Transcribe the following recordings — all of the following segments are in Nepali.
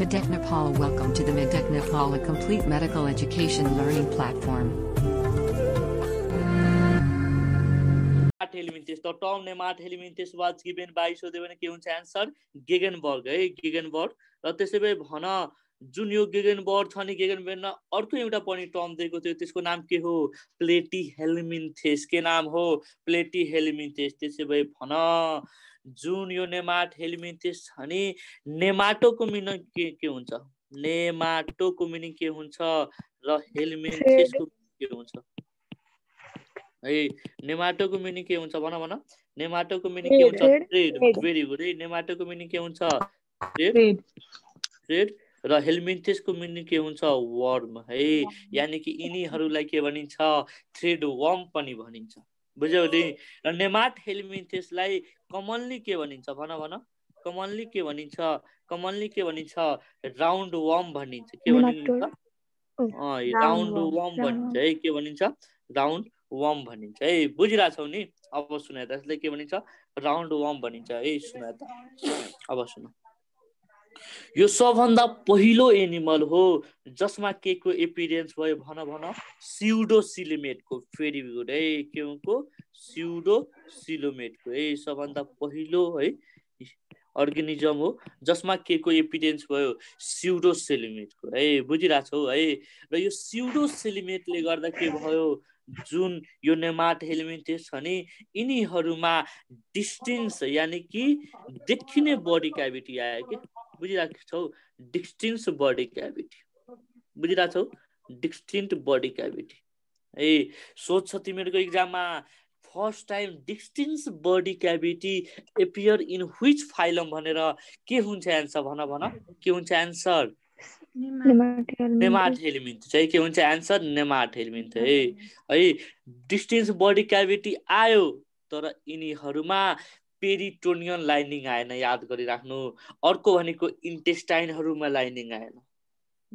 Medec Nepal Welcome to the Medec Nepal, a complete medical education learning platform. term was given by so जुन यो गेगनबर्ग छ नि गेगनबर्गमा अर्को एउटा पनि टर्म दिएको थियो त्यसको नाम के हो प्लेटी हेलमिन्थेस के नाम हो प्लेटी हेलमिन्थेस त्यसै भए भन जुन यो नेमाट हेलिमिन्थिस अनि नेमाटोको मिनिङ के के हुन्छ नेमाटोको मिनिङ के हुन्छ र हेलिमिन्थिसको के हुन्छ है नेमाटोको मिनिङ के हुन्छ भन भन नेमाटोको मिनिङ के हुन्छ ट्रेड भेरी गुड है नेमाटोको मिनिङ के हुन्छ ट्रेड र हेलमिन्थेसको मिनिङ के हुन्छ वर्म है यानि कि यिनीहरूलाई के भनिन्छ थ्रेड वर्म पनि भनिन्छ बुझ्यौ नि नेमाट हेलमिन्थेसलाई कमनली के भनिन्छ भन भन कमनली के भनिन्छ कमनली के भनिन्छ राउन्ड वर्म भनिन्छ के भनिन्छ राउन्ड वर्म भनिन्छ है के भनिन्छ राउन्ड वर्म भनिन्छ है छौ नि अब सुना त यसलाई के भनिन्छ राउन्ड वर्म भनिन्छ है सुना त अब सुन यो सबभन्दा पहिलो एनिमल हो जसमा के को एपिरियन्स भयो भन भन सिउडो सिलिमेटको फेरि है के सिउडो सिलोमेटको है सबभन्दा पहिलो है अर्गेनिजम हो जसमा के को एपिडेन्स भयो सिउडो सेलिमेटको है बुझिरहेको छौ है र यो सिउडो सेलिमेटले गर्दा के भयो जुन यो नेमाट हेलिमेन्टेस छ नि यिनीहरूमा डिस्टेन्स यानि कि देखिने बडी क्याभिटी आयो कि बुझिरहेको छौ डिस्टिन्स बडी क्याभिटी बुझिरहेको छौ डिस्टिन्ट बडी क्याभिटी ए सोध्छ तिमीहरूको इक्जाममा first time distinct body cavity appear in which phylum भनेर के हुन्छ एन्सर भन भन के हुन्छ एन्सर नेमाट चाहिँ के हुन्छ एन्सर नेमाट हेलिमेन्ट है है डिस्टिन्स बडी क्याभिटी आयो तर यिनीहरूमा पेरिटोनियन लाइनिङ आएन याद गरिराख्नु अर्को भनेको इन्टेस्टाइनहरूमा लाइनिङ आएन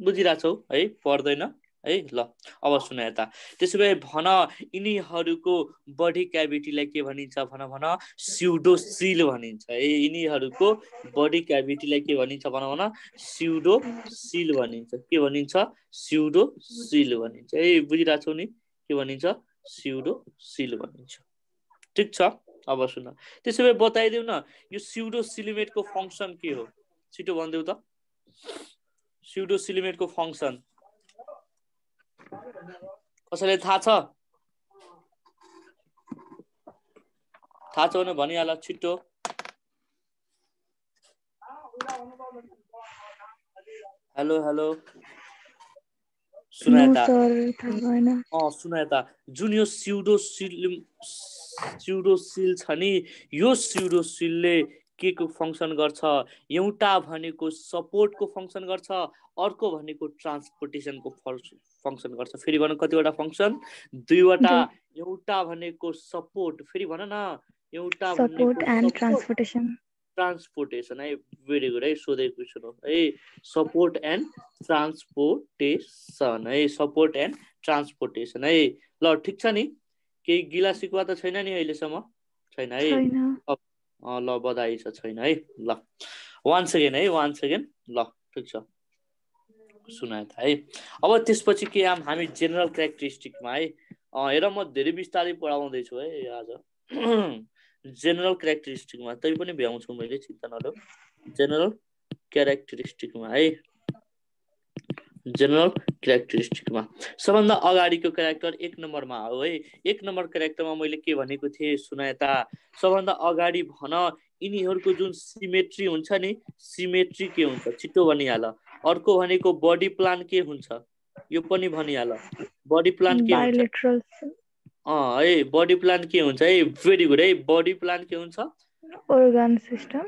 बुझिरहेछौ है पर्दैन है ल अब सुन यता त्यसो भए भन यिनीहरूको बडी क्याभिटीलाई के भनिन्छ भन भन सिउडोसिल भनिन्छ है यिनीहरूको बडी क्याभिटीलाई के भनिन्छ भन भन सिउडोसिल भनिन्छ के भनिन्छ सिउडोसिल भनिन्छ है बुझिरहेछौ नि के भनिन्छ सिउडोसिल भनिन्छ ठिक छ अब सुन त्यसो भए बताइदेऊ न यो सिउडो सिलिमेटको फङ्सन के हो छिटो भनिदेऊ त सिउडो सिलिमेटको फङ्सन कसैले थाहा छ थाहा छ भने भनिहाल छिटो हेलो हेलो सुनायता सुनायता जुन यो सिउडो सिलिम स्युडोसिल छ नि यो स्युडोसिलले के को फङ्सन गर्छ एउटा भनेको सपोर्टको फङ्सन गर्छ अर्को भनेको ट्रान्सपोर्टेसनको फङ्सन गर्छ फेरि भन कतिवटा फङ्सन दुईवटा एउटा भनेको सपोर्ट फेरि भन न एउटा ट्रान्सपोर्टेसन ट्रान्सपोर्टेसन है भेरी गुड है सोधेको क्वेसन है सपोर्ट एन्ड ट्रान्सपोर्टेसन है सपोर्ट एन्ड ट्रान्सपोर्टेसन है ल ठिक छ नि केही गिला सिकुवा त छैन नि अहिलेसम्म छैन है ल बधाई छ छैन है ल वान सेकेन्ड है वान सेकेन्ड ल ठिक छ सुना त है अब त्यसपछि के आम हामी जेनरल क्यारेक्टरिस्टिकमा है हेर म धेरै बिस्तारै पढाउँदैछु है आज जेनरल क्यारेक्टरिस्टिकमा तै पनि भ्याउँछु मैले चिन्ता नलो जेनरल क्यारेक्टरिस्टिकमा है जेनरल क्यारेक्टरिस्टिकमा सबभन्दा अगाडिको क्यारेक्टर एक नम्बरमा हो है एक नम्बर क्यारेक्टरमा मैले के भनेको थिएँ सुनायता सबभन्दा अगाडि भन यिनीहरूको जुन सिमेट्री हुन्छ नि सिमेट्री के हुन्छ छिटो भनिहाल अर्को भनेको बडी प्लान के हुन्छ यो पनि भनिहाल बडी प्लान के अँ है बडी प्लान के हुन्छ है भेरी गुड है बडी प्लान के हुन्छ सिस्टम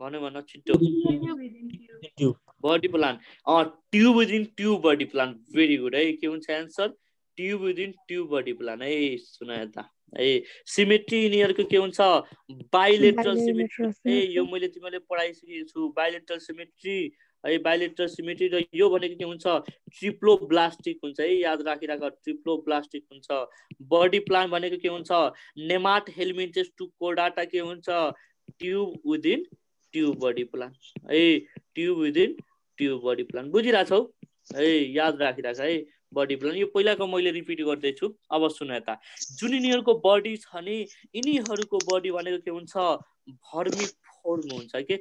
भनौँ भन छिटो body plan tube within body plan very good है के हुन्छ answer tube within body plan है सुन यता है सिमेट्री यिनीहरूको के हुन्छ बायोलेट्रल सिमेट्री ए यो मैले तिमीले पढाइसकेको छु बायोलेट्रल सिमेट्री है बायोलेट्रल सिमेट्री र यो भनेको के हुन्छ ट्रिप्लो ब्लास्टिक हुन्छ है याद राखिरहेको ट्रिप्लो ब्लास्टिक हुन्छ बडी प्लान भनेको के हुन्छ नेमाट हेलमेन्टेस टु कोडाटा के हुन्छ tube within tube body plan है ट्युब विदिन त्यो बडी प्लान छौ है याद राखिरहेको छ है बडी प्लान यो पहिलाको मैले रिपिट गर्दैछु अब सुन यता जुन यिनीहरूको बडी छ नि यिनीहरूको बडी भनेको के हुन्छ भर्मी फोर्म हुन्छ के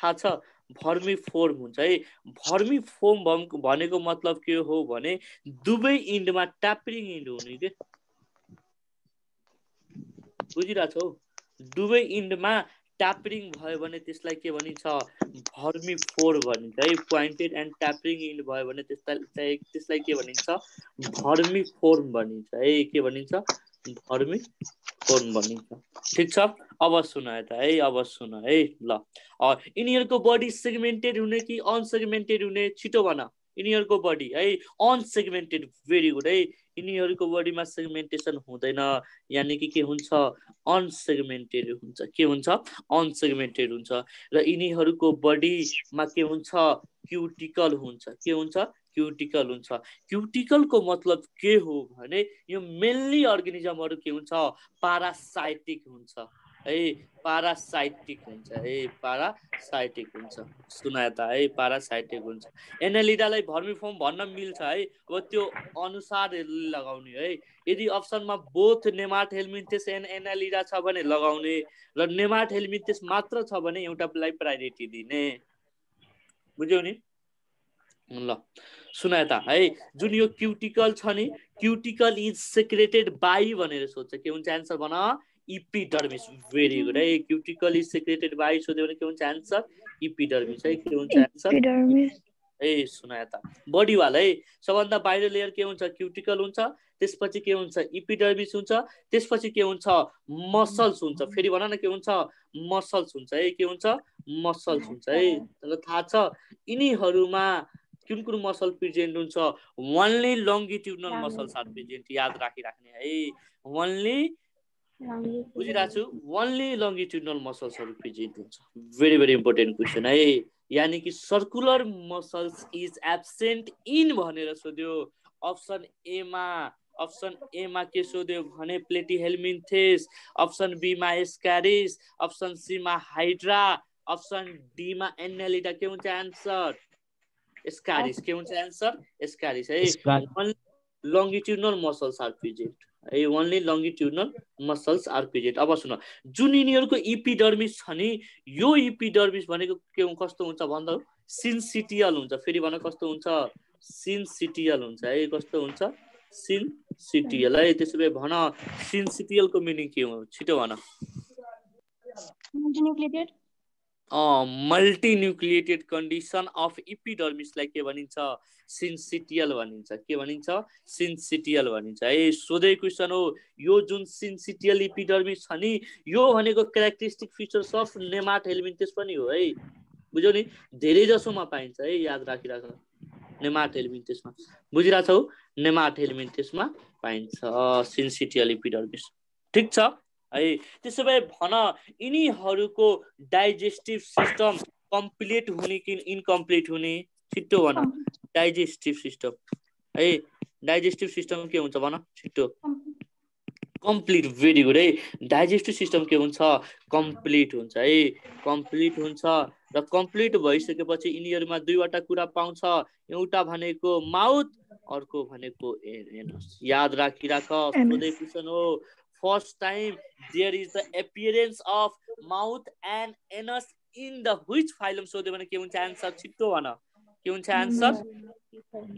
थाहा छ भर्मी फोर्म हुन्छ है भर्मी फोर्म भनेको मतलब के हो भने दुवै इन्डमा ट्यापरिङ इन्ड हुने के छौ दुवै इन्डमा ट्यापरिङ भयो भने त्यसलाई के भनिन्छ भर्मी फोर भनिन्छ है पोइन्टेड एन्ड ट्यापरिङ इन भयो भने त्यसलाई त्यसलाई के भनिन्छ भर्मी फोर्म भनिन्छ है के भनिन्छ भर्मी फोर्म भनिन्छ ठिक छ अब सुन त है अब सुन है ल यिनीहरूको बडी सेगमेन्टेड हुने कि अनसेगमेन्टेड हुने छिटो भन यिनीहरूको बडी है अनसेगमेन्टेड भेरी गुड है यिनीहरूको बडीमा सेगमेन्टेसन हुँदैन यानि कि के हुन्छ अनसेगमेन्टेड हुन्छ के हुन्छ अनसेगमेन्टेड हुन्छ र यिनीहरूको बडीमा के हुन्छ क्युटिकल हुन्छ के हुन्छ क्युटिकल हुन्छ क्युटिकलको मतलब के हो भने यो मेनली अर्गेनिजमहरू के हुन्छ पारासाइटिक हुन्छ है पारासाइटिक हुन्छ है पारासाइटिक हुन्छ सुनायता है पारासाइटिक हुन्छ एनालिडालाई फर्म भन्न मिल्छ है अब त्यो अनुसार लगाउने है यदि अप्सनमा both Nemathelminthes and Annelida छ भने लगाउने र नेमाट हेलमिन्थेस मात्र छ भने एउटालाई प्रायोरिटी दिने बुझ्यौ नि ल सुनायता है जुन यो क्युटिकल छ नि क्युटिकल इज सेक्रेटेड बाई भनेर सोध्छ के हुन्छ एन्सर भन इपिडर्मिस भेरी गुड है क्युटिकली इज सेक्रेटेड बाई सोध्यो भने के हुन्छ एन्सर इपिडर्मिस है के हुन्छ एन्सर ए सुना बडी वाला है सबभन्दा बाहिर लेयर के हुन्छ क्युटिकल हुन्छ त्यसपछि के हुन्छ इपिडर्मिस हुन्छ त्यसपछि के हुन्छ मसल्स हुन्छ फेरि भन न के हुन्छ मसल्स हुन्छ है के हुन्छ मसल्स हुन्छ है तर थाहा छ यिनीहरूमा कुन कुन मसल प्रेजेन्ट हुन्छ only longitudinal muscles are present याद राखिराख्ने है ओन्ली बुझिरहेको छु ओन्ली लङ्गिट्युडनल मसल्सहरू प्रेजेन्ट हुन्छ भेरी भेरी इम्पोर्टेन्ट क्वेसन है यानि कि circular muscles is absent in भनेर सोध्यो अप्सन एमा अप्सन एमा के सोध्यो भने प्लेटी हेल्मिन्थेस अप्सन बीमा एस्कारिस अप्सन सीमा हाइड्रा अप्सन डीमा एन्नेलिटा के हुन्छ एन्सर एस्कारिस के हुन्छ एन्सर एस्कारिस है longitudinal muscles are present only longitudinal muscles are present अब सुन जुन यिनीहरूको इपिडर्मिस छ नि यो इपिडर्मिस भनेको के कस्तो हुन्छ भन्दा सिन्सिटियल हुन्छ फेरि भन कस्तो हुन्छ सिन्सिटियल हुन्छ है कस्तो हुन्छ सिन्सिटियल है त्यसो भए भन सिन्सिटियलको मिनिङ के हो छिटो भन मल्टिन्युक्लिएटेड कन्डिसन अफ इपिडर्मिसलाई के भनिन्छ सिन्सिटियल भनिन्छ के भनिन्छ सिन्सिटियल भनिन्छ है सोधै क्वेसन हो यो जुन सिन्सिटियल इपिडर्मिस छ नि यो भनेको characteristic features of Nemathelminthes पनि हो है बुझ्यौ नि धेरै जसोमा पाइन्छ है याद राखिराख नेमाट बुझिरहेको बुझिरहेछौ नेमाट हेल्मिन्टेसमा पाइन्छ सिन्सिटियल इपिडर्मिस ठिक छ है त्यसो भए भन यिनीहरूको डाइजेस्टिभ सिस्टम कम्प्लिट हुने कि इनकम्प्लिट हुने छिट्टो भन डाइजेस्टिभ सिस्टम है डाइजेस्टिभ सिस्टम के हुन्छ भन छिट्टो कम्प्लिट भेरी गुड है डाइजेस्टिभ सिस्टम के हुन्छ कम्प्लिट हुन्छ है कम्प्लिट हुन्छ र कम्प्लिट भइसकेपछि यिनीहरूमा दुईवटा कुरा पाउँछ एउटा भनेको माउथ अर्को भनेको एनस याद राखिराख सोधै क्वेसन हो first time there is the appearance of mouth and anus in the which phylum so they ke huncha answer chitto bhan के हुन्छ आन्सर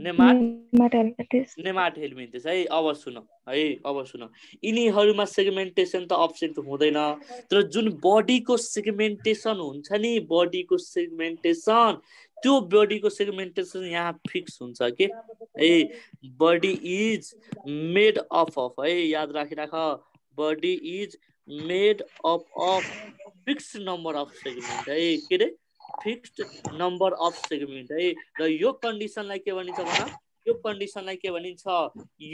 नेमाट हेलमिन्टेस है अब सुन है अब सुन यिनीहरूमा सेगमेन्टेसन त अब्सेन्ट हुँदैन तर जुन बडीको सेगमेन्टेसन हुन्छ नि बडीको सेगमेन्टेसन त्यो बडीको सेगमेन्टेसन यहाँ फिक्स हुन्छ के है body is made of of है याद राखिराख body is made up of fixed number of segment है के अरे फिक्स्ड नम्बर अफ सेगमेन्ट है र यो कन्डिसनलाई के भनिन्छ भन यो कन्डिसनलाई के भनिन्छ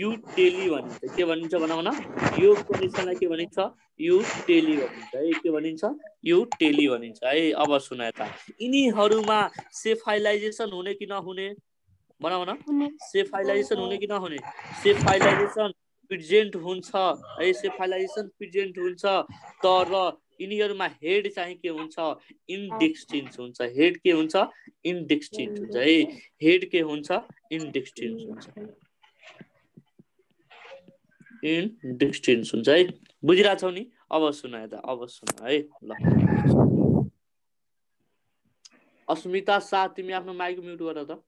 यु टेली भनिन्छ के भनिन्छ भनौँ न यो कन्डिसनलाई के भनिन्छ यु टेली भनिन्छ है के भनिन्छ यु टेली भनिन्छ है अब सुन यता यिनीहरूमा सेफाइलाइजेसन हुने कि नहुने भनौँ न सेफाइलाइजेसन हुने कि नहुने सेफाइलाइजेसन प्रेजेन्ट हुन्छ है सेफालाइजेसन प्रेजेन्ट हुन्छ तर यिनीहरूमा हेड चाहिँ के हुन्छ इन्डिक्सटिन्स हुन्छ हेड के हुन्छ इन्डिक्सटिन्स हुन्छ है हेड के हुन्छ इन्डिक्सटिन्स हुन्छ इन्डिक्सटिन्स हुन्छ है बुझिरहेको छौ नि अब सुन यता अब सुन है ल अस्मिता साथ तिमी आफ्नो माइक म्युट गर त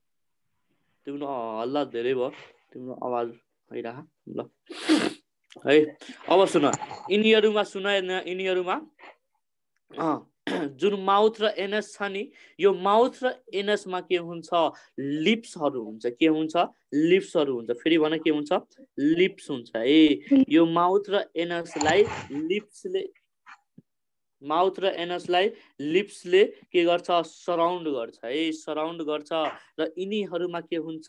तिम्रो हल्ला धेरै भयो तिम्रो आवाज भइरह ल है अब सुन यिनीहरूमा सुन यिनीहरूमा जुन माउथ र एनएस छ नि यो माउथ र एनएसमा के हुन्छ लिप्सहरू हुन्छ के हुन्छ लिप्सहरू हुन्छ फेरि भन के हुन्छ लिप्स हुन्छ है यो माउथ र एनएसलाई लिप्सले माउथ र एनसलाई लिप्सले के गर्छ सराउन्ड गर्छ है सराउन्ड गर्छ र यिनीहरूमा के हुन्छ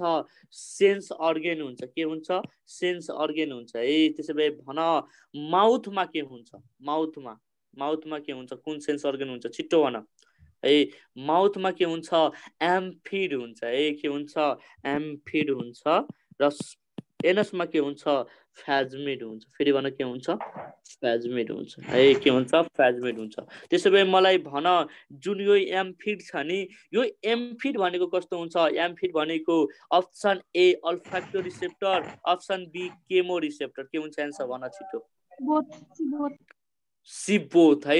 सेन्स अर्गेन हुन्छ के हुन्छ सेन्स अर्गेन हुन्छ है त्यसो भए भन माउथमा के हुन्छ माउथमा माउथमा के हुन्छ कुन सेन्स अर्गेन हुन्छ छिट्टो भन है माउथमा के हुन्छ एमफिड हुन्छ है के हुन्छ एमफिड हुन्छ र एनसमा के हुन्छ फ्याजमेड हुन्छ फेरि भन के हुन्छ फ्याजमेड हुन्छ है के हुन्छ फ्याजमेड हुन्छ त्यसो भए मलाई भन जुन यो एमफिड छ नि यो एमफिड भनेको कस्तो हुन्छ एमफिड भनेको option A olfactoreceptor option B chemoreceptor के हुन्छ एन्सर भन छिटो सिबोथ है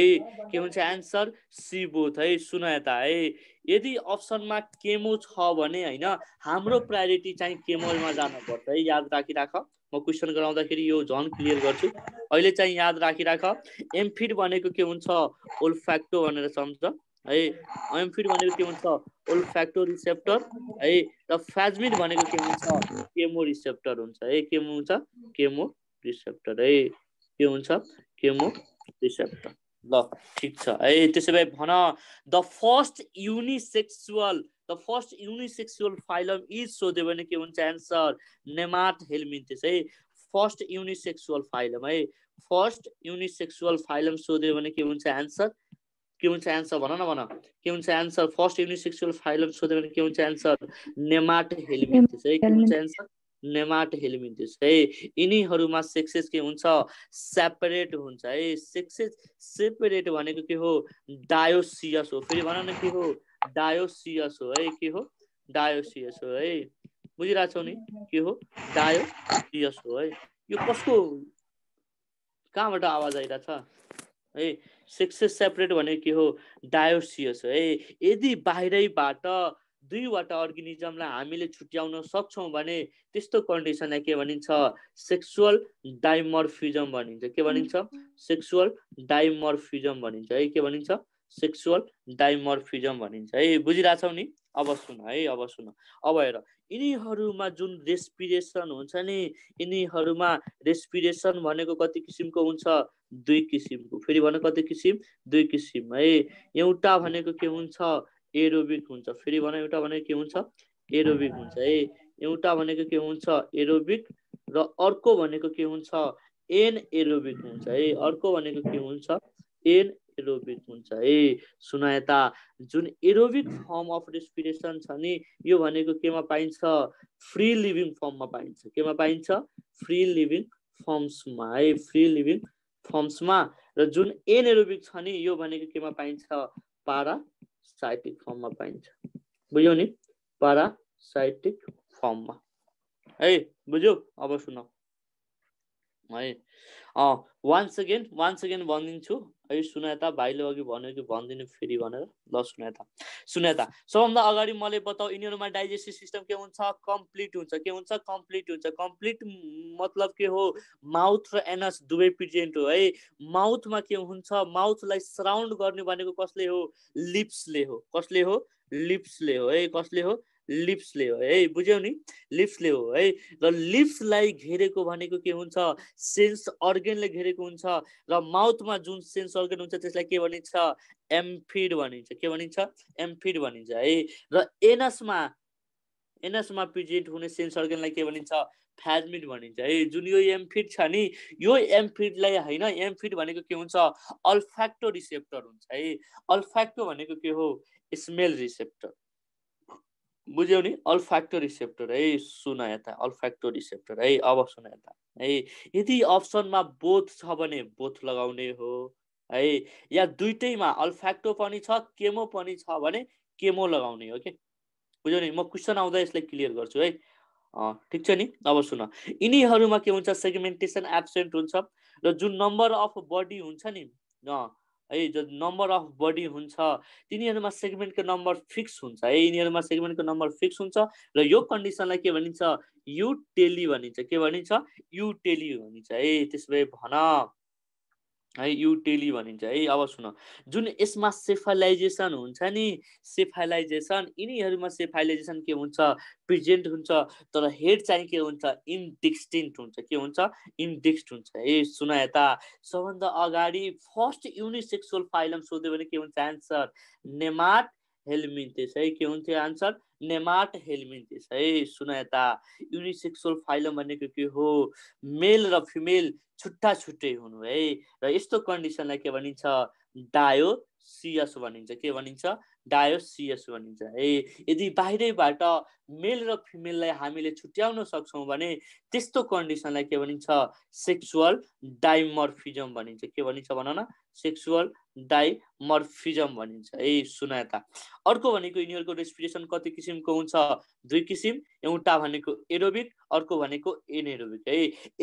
के हुन्छ एन्सर सिबोथ है सुन यता है यदि अप्सनमा केमो छ भने होइन हाम्रो प्रायोरिटी चाहिँ केमोमा जानुपर्छ है याद राखिराख म क्वेसन गराउँदाखेरि यो झन् क्लियर गर्छु अहिले चाहिँ याद राखिराख एमफिड भनेको के हुन्छ ओल्फ्याक्टो भनेर सम्झ है एमफिड भनेको के हुन्छ ओल्फ्याक्टो रिसेप्टर है र फ्याजमिड भनेको के हुन्छ केमो रिसेप्टर हुन्छ है केमो हुन्छ केमो रिसेप्टर है के हुन्छ केमो रिसेप्टर ल ठिक छ है त्यसो भए भन the first unisexual the first unisexual phylum is सोध्यो भने के हुन्छ एन्सर नेमाट हेलमिन्थिस है फर्स्ट युनिसेक्सुअल फाइलम है फर्स्ट युनिसेक्सुअल फाइलम सोध्यो भने के हुन्छ एन्सर के हुन्छ एन्सर भन न भन के हुन्छ एन्सर फर्स्ट युनिसेक्सुअल फाइलम सोध्यो भने के हुन्छ एन्सर नेमाट हेलमिन्थिस है के हुन्छ एन्सर नेमाट हेलमिन्थिस है यिनीहरूमा सेक्सेस के हुन्छ सेपरेट हुन्छ है सेक्सेस सेपरेट भनेको के हो डायोसियस हो फेरि भन न के हो डायोसियस हो है के हो डायोसियस हो है छौ नि के हो डायोसियस हो है यो कसको कहाँबाट आवाज छ है सेक्सेस सेपरेट भनेको के हो डायोसियस हो है यदि बाहिरैबाट दुईवटा अर्गेनिजमलाई हामीले छुट्याउन सक्छौँ भने त्यस्तो कन्डिसनलाई के भनिन्छ सेक्सुअल डाइमर्फिजम भनिन्छ के भनिन्छ सेक्सुअल डाइमर्फिजम भनिन्छ है के भनिन्छ सेक्सुअल डाइमर्फिजम भनिन्छ है बुझिरहेछौ नि अब सुन है अब सुन अब हेर यिनीहरूमा जुन रेस्पिरेसन हुन्छ नि यिनीहरूमा रेस्पिरेसन भनेको कति किसिमको हुन्छ दुई किसिमको फेरि भने कति किसिम दुई किसिम है एउटा भनेको के हुन्छ एरोबिक हुन्छ फेरि भने एउटा भनेको के हुन्छ एरोबिक हुन्छ है एउटा भनेको के हुन्छ एरोबिक र अर्को भनेको के हुन्छ एन एरोबिक हुन्छ है अर्को भनेको के हुन्छ एन एरोबिक हुन्छ है सुनायता जुन एरोबिक फर्म अफ रेस्पिरेसन छ नि यो भनेको केमा पाइन्छ फ्री लिभिङ फर्ममा पाइन्छ केमा पाइन्छ फ्री लिभिङ फर्म्समा है फ्री लिभिङ फर्म्समा र जुन एन एरोबिक छ नि यो भनेको केमा पाइन्छ पारासाइटिक फर्ममा पाइन्छ बुझ्यौ नि पारासाइटिक फर्ममा है बुझ्यौ अब सुनौ है वान्स अगेन वान्स अगेन भनिदिन्छु है सुनेता भाइले अघि भन्यो कि भनिदिनु फेरि भनेर ल सुनेता सुनेता सबभन्दा अगाडि मैले बताऊ यिनीहरूमा डाइजेस्टिभ सिस्टम के हुन्छ कम्प्लिट हुन्छ के हुन्छ कम्प्लिट हुन्छ कम्प्लिट मतलब के हो माउथ र एनस दुवै प्रेजेन्ट हो है माउथमा के हुन्छ माउथलाई सराउन्ड गर्ने भनेको कसले हो लिप्सले हो कसले हो लिप्सले हो है कसले हो लिप्सले हो है बुझ्यौ नि लिप्सले हो है र लिप्सलाई घेरेको भनेको के हुन्छ सेन्स अर्गेनले घेरेको हुन्छ र माउथमा जुन सेन्स अर्गेन हुन्छ त्यसलाई के भनिन्छ एमफिड भनिन्छ के भनिन्छ एमफिड भनिन्छ है र एनसमा एनसमा प्रेजेन्ट हुने सेन्स अर्गेनलाई के भनिन्छ फ्याजमिट भनिन्छ है जुन यो एमफिड छ नि यो एमफिडलाई होइन एमफिड भनेको के हुन्छ अल्फ्याक्टो रिसेप्टर हुन्छ है अल्फ्याक्टो भनेको के हो स्मेल रिसेप्टर बुझ्यौ नि अल्फ्याक्टो रिसेप्टर है सुन यता अल्फ्याक्टो रिसेप्टर है अब सुन यता है यदि अप्सनमा बोथ छ भने बोथ लगाउने हो है या दुइटैमा अल्फ्याक्टो पनि छ केमो पनि छ भने केमो लगाउने हो कि बुझ्यौ नि म क्वेसन आउँदा यसलाई क्लियर गर्छु है ठिक छ नि अब सुन यिनीहरूमा के हुन्छ सेगमेन्टेसन एब्सेन्ट हुन्छ र जुन नम्बर अफ बडी हुन्छ नि है जो नम्बर अफ बडी हुन्छ तिनीहरूमा सेगमेन्टको नम्बर फिक्स हुन्छ है यिनीहरूमा सेगमेन्टको नम्बर फिक्स हुन्छ र यो कन्डिसनलाई के भनिन्छ यु युटेली भनिन्छ के भनिन्छ यु युटेली भनिन्छ है त्यसो भए भन है युटेली भनिन्छ है अब सुन जुन यसमा सेफालाइजेसन हुन्छ नि सेफालाइजेसन यिनीहरूमा सेफालाइजेसन के हुन्छ प्रेजेन्ट हुन्छ तर हेड चाहिँ के हुन्छ इन्डिस्टिन्ट हुन्छ के हुन्छ इन्डिक्स्ट हुन्छ ए सुन यता सबभन्दा अगाडि फर्स्ट युनिसेक्सुअल फाइलम सोध्यो भने के हुन्छ एन्सर नेमाट हेलमिन्थिस है के हुन्थ्यो आन्सर नेमाट हेलमिन्थिस है सुन यता युनिसेक्सुअल फाइलम भनेको के हो मेल र फिमेल छुट्टा छुट्टै हुनु है र यस्तो कन्डिसनलाई के भनिन्छ डायो डायोसियस भनिन्छ के भनिन्छ डायो डायोसियस भनिन्छ है यदि बाहिरैबाट मेल र फिमेललाई हामीले छुट्याउन सक्छौँ भने त्यस्तो कन्डिसनलाई के भनिन्छ सेक्सुअल डाइमर्फिजम भनिन्छ के भनिन्छ भन न सेक्सुअल डाइमर्फिजम भनिन्छ ए सुनायता अर्को भनेको यिनीहरूको रेस्पिरेसन कति किसिमको हुन्छ दुई किसिम एउटा भनेको एरोबिक अर्को भनेको एनएरोबिक है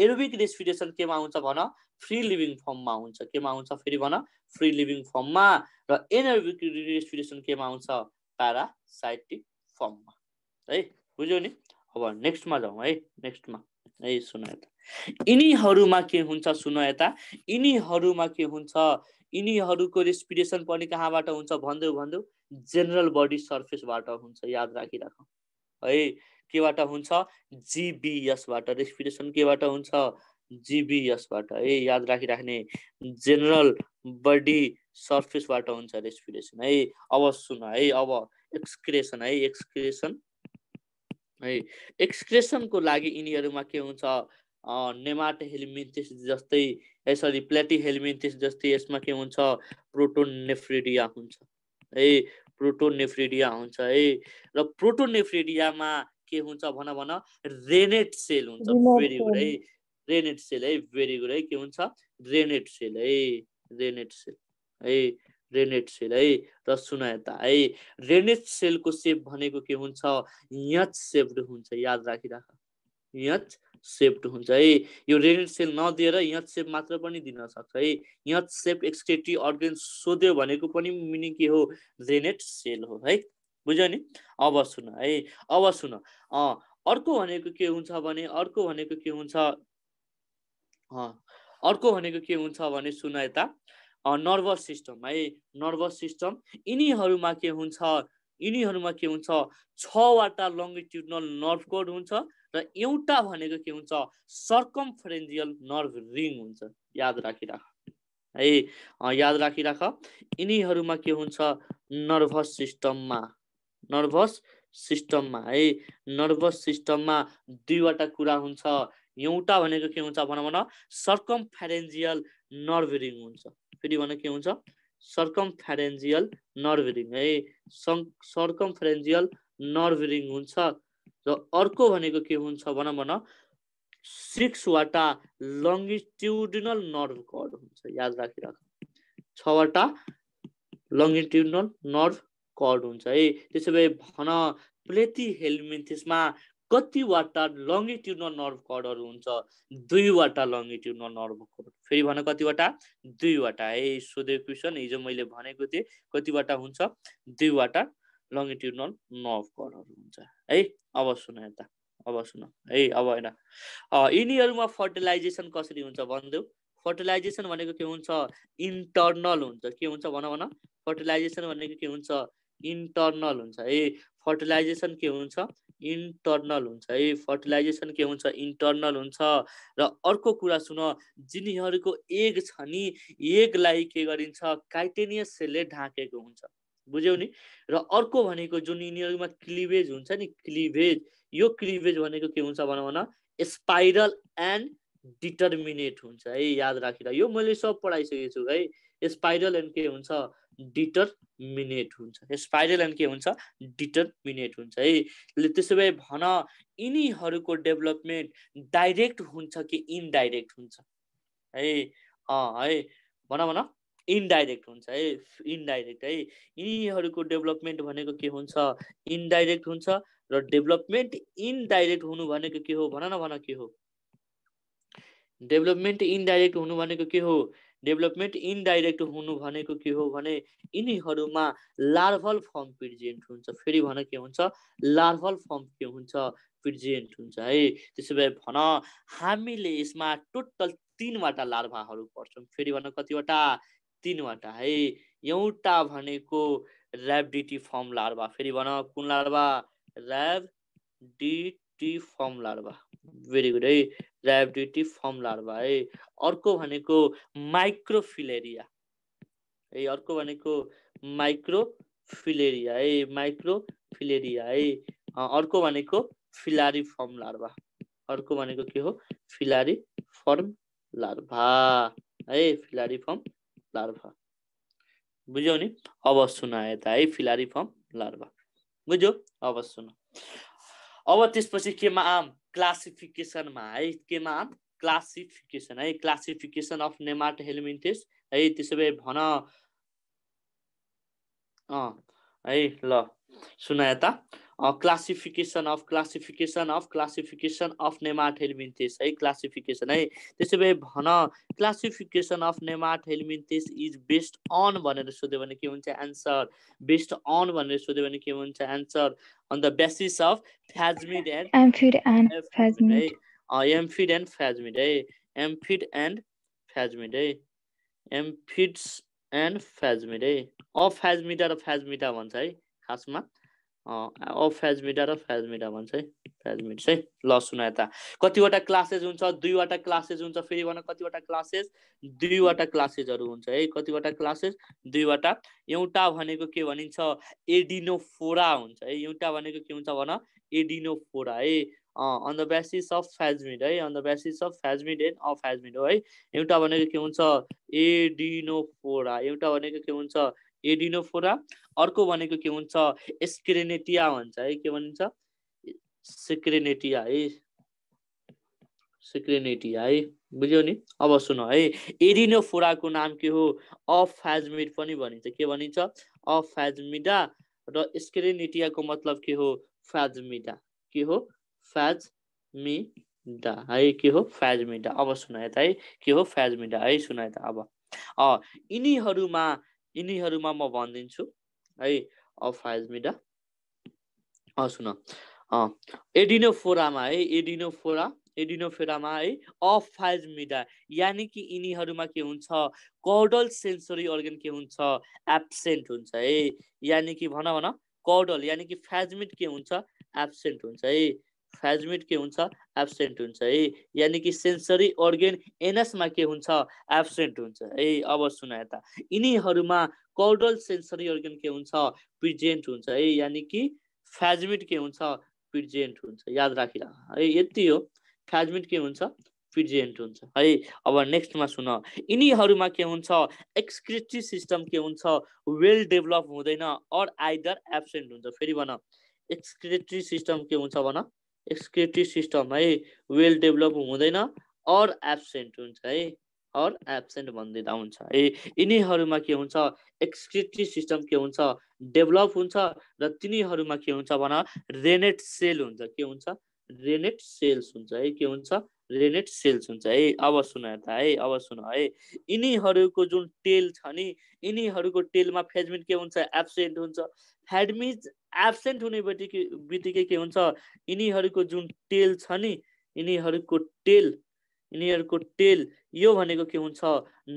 एरोबिक रेस्पिरेसन केमा हुन्छ भन फ्री लिभिङ फर्ममा हुन्छ केमा हुन्छ फेरि भन फ्री लिभिङ फर्ममा र एनएरोबिक रेस्पिरेसन केमा आउँछ प्यारासाइटिक फर्ममा है बुझ्यौ नि अब नेक्स्टमा जाउँ है नेक्स्टमा है सुन यता यिनीहरूमा के हुन्छ सुन यता यिनीहरूमा के हुन्छ यिनीहरूको रेस्पिरेसन पनि कहाँबाट हुन्छ भन्दै भन्देऊ जेनरल बडी सर्फेसबाट हुन्छ याद राखिराख है केबाट हुन्छ जिबिएसबाट रेस्पिरेसन केबाट हुन्छ जिबिएसबाट है याद राखिराख्ने जेनरल बडी सर्फेसबाट हुन्छ रेस्पिरेसन है अब सुन है अब एक्सक्रेसन है एक्सक्रेसन है एक्सक्रेसनको लागि यिनीहरूमा के हुन्छ नेमाट हेलमिन्टिस जस्तै यसरी प्लेटी हेलमिन्टिस जस्तै यसमा के हुन्छ प्रोटोन प्रोटोनेफ्रिडिया हुन्छ है प्रोटोनेफ्रिडिया हुन्छ है र प्रोटोन प्रोटोनेफ्रिडियामा के हुन्छ भन भन रेनेट सेल हुन्छ भेरी गुड है रेनेट सेल है भेरी गुड है के हुन्छ रेनेट सेल है रेनेट सेल है रेनेट सेल है र सुनायता है रेनेट सेलको सेप भनेको के हुन्छ यच सेप्ड हुन्छ याद राखिराख यच सेप्ड हुन्छ है यो रेनेट सेल नदिएर यच सेप मात्र पनि दिन सक्छ है यच सेप एक्सक्रेटी अर्गेन सोध्यो भनेको पनि मिनिङ के हो रेनेट सेल हो है बुझ्यो नि अब सुन है अब सुन अर्को भनेको के हुन्छ भने अर्को भनेको के हुन्छ अर्को भनेको के हुन्छ भने सुन यता नर्भस सिस्टम है नर्भस सिस्टम यिनीहरूमा के हुन्छ यिनीहरूमा के हुन्छ छवटा लङ्गिट्युडनल नर्भ कोड हुन्छ र एउटा भनेको के हुन्छ सर्कम फ्रेन्जियल नर्भ रिङ हुन्छ याद राखिराख है याद राखिराख यिनीहरूमा के हुन्छ नर्भस सिस्टममा नर्भस सिस्टममा है नर्भस सिस्टममा दुईवटा कुरा हुन्छ एउटा भनेको के हुन्छ भनौँ न सर्कम फ्यारेन्जियल नर्भ रिङ हुन्छ फेरि भने के हुन्छ सर्कम फ्यारेन्जियल नर्भ रिङ है सर्कम फ्यारेन्जियल नर्भ रिङ हुन्छ र अर्को भनेको के हुन्छ भनौँ भन सिक्सवटा लङ्गिट्युडिनल नर्भ कर्ड हुन्छ याद राखिराख छवटा लङ्गिट्युडिनल नर्भ कर्ड हुन्छ है त्यसो भए भन प्लेटी हेलमिन्थिसमा कतिवटा लङ्गिट्युडनल नर्भ कर्डहरू हुन्छ दुईवटा लङ्गिट्युडनल नर्भ कर्ड फेरि भन कतिवटा दुईवटा है सोधेको क्वेसन हिजो मैले भनेको थिएँ कतिवटा हुन्छ दुईवटा लङ्गिट्युडनल नर्भ कर्डहरू हुन्छ है अब सुन यता अब सुन है अब होइन यिनीहरूमा फर्टिलाइजेसन कसरी हुन्छ भनिदेऊ फर्टिलाइजेसन भनेको के हुन्छ इन्टर्नल हुन्छ के हुन्छ भन भन फर्टिलाइजेसन भनेको के हुन्छ इन्टर्नल हुन्छ है फर्टिलाइजेसन के हुन्छ इन्टर्नल हुन्छ है फर्टिलाइजेसन के हुन्छ इन्टर्नल हुन्छ र अर्को कुरा सुन जिनीहरूको एग छ नि एगलाई के गरिन्छ काइटेनियस सेलले ढाकेको हुन्छ बुझ्यौ नि र अर्को भनेको जुन यिनीहरूमा क्लिभेज हुन्छ नि क्लिभेज यो क्लिभेज भनेको के हुन्छ भनौँ न स्पाइरल एन्ड डिटर्मिनेट हुन्छ है याद राखेर यो मैले सब पढाइसकेको छु है स्पाइरल एन्ड के हुन्छ डिटरमिनेट हुन्छ स्पाइरल एन्ड के हुन्छ डिटरमिनेट हुन्छ है त्यसो भए भन यिनीहरूको डेभलपमेन्ट डाइरेक्ट हुन्छ कि इनडाइरेक्ट हुन्छ है अँ है भन भन इनडाइरेक्ट हुन्छ है इन्डाइरेक्ट है यिनीहरूको डेभलपमेन्ट भनेको के हुन्छ इन्डाइरेक्ट हुन्छ र डेभलपमेन्ट इनडाइरेक्ट हुनु भनेको के हो भन न भन के हो डेभलपमेन्ट इन्डाइरेक्ट हुनु भनेको के हो डेभलपमेन्ट इन्डाइरेक्ट हुनु भनेको के हो भने यिनीहरूमा लार्भल फर्म प्रिजेन्ट हुन्छ फेरि भन के हुन्छ लार्भल फर्म के हुन्छ प्रिजेन्ट हुन्छ है त्यसो भए भन हामीले यसमा टोटल तिनवटा लार्भाहरू पर्छौँ फेरि भन कतिवटा तिनवटा है एउटा भनेको ऱ्याबडिटी फर्म लार्भा फेरि भन कुन larva rhabditiform larva very good है ऱ्याबिटिभ फर्म लार्भा है अर्को भनेको माइक्रोफिलेरिया है अर्को भनेको माइक्रोफिलेरिया है माइक्रोफिलेरिया है अर्को भनेको फिलारी फर्म लार्भा अर्को भनेको के हो फिलारी फर्म लार्भा है फिलारी फर्म लार्भा बुझ्यौ नि अब सुनाए यता है फिलारी फर्म लार्भा बुझ्यौ अब सुना अब त्यसपछि केमा आम क्लासिफिकेसनमा है केमा आम क्लासिफिकेसन है क्लासिफिकेसन अफ नेमाट हेलमिन्थेस है त्यसो भए भन है ल सुन यता classification of classification of classification of Nemathelminthes है क्लासिफिकेसन है त्यसो भए भन classification of Nemathelminthes is based on भनेर सोध्यो भने के हुन्छ एन्सर बेस्ड अन भनेर सोध्यो भने के हुन्छ answer on the basis of phasmid and and phasmid है एमफिड एन्ड फ्याजमिड है एमफिड एन्ड फ्याजमिड है एमफिड्स एन्ड फ्याजमिड है अफ फ्याजमिटा र फ्याजमिटा भन्छ है खासमा अफेजमिडा र फ्याजमिडा भन्छ है फ्याजमिड चाहिँ ल सुन यता कतिवटा क्लासेस हुन्छ दुईवटा क्लासेस हुन्छ फेरि भन कतिवटा क्लासेस दुईवटा क्लासेसहरू हुन्छ है कतिवटा क्लासेस दुईवटा एउटा भनेको के भनिन्छ एडिनोफोरा हुन्छ है एउटा भनेको के हुन्छ भन एडिनोफोरा है on the basis of phasmid है on the basis of phasmid and of phasmid हो है एउटा भनेको के हुन्छ एडिनोफोरा एउटा भनेको के हुन्छ एडिनोफोरा अर्को भनेको के हुन्छ एस्क्रेनेटिया भन्छ है के भनिन्छ सिक्रेनेटिया है सिक्रेनेटिया है बुझ्यौ नि अब सुन है एडिनोफोराको नाम के हो अफ्याजमिड पनि भनिन्छ के भनिन्छ अफ्याजमिडा र स्क्रेनेटियाको मतलब के हो फ्याजमिडा के हो फ्याजमिडा है के हो फ्याजमिडा अब सुनाए त है के हो फ्याजमिडा है सुनाए त अब यिनीहरूमा यिनीहरूमा म भनिदिन्छु है अफाइजमिडा सुन सुन एडिनोफोरामा है एडिनोफोरा एडिनोफेरामा है अफाइजमिडा यानि कि यिनीहरूमा के हुन्छ कर्डल सेन्सरी अर्गन के हुन्छ एब्सेन्ट हुन्छ है यानि कि भन भन कर्डल यानि कि फ्याजमिट के हुन्छ एब्सेन्ट हुन्छ है फ्याजमिट के हुन्छ एब्सेन्ट हुन्छ है यानि कि सेन्सरी अर्गेन एनएसमा के हुन्छ एब्सेन्ट हुन्छ है अब सुन यता यिनीहरूमा कौडल सेन्सरी अर्गेन के हुन्छ प्रिजेन्ट हुन्छ है यानि कि फ्याजमिट के हुन्छ प्रिजेन्ट हुन्छ याद राखिरह है यति हो फ्याजमिट के हुन्छ प्रिजेन्ट हुन्छ है अब नेक्स्टमा सुन यिनीहरूमा के हुन्छ एक्सक्रिटिभ सिस्टम के हुन्छ वेल डेभलप हुँदैन अर आइदर एब्सेन्ट हुन्छ फेरि भन एक्सक्रिटिभ सिस्टम के हुन्छ भन एक्सक्रिटिभ सिस्टम है वेल डेभलप हुँदैन अर एब्सेन्ट हुन्छ है अर एब्सेन्ट भनिदिँदा हुन्छ है यिनीहरूमा के हुन्छ एक्सक्रिटिभ सिस्टम के हुन्छ डेभलप हुन्छ र तिनीहरूमा के हुन्छ भन रेनेट सेल हुन्छ के हुन्छ रेनेट सेल्स हुन्छ है के हुन्छ रेनेट सेल्स हुन्छ है अब सुन त है अब सुन है यिनीहरूको जुन टेल छ नि यिनीहरूको टेलमा फेजमिट के हुन्छ एब्सेन्ट हुन्छ फ्याडमिज एब्सेन्ट हुने बित्तिकै बित्तिकै के हुन्छ यिनीहरूको जुन टेल छ नि यिनीहरूको टेल यिनीहरूको टेल यो भनेको के हुन्छ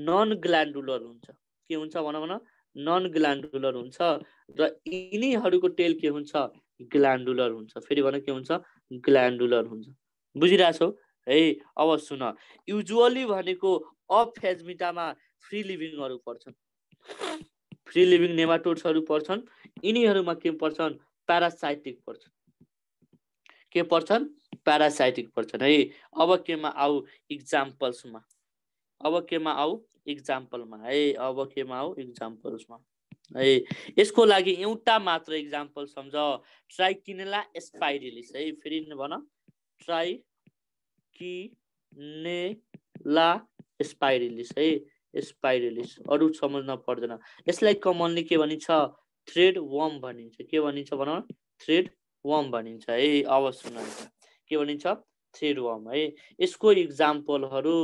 नन ग्ल्यान्डुलर हुन्छ के हुन्छ भनौँ भन नन ग्ल्यान्डुलर हुन्छ र यिनीहरूको टेल के हुन्छ ग्ल्यान्डुलर हुन्छ फेरि भन के हुन्छ ग्ल्यान्डुलर हुन्छ बुझिरहेछौ है अब सुन युजुअली भनेको अफ फेजमिटामा फ्री लिभिङहरू पर्छन् फ्री लिभिङ नेमाटोड्सहरू पर्छन् यिनीहरूमा के पर्छन् प्यारासाइटिक पर्छन् के पर्छन् प्यारासाइटिक पर्छन् है अब केमा आऊ इक्जाम्पल्समा अब केमा आऊ इक्जाम्पलमा है अब केमा आऊ इक्जाम्पल्समा है यसको लागि एउटा मात्र इक्जाम्पल सम्झ ट्राई किनेला एसपाइरिलिस है फेरि भन ला एसपाइरिलिस है स्पाइरलिस अरू सम्झ्न पर्दैन यसलाई कमनली के भनिन्छ थ्रेड वर्म भनिन्छ के भनिन्छ भन थ्रेड वर्म भनिन्छ है अब सुनाइन्छ के भनिन्छ थ्रेड वर्म है यसको इक्जाम्पलहरू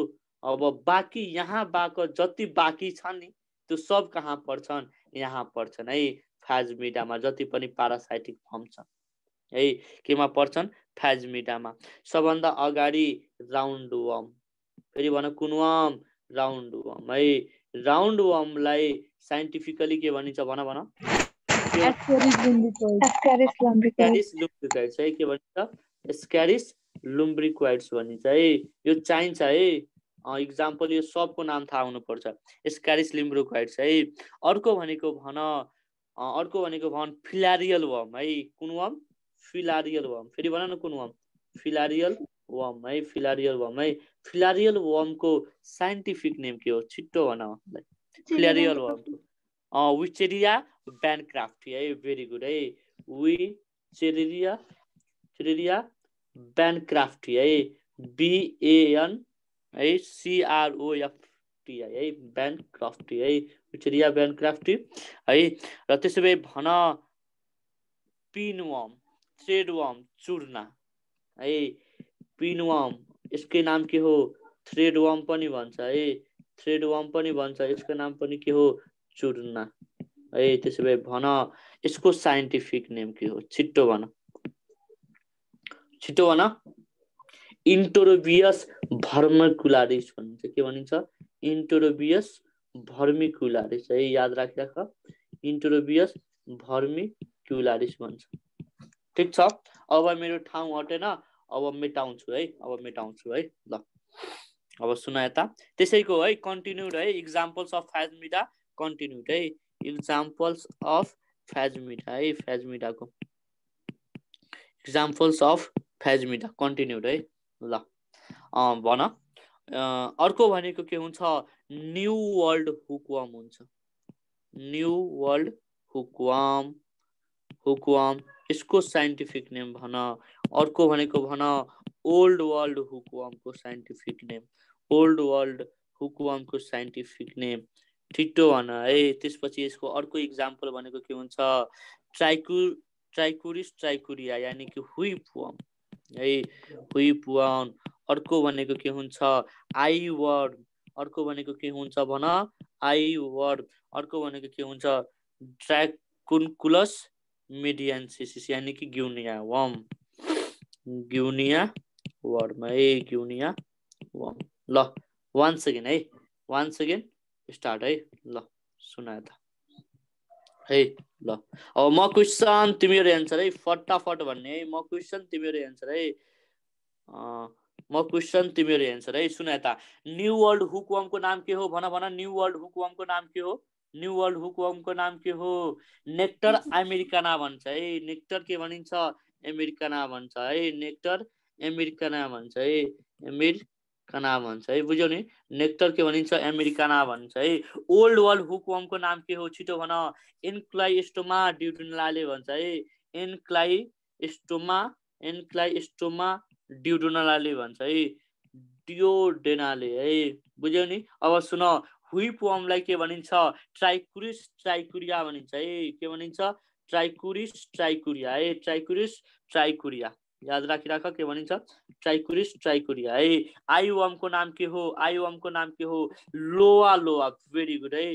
अब बाँकी यहाँ बाको जति बाँकी छन् नि त्यो सब कहाँ पर्छन् यहाँ पर्छन् है फ्याजमिडामा जति पनि पारासाइटिक फर्म छ है केमा पर्छन् फ्याजमिडामा सबभन्दा अगाडि राउन्ड वर्म फेरि भनौँ कुन वर्म राउन्ड वर्म है राउन्ड वर्मलाई साइन्टिफिकली के भनिन्छ भन भन है के भनिन्छ स्क्यारिस लुम्ब्रिक्वाइड्स भनिन्छ है यो चाहिन्छ है इक्जाम्पल यो सबको नाम थाहा हुनुपर्छ स्क्यारिस लिम्ब्रिक्वाइड्स है अर्को भनेको भन अर्को भनेको भन फिलारियल वर्म है कुन वर्म फिलारियल वर्म फेरि भन न कुन वर्म फिलारियल वर्म है फिलारियल वर्म है फिलारियल वर्मको साइन्टिफिक नेम के हो छिट्टो भनौँ फिलारियल वर्मको विचेरिया ब्यान्डक्राफ्ट है भेरी गुड है विचेरिया चेरिया ब्यान्डक्राफ्ट है बिएएन है सिआरओएफटी है ब्यान्डक्राफ्ट है विचेरिया ब्यान्डक्राफ्ट है र त्यसो भए भन पिनवम ट्रेडवम चुर्ना है पिनवाम यसकै नाम के हो थ्रेडवाम पनि भन्छ है थ्रेडवाम पनि भन्छ यसको नाम पनि के हो चुर्ना है त्यसो भए भन यसको साइन्टिफिक नेम के हो छिट्टो भन छिटो भन इन्टोरोबियस भर्मकुलारिस भनिन्छ के भनिन्छ इन्टोरोबियस भर्मिकुलारिस है याद राखिराख इन्टोरोबियस भर्मिकुलारिस भन्छ ठिक छ अब मेरो ठाउँ हटेन अब मेटाउँछु है अब मेटाउँछु है ल अब सुना यता त्यसैको है कन्टिन्युड है इक्जाम्पल्स अफ फ्याजमिडा कन्टिन्युड है इक्जाम्पल्स अफ फ्याजमिडा है फ्याजमिडाको इक्जाम्पल्स अफ फ्याजमिडा कन्टिन्युड है ल भन अर्को भनेको के हुन्छ न्यु वर्ल्ड हुकवाम हुन्छ न्यु वर्ल्ड हुकवाम हुकवाम यसको साइन्टिफिक नेम भन अर्को भनेको भन ओल्ड वर्ल्ड हुकुवामको साइन्टिफिक नेम ओल्ड वर्ल्ड हुकुवामको साइन्टिफिक नेम ठिटो भन है त्यसपछि यसको अर्को इक्जाम्पल भनेको के हुन्छ ट्राइकु ट्राइकुरिस ट्राइकुरिया यानि कि हुइपुवम है हुन अर्को भनेको के हुन्छ आई वर्ड अर्को भनेको के हुन्छ भन आई वर्ड अर्को भनेको के हुन्छ ट्राकुनकुलस मीडियनसिस यानी कि ग्यूनिया वर्म ग्युनिया वर्म है ग्युनिया ल वान सेकेन्ड है वान सेकेन्ड स्टार्ट है ल सुना त है ल अब म क्वेसन तिमीहरू एन्सर है फटाफट भन्ने है म क्वेसन तिमीहरू एन्सर है म क्वेसन तिमीहरू एन्सर है सुना न्यु वर्ल्ड हुकवमको नाम के हो भन भन न्यु वर्ल्ड हुकवमको नाम के हो न्यु वर्ल्ड हुकवमको नाम के हो नेक्टर अमेरिकाना भन्छ है नेक्टर के भनिन्छ अमेरिकाना भन्छ है नेक्टर अमेरिकाना भन्छ है अमेरिकाना भन्छ है बुझ्यौ नि नेक्टर के भनिन्छ अमेरिकाना भन्छ है ओल्ड वर्ल्ड हुकवमको नाम के हो छिटो भन एन्क्लाइस्टोमा ड्युडुनलाले भन्छ है एन्क्लाइस्टोमा एन्क्लाइस्टोमा ड्युडुनलाले भन्छ है डियोडेनाले है बुझ्यौ नि अब सुन हुइपोमलाई के भनिन्छ ट्राइकुरिस ट्राइकुरिया भनिन्छ है के भनिन्छ ट्राइकुरिस ट्राइकुरिया है ट्राइकुरिस ट्राइकुरिया याद राखिराख के भनिन्छ ट्राइकुरिस ट्राइकुरिया है आयुवमको नाम के हो आयुवमको नाम के हो लोवा लोवा भेरी गुड है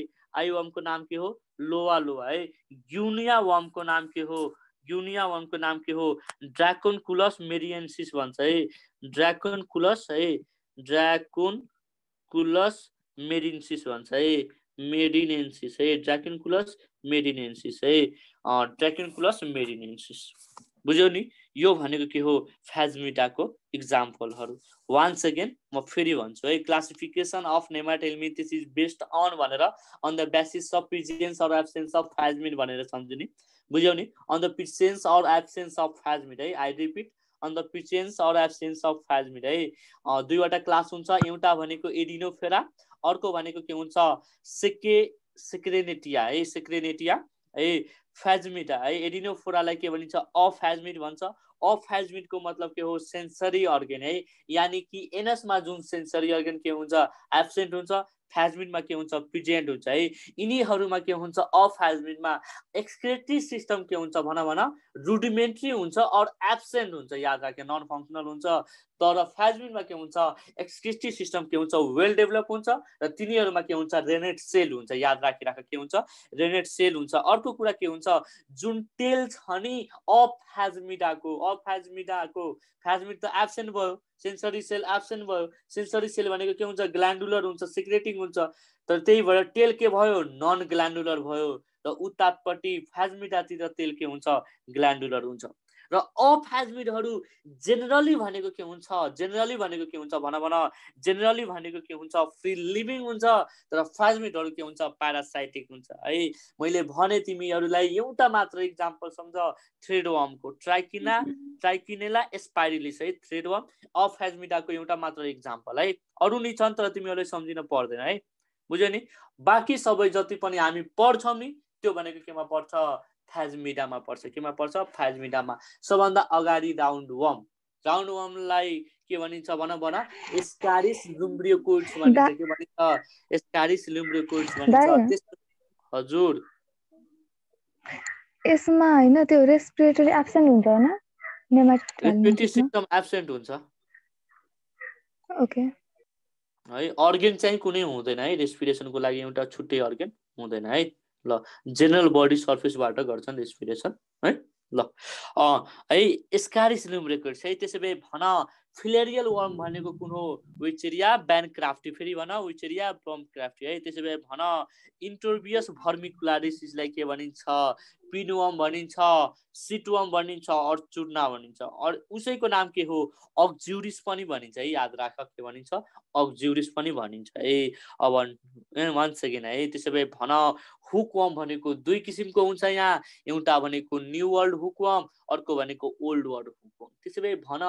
आयुवमको नाम के हो लोवा लोवा है ग्युनिया वमको नाम के हो युनिया वमको नाम के हो ड्राकोन कुलस मेरियन्सिस भन्छ है ड्राकोन कुलस है ड्राकोन कुलस मेडिन्सिस भन्छ है मेडिनेन्सिस है ड्राकिनकुलस मेडिनेन्सिस है ड्राकिनकुलस मेडिनेन्सिस बुझ्यौ नि यो भनेको के हो फ्याजमिटाको इक्जाम्पलहरू वान्स अगेन म फेरि भन्छु है classification of Nemathelminthes is based on भनेर on the basis of presence or absence of phasmid भनेर सम्झिने बुझ्यौ नि on the presence or absence of phasmid है I repeat on the or absence of phasmid है दुईवटा क्लास हुन्छ एउटा भनेको एडिनोफेरा अर्को भनेको के हुन्छ सेके सेक्रेनेटिया है सेक्रेनेटिया है फ्याजमिटा है एडिनोफोरालाई के भनिन्छ अफ्याजमिट भन्छ अफ्याजमिटको मतलब के हो सेन्सरी अर्गेन है यानि कि एनएसमा जुन सेन्सरी अर्गेन के हुन्छ एब्सेन्ट हुन्छ फ्याजमिनमा के हुन्छ प्रिजेन्ट हुन्छ है यिनीहरूमा के हुन्छ अफ फ्याजमिनमा एक्सक्रेटिभ सिस्टम के हुन्छ भन भन रुडिमेन्ट्री हुन्छ अर एब्सेन्ट हुन्छ याद राखेँ नन फङ्सनल हुन्छ तर फ्याजमिनमा के हुन्छ एक्सक्रिस्टी सिस्टम के हुन्छ वेल डेभलप हुन्छ र तिनीहरूमा के हुन्छ रेनेट सेल हुन्छ याद राखिराख के हुन्छ रेनेट सेल हुन्छ अर्को कुरा के हुन्छ जुन टेल छ नि अफ्याजमिडाको अफ्याजमिडाको फ्याजमिड त एब्सेन्ट भयो सेन्सरी सेल एब्सेन्ट भयो सेन्सरी सेल भनेको के हुन्छ ग्ल्यान्डुलर हुन्छ सिक्रेटिङ हुन्छ तर त्यही भएर टेल के भयो नन ग्ल्यान्डुलर भयो र उतापट्टि फ्याजमिडातिर तेल के हुन्छ ग्ल्यान्डुलर हुन्छ र अफ एडमिटहरू जेनरली भनेको के हुन्छ जेनरली भनेको के हुन्छ भन भन जेनरली भनेको के हुन्छ फ्री लिभिङ हुन्छ तर फाजमिटहरू के हुन्छ प्यारासाइटिक हुन्छ है मैले भने तिमीहरूलाई एउटा मात्र इक्जाम्पल सम्झ थ्रेडवर्मको ट्राइकिना ट्राइकिनेला एसपाइरिलिस है थ्रेडवर्म अफ एजमिटाको एउटा मात्र इक्जाम्पल है अरू नि छन् तर तिमीहरूले सम्झिन पर्दैन है बुझ्यो नि बाँकी सबै जति पनि हामी पढ्छौँ नि त्यो भनेको केमा पर्छ फ्याजमिडामा पर्छ केमा पर्छ फ्याजमिडामा सबभन्दा अगाडि राउन्ड वम राउन्ड वमलाई के भनिन्छ भन भन एस्कारिस लुम्ब्रियो कोर्ट्स भनिन्छ के भनिन्छ एस्कारिस लुम्ब्रियो कोर्ट्स भनिन्छ हजुर यसमा होइन त्यो रेस्पिरेटरी एब्सेन्ट हुन्छ होइन रेस्पिरेटरी सिस्टम एब्सेन्ट हुन्छ ओके है अर्गेन चाहिँ कुनै हुँदैन है रेस्पिरेसनको लागि एउटा छुट्टै अर्गेन हुँदैन है ल जेनरल बडी सर्फेसबाट गर्छन् रेस्पिरेसन है ल है एस्कारिस रेकर्ड है त्यसो भए भन फिलेरियल वर्म भनेको कुन हो विचेरिया ब्यान क्राफ्टी फेरि भन विचेरिया बम क्राफ्टी है त्यसो भए भन इन्टोर्बियस भर्मिकुलारिस यसलाई के भनिन्छ पिनुवम भनिन्छ सिटुवम भनिन्छ अरू चुर्ना भनिन्छ अरू उसैको नाम के हो अक्ज्युरिस पनि भनिन्छ है याद राख के भनिन्छ अक्ज्युरिस पनि भनिन्छ है अब वान सेकेन्ड है त्यसो भए भन हुकवम भनेको दुई किसिमको हुन्छ यहाँ एउटा भनेको न्यु वर्ल्ड हुकवम अर्को भनेको ओल्ड वर्ल्ड हुकवम त्यसो भए भन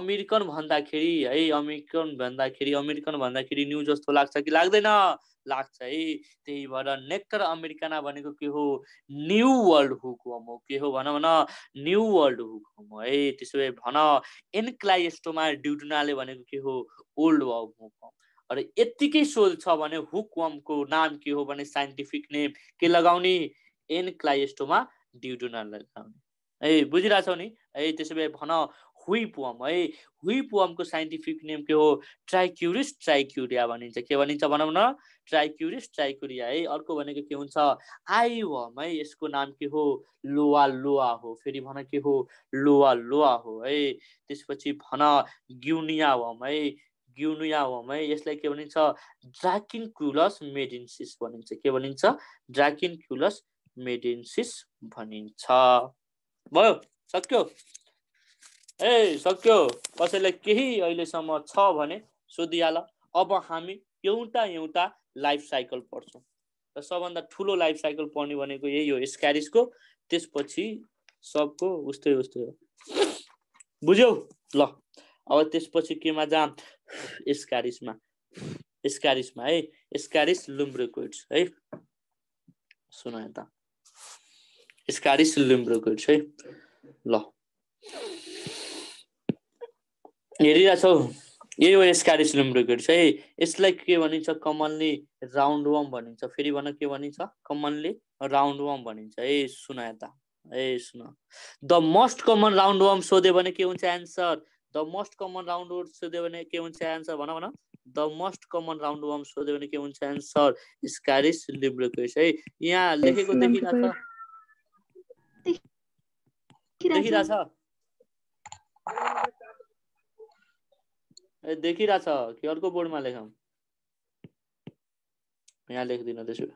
अमेरिकन भन्दाखेरि है अमेरिकन भन्दाखेरि अमेरिकन भन्दाखेरि न्यु जस्तो लाग्छ कि लाग्दैन लाग्छ है त्यही भएर नेक्टर अमेरिकाना भनेको के हो न्यु वर्ल्ड हुक हो के हो भन न न्यु वर्ल्ड हुक हो है त्यसो भए भन एनक्लाइस्टोमा ड्युडुनाले भनेको के हो ओल्ड वर्ल्ड हुक होम र यत्तिकै सोल छ भने हुक वमको नाम के हो भने साइन्टिफिक नेम के लगाउने एनक्लाइस्टोमा ड्युडुना लगाउने है बुझिरहेछौ नि है त्यसो भए भन हुइपुअम है हुइपुअमको साइन्टिफिक नेम के हो ट्राइक्युरिस ट्राइक्युरिया भनिन्छ के भनिन्छ भनौँ न ट्राइक्युरिस ट्राइक्युरिया है अर्को भनेको के हुन्छ आइवम है यसको नाम के हो लोवा लोवा हो फेरि भन के हो लोवा लोवा हो है त्यसपछि भन ग्युनियावम है ग्युनियावम है यसलाई के भनिन्छ ड्राकिन क्युलस मेडिन्सिस भनिन्छ के भनिन्छ ड्राकिन क्युलस मेडिन्सिस भनिन्छ भयो सक्यो ए सक्यो कसैलाई केही अहिलेसम्म छ भने सोधिहाल अब हामी एउटा एउटा लाइफ साइकल पढ्छौँ र सबभन्दा ठुलो लाइफ साइकल पढ्ने भनेको यही हो स्क्यारिसको त्यसपछि सबको उस्तै उस्तै हो बुझ्यौ ल अब त्यसपछि केमा जाम स्क्यारिसमा स्क्यारिसमा है स्क्यारिस लुम्ब्रोकोइड्स है सुन यता स्क्यारिस लुम्ब्रोकोइड्स है ल हेरिरहेछौ यही हो यसकारिस लुम्ब्रुकेट है यसलाई के भनिन्छ कमनली राउन्ड वर्म भनिन्छ फेरि भन के भनिन्छ कमनली राउन्ड वर्म भनिन्छ ए सुन यता ए सुन the most common round worm सोध्यो भने के हुन्छ answer the most common round word सोध्यो भने के हुन्छ एन्सर भन भन the most common round worm सोध्यो भने के हुन्छ एन्सर स्कारिस लिब्रोकेस है यहाँ लेखेको देखिरहेछ देखिरहेछ ए देखिरहेछ कि अर्को बोर्डमा लेखौँ यहाँ लेखिदिनु त्यसो ल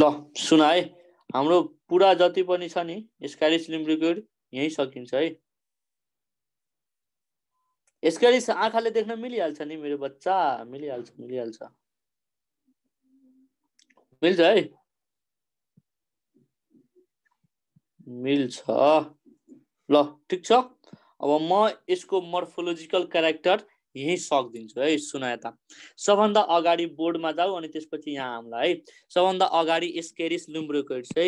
ल सुन है हाम्रो पुरा जति पनि छ नि स्क्यारिस लिम्ब्रिक्युड यहीँ सकिन्छ है स्क्यारिस आँखाले देख्न मिलिहाल्छ नि मेरो बच्चा मिलिहाल्छ मिलिहाल्छ मिल्छ है मिल्छ ल ठिक छ अब म यसको मर्फोलोजिकल क्यारेक्टर यहीँ सकिदिन्छु है सुन यता सबभन्दा अगाडि बोर्डमा जाऊ अनि त्यसपछि यहाँ आउँला है सबभन्दा अगाडि एस्केरिस लुम्ब्रियोकोइड्स है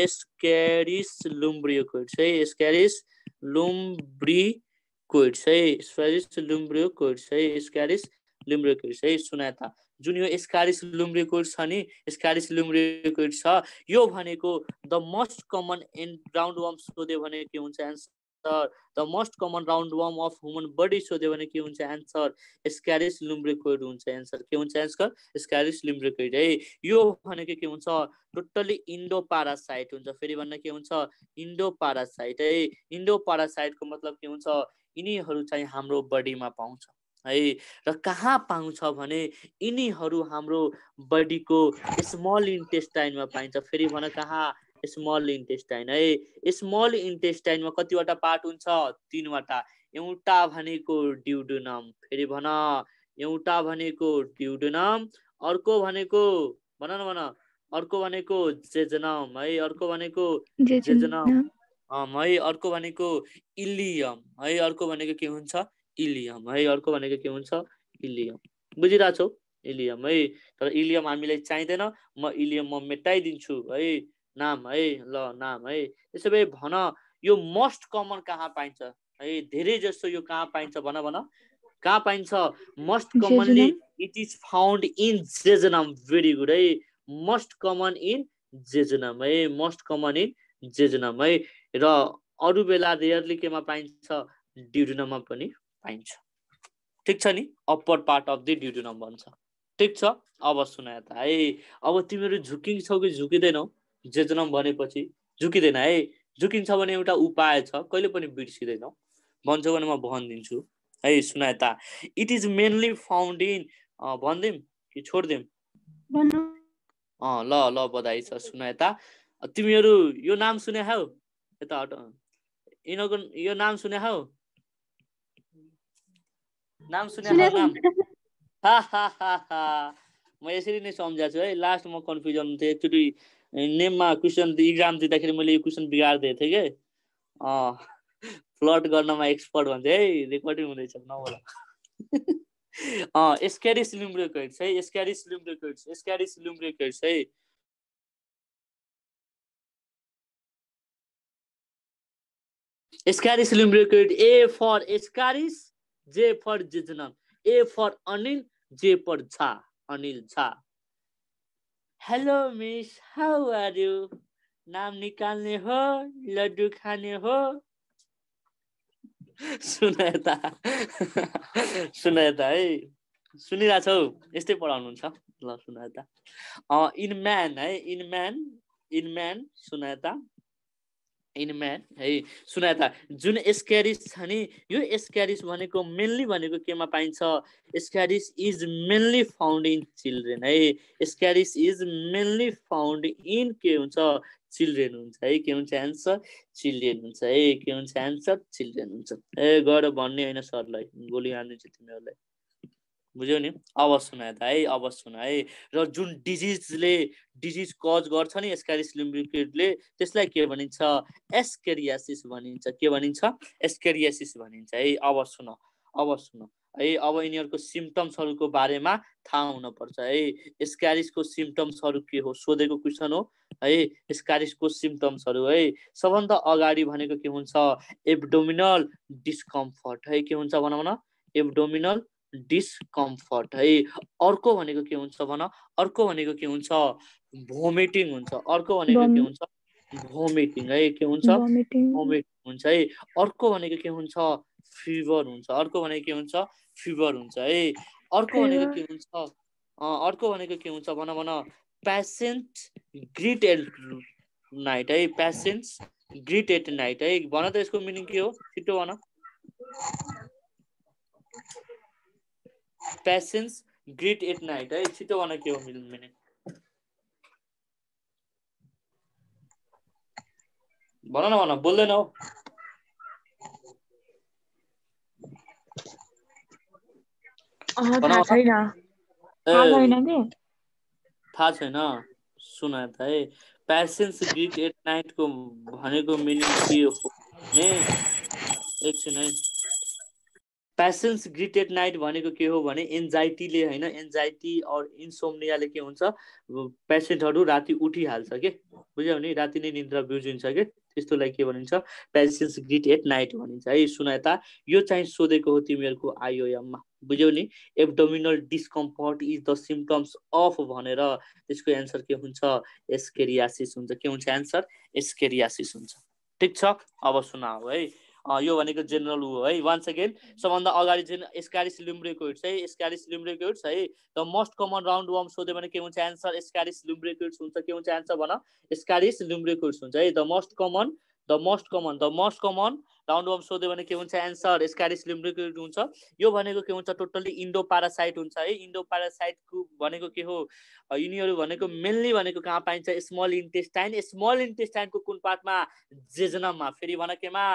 एस्केरिस लुम्ब्रियोकोइड्स है लुम्ब्री लुम्ब्रिकोइड्स है लुम्ब्रियो लुम्ब्रियोकोइड्स है एस्केरिस लुम्ब्रियोकोइड्स है सुन यता जुन यो स्कारिस लुम्ब्रिकोड छ नि स्कारिस लुम्ब्रिकोड छ यो भनेको the most common and round worm सोध्यो भने के हुन्छ answer the most common round worm of human body सोध्यो भने के हुन्छ एन्सर स्क्यारिस लुम्ब्रिकोइड हुन्छ एन्सर के हुन्छ एन्सर स्क्यारिस लुम्ब्रिकोइड है यो भनेको के हुन्छ टोटल्ली इन्डो पारासाइट हुन्छ फेरि भन्न के हुन्छ इन्डो पारासाइट है इन्डो पारासाइटको मतलब के हुन्छ यिनीहरू चाहिँ हाम्रो बडीमा पाउँछ है र कहाँ पाउँछ भने यिनीहरू हाम्रो बडीको स्मल इन्टेस्टाइनमा पाइन्छ फेरि भन कहाँ स्मल इन्टेस्टाइन है स्मल इन्टेस्टाइनमा कतिवटा पार्ट हुन्छ तिनवटा एउटा भनेको ड्युडोनम फेरि भन एउटा भनेको ड्युडोनम अर्को भनेको भन न भन अर्को भनेको जेजनम है अर्को भनेको जेजनम है अर्को भनेको इलियम है अर्को भनेको के हुन्छ इलियम है अर्को भनेको के हुन्छ इलियम बुझिरहेको छौ इलियम है तर इलियम हामीलाई चाहिँदैन म इलियम म मेटाइदिन्छु है नाम है ल नाम है त्यसो भए भन यो मोस्ट कमन कहाँ पाइन्छ है धेरै जसो यो कहाँ पाइन्छ भन भन कहाँ पाइन्छ most commonly it is found in jejunum very good है मोस्ट कमन इन जेजनम है मोस्ट कमन इन जेजनम है र अरू बेला रेयरली केमा पाइन्छ ड्युडनममा पनि पाइन्छ ठिक छ नि upper part of the duodenum भन्छ ठिक छ अब सुना त है अब तिमीहरू झुकिन्छौ कि झुकिँदैनौ जेजनम भनेपछि झुकिँदैन है झुकिन्छ भने एउटा उपाय छ कहिले पनि बिर्सिँदैनौ भन्छौ भने म भनिदिन्छु है सुना यता it is mainly found in भनिदिउँ कि छोडिदिउँ ल ल बधाई छ सुना यता तिमीहरू यो नाम सुने हौ यता यिनीहरूको यो नाम सुने हौ नाम सुने नाम म यसरी नै सम्झाएको छु है लास्ट म कन्फ्युजन थिएँ एकचोटि नेममा क्वेसन इक्जाम दिँदाखेरि मैले यो क्वेसन बिगारिदिएको थिएँ कि फ्लट गर्नमा एक्सपर्ट भन्छ है रेकर्डिङ हुँदैछ नहोला एस्क्यारिस लिम्ब्रेकोइड्स है एस्क्यारिस लिम्ब्रेकोइड्स एस्क्यारिस लिम्ब्रेकोइड्स है एस्क्यारिस लिम्ब्रेकोइड ए for Ascaris J for jejunum A for Anil J for छा अनिल छा hello miss how are you नाम निकाल्ने हो लड्डु खाने हो सुन यता सुन यता है सुनिरहेछौ यस्तै पढाउनुहुन्छ ल सुन यता इन म्यान है इन म्यान इन म्यान सुन यता इन म्यान है सुना त जुन एस्क्यारिस छ नि यो एस्क्यारिस भनेको मेन्ली भनेको केमा पाइन्छ Ascaris is mainly found in children है Ascaris is mainly found in के हुन्छ चिल्ड्रेन हुन्छ है के हुन्छ एन्सर चिल्ड्रेन हुन्छ है के हुन्छ एन्सर चिल्ड्रेन हुन्छ ए गएर भन्ने होइन सरलाई गोली हान्नु चाहिँ तिमीहरूलाई बुझ्यौ नि आवाज सुनायदा है आवाज है र जुन डिजिजले डिजिज कज गर्छ नि एस्कारिस लिम्बिकले त्यसलाई के भनिन्छ एस्केरियासिस भनिन्छ के भनिन्छ एस्केरियासिस भनिन्छ है आवाज सुन आवाज सुन है अब यिनीहरूको सिम्टम्सहरूको बारेमा थाहा हुनपर्छ है एस्कारिसको सिम्टम्सहरू के हो सोधेको क्वेसन हो है एस्कारिसको सिम्टम्सहरू है सबभन्दा अगाडि भनेको के हुन्छ एब्डोमिनल डिस्कम्फर्ट है के हुन्छ भनौँ न एब्डोमिनल डिस्कम्फर्ट है अर्को भनेको के हुन्छ भन अर्को भनेको के हुन्छ भोमिटिङ हुन्छ अर्को भनेको के हुन्छ भोमिटिङ है के हुन्छ भोमिटिङ हुन्छ है अर्को भनेको के हुन्छ फिभर हुन्छ अर्को भनेको के हुन्छ फिभर हुन्छ है अर्को भनेको के हुन्छ अर्को भनेको के हुन्छ भन भन पेसेन्ट ग्रिट एट नाइट है पेसेन्ट ग्रिट एट नाइट है भन त यसको मिनिङ के हो छिटो भन पेसेन्स ग्रेट एट नाइट है छिटो भन के हो मिनिङ भन न भन बोल्दैन हौ थाहा छैन सुन त है प्यासेन्स ग्रिट एट नाइटको भनेको मिनिङ के हो भने एकछिन है पेसेन्स ग्रिटेड नाइट भनेको के हो भने एन्जाइटीले होइन एन्जाइटी अर इन्सोमनियाले के हुन्छ पेसेन्टहरू राति उठिहाल्छ के बुझ्यौ नि राति नै निन्द्रा बिर्जिन्छ कि त्यस्तोलाई के भनिन्छ पेसेन्स ग्रिट एट नाइट भनिन्छ है सुनायता यो चाहिँ सोधेको हो तिमीहरूको आइओएममा बुझ्यौ नि abdominal discomfort is the symptoms of भनेर त्यसको एन्सर के हुन्छ एस्केरियासिस हुन्छ के हुन्छ एन्सर एस्केरियासिस हुन्छ ठिक छ अब सुनाऊ है यो भनेको जेनरल हो है वान्स अगेन mm-hmm. सबभन्दा अगाडि जुन एस्कारिस हिट्स है एस्कारिस हिट्स है the most common round worm सोध्यो भने के हुन्छ एन्सर एस्कारिस हिट्स हुन्छ के हुन्छ एन्सर भन एस्कारिस हिट्स हुन्छ है the most common the most common the most common round worm सोध्यो भने के हुन्छ एन्सर स्क्यारिस लिम्ब्रिकेट हुन्छ यो भनेको के हुन्छ टोटल्ली इन्डो पारासाइट हुन्छ है इन्डो पारासाइटको भनेको के हो यिनीहरू भनेको मेनली भनेको कहाँ पाइन्छ स्मल इन्टेस्टाइन स्मल इन्टेस्टाइनको कुन पार्टमा जेजनममा फेरि भन केमा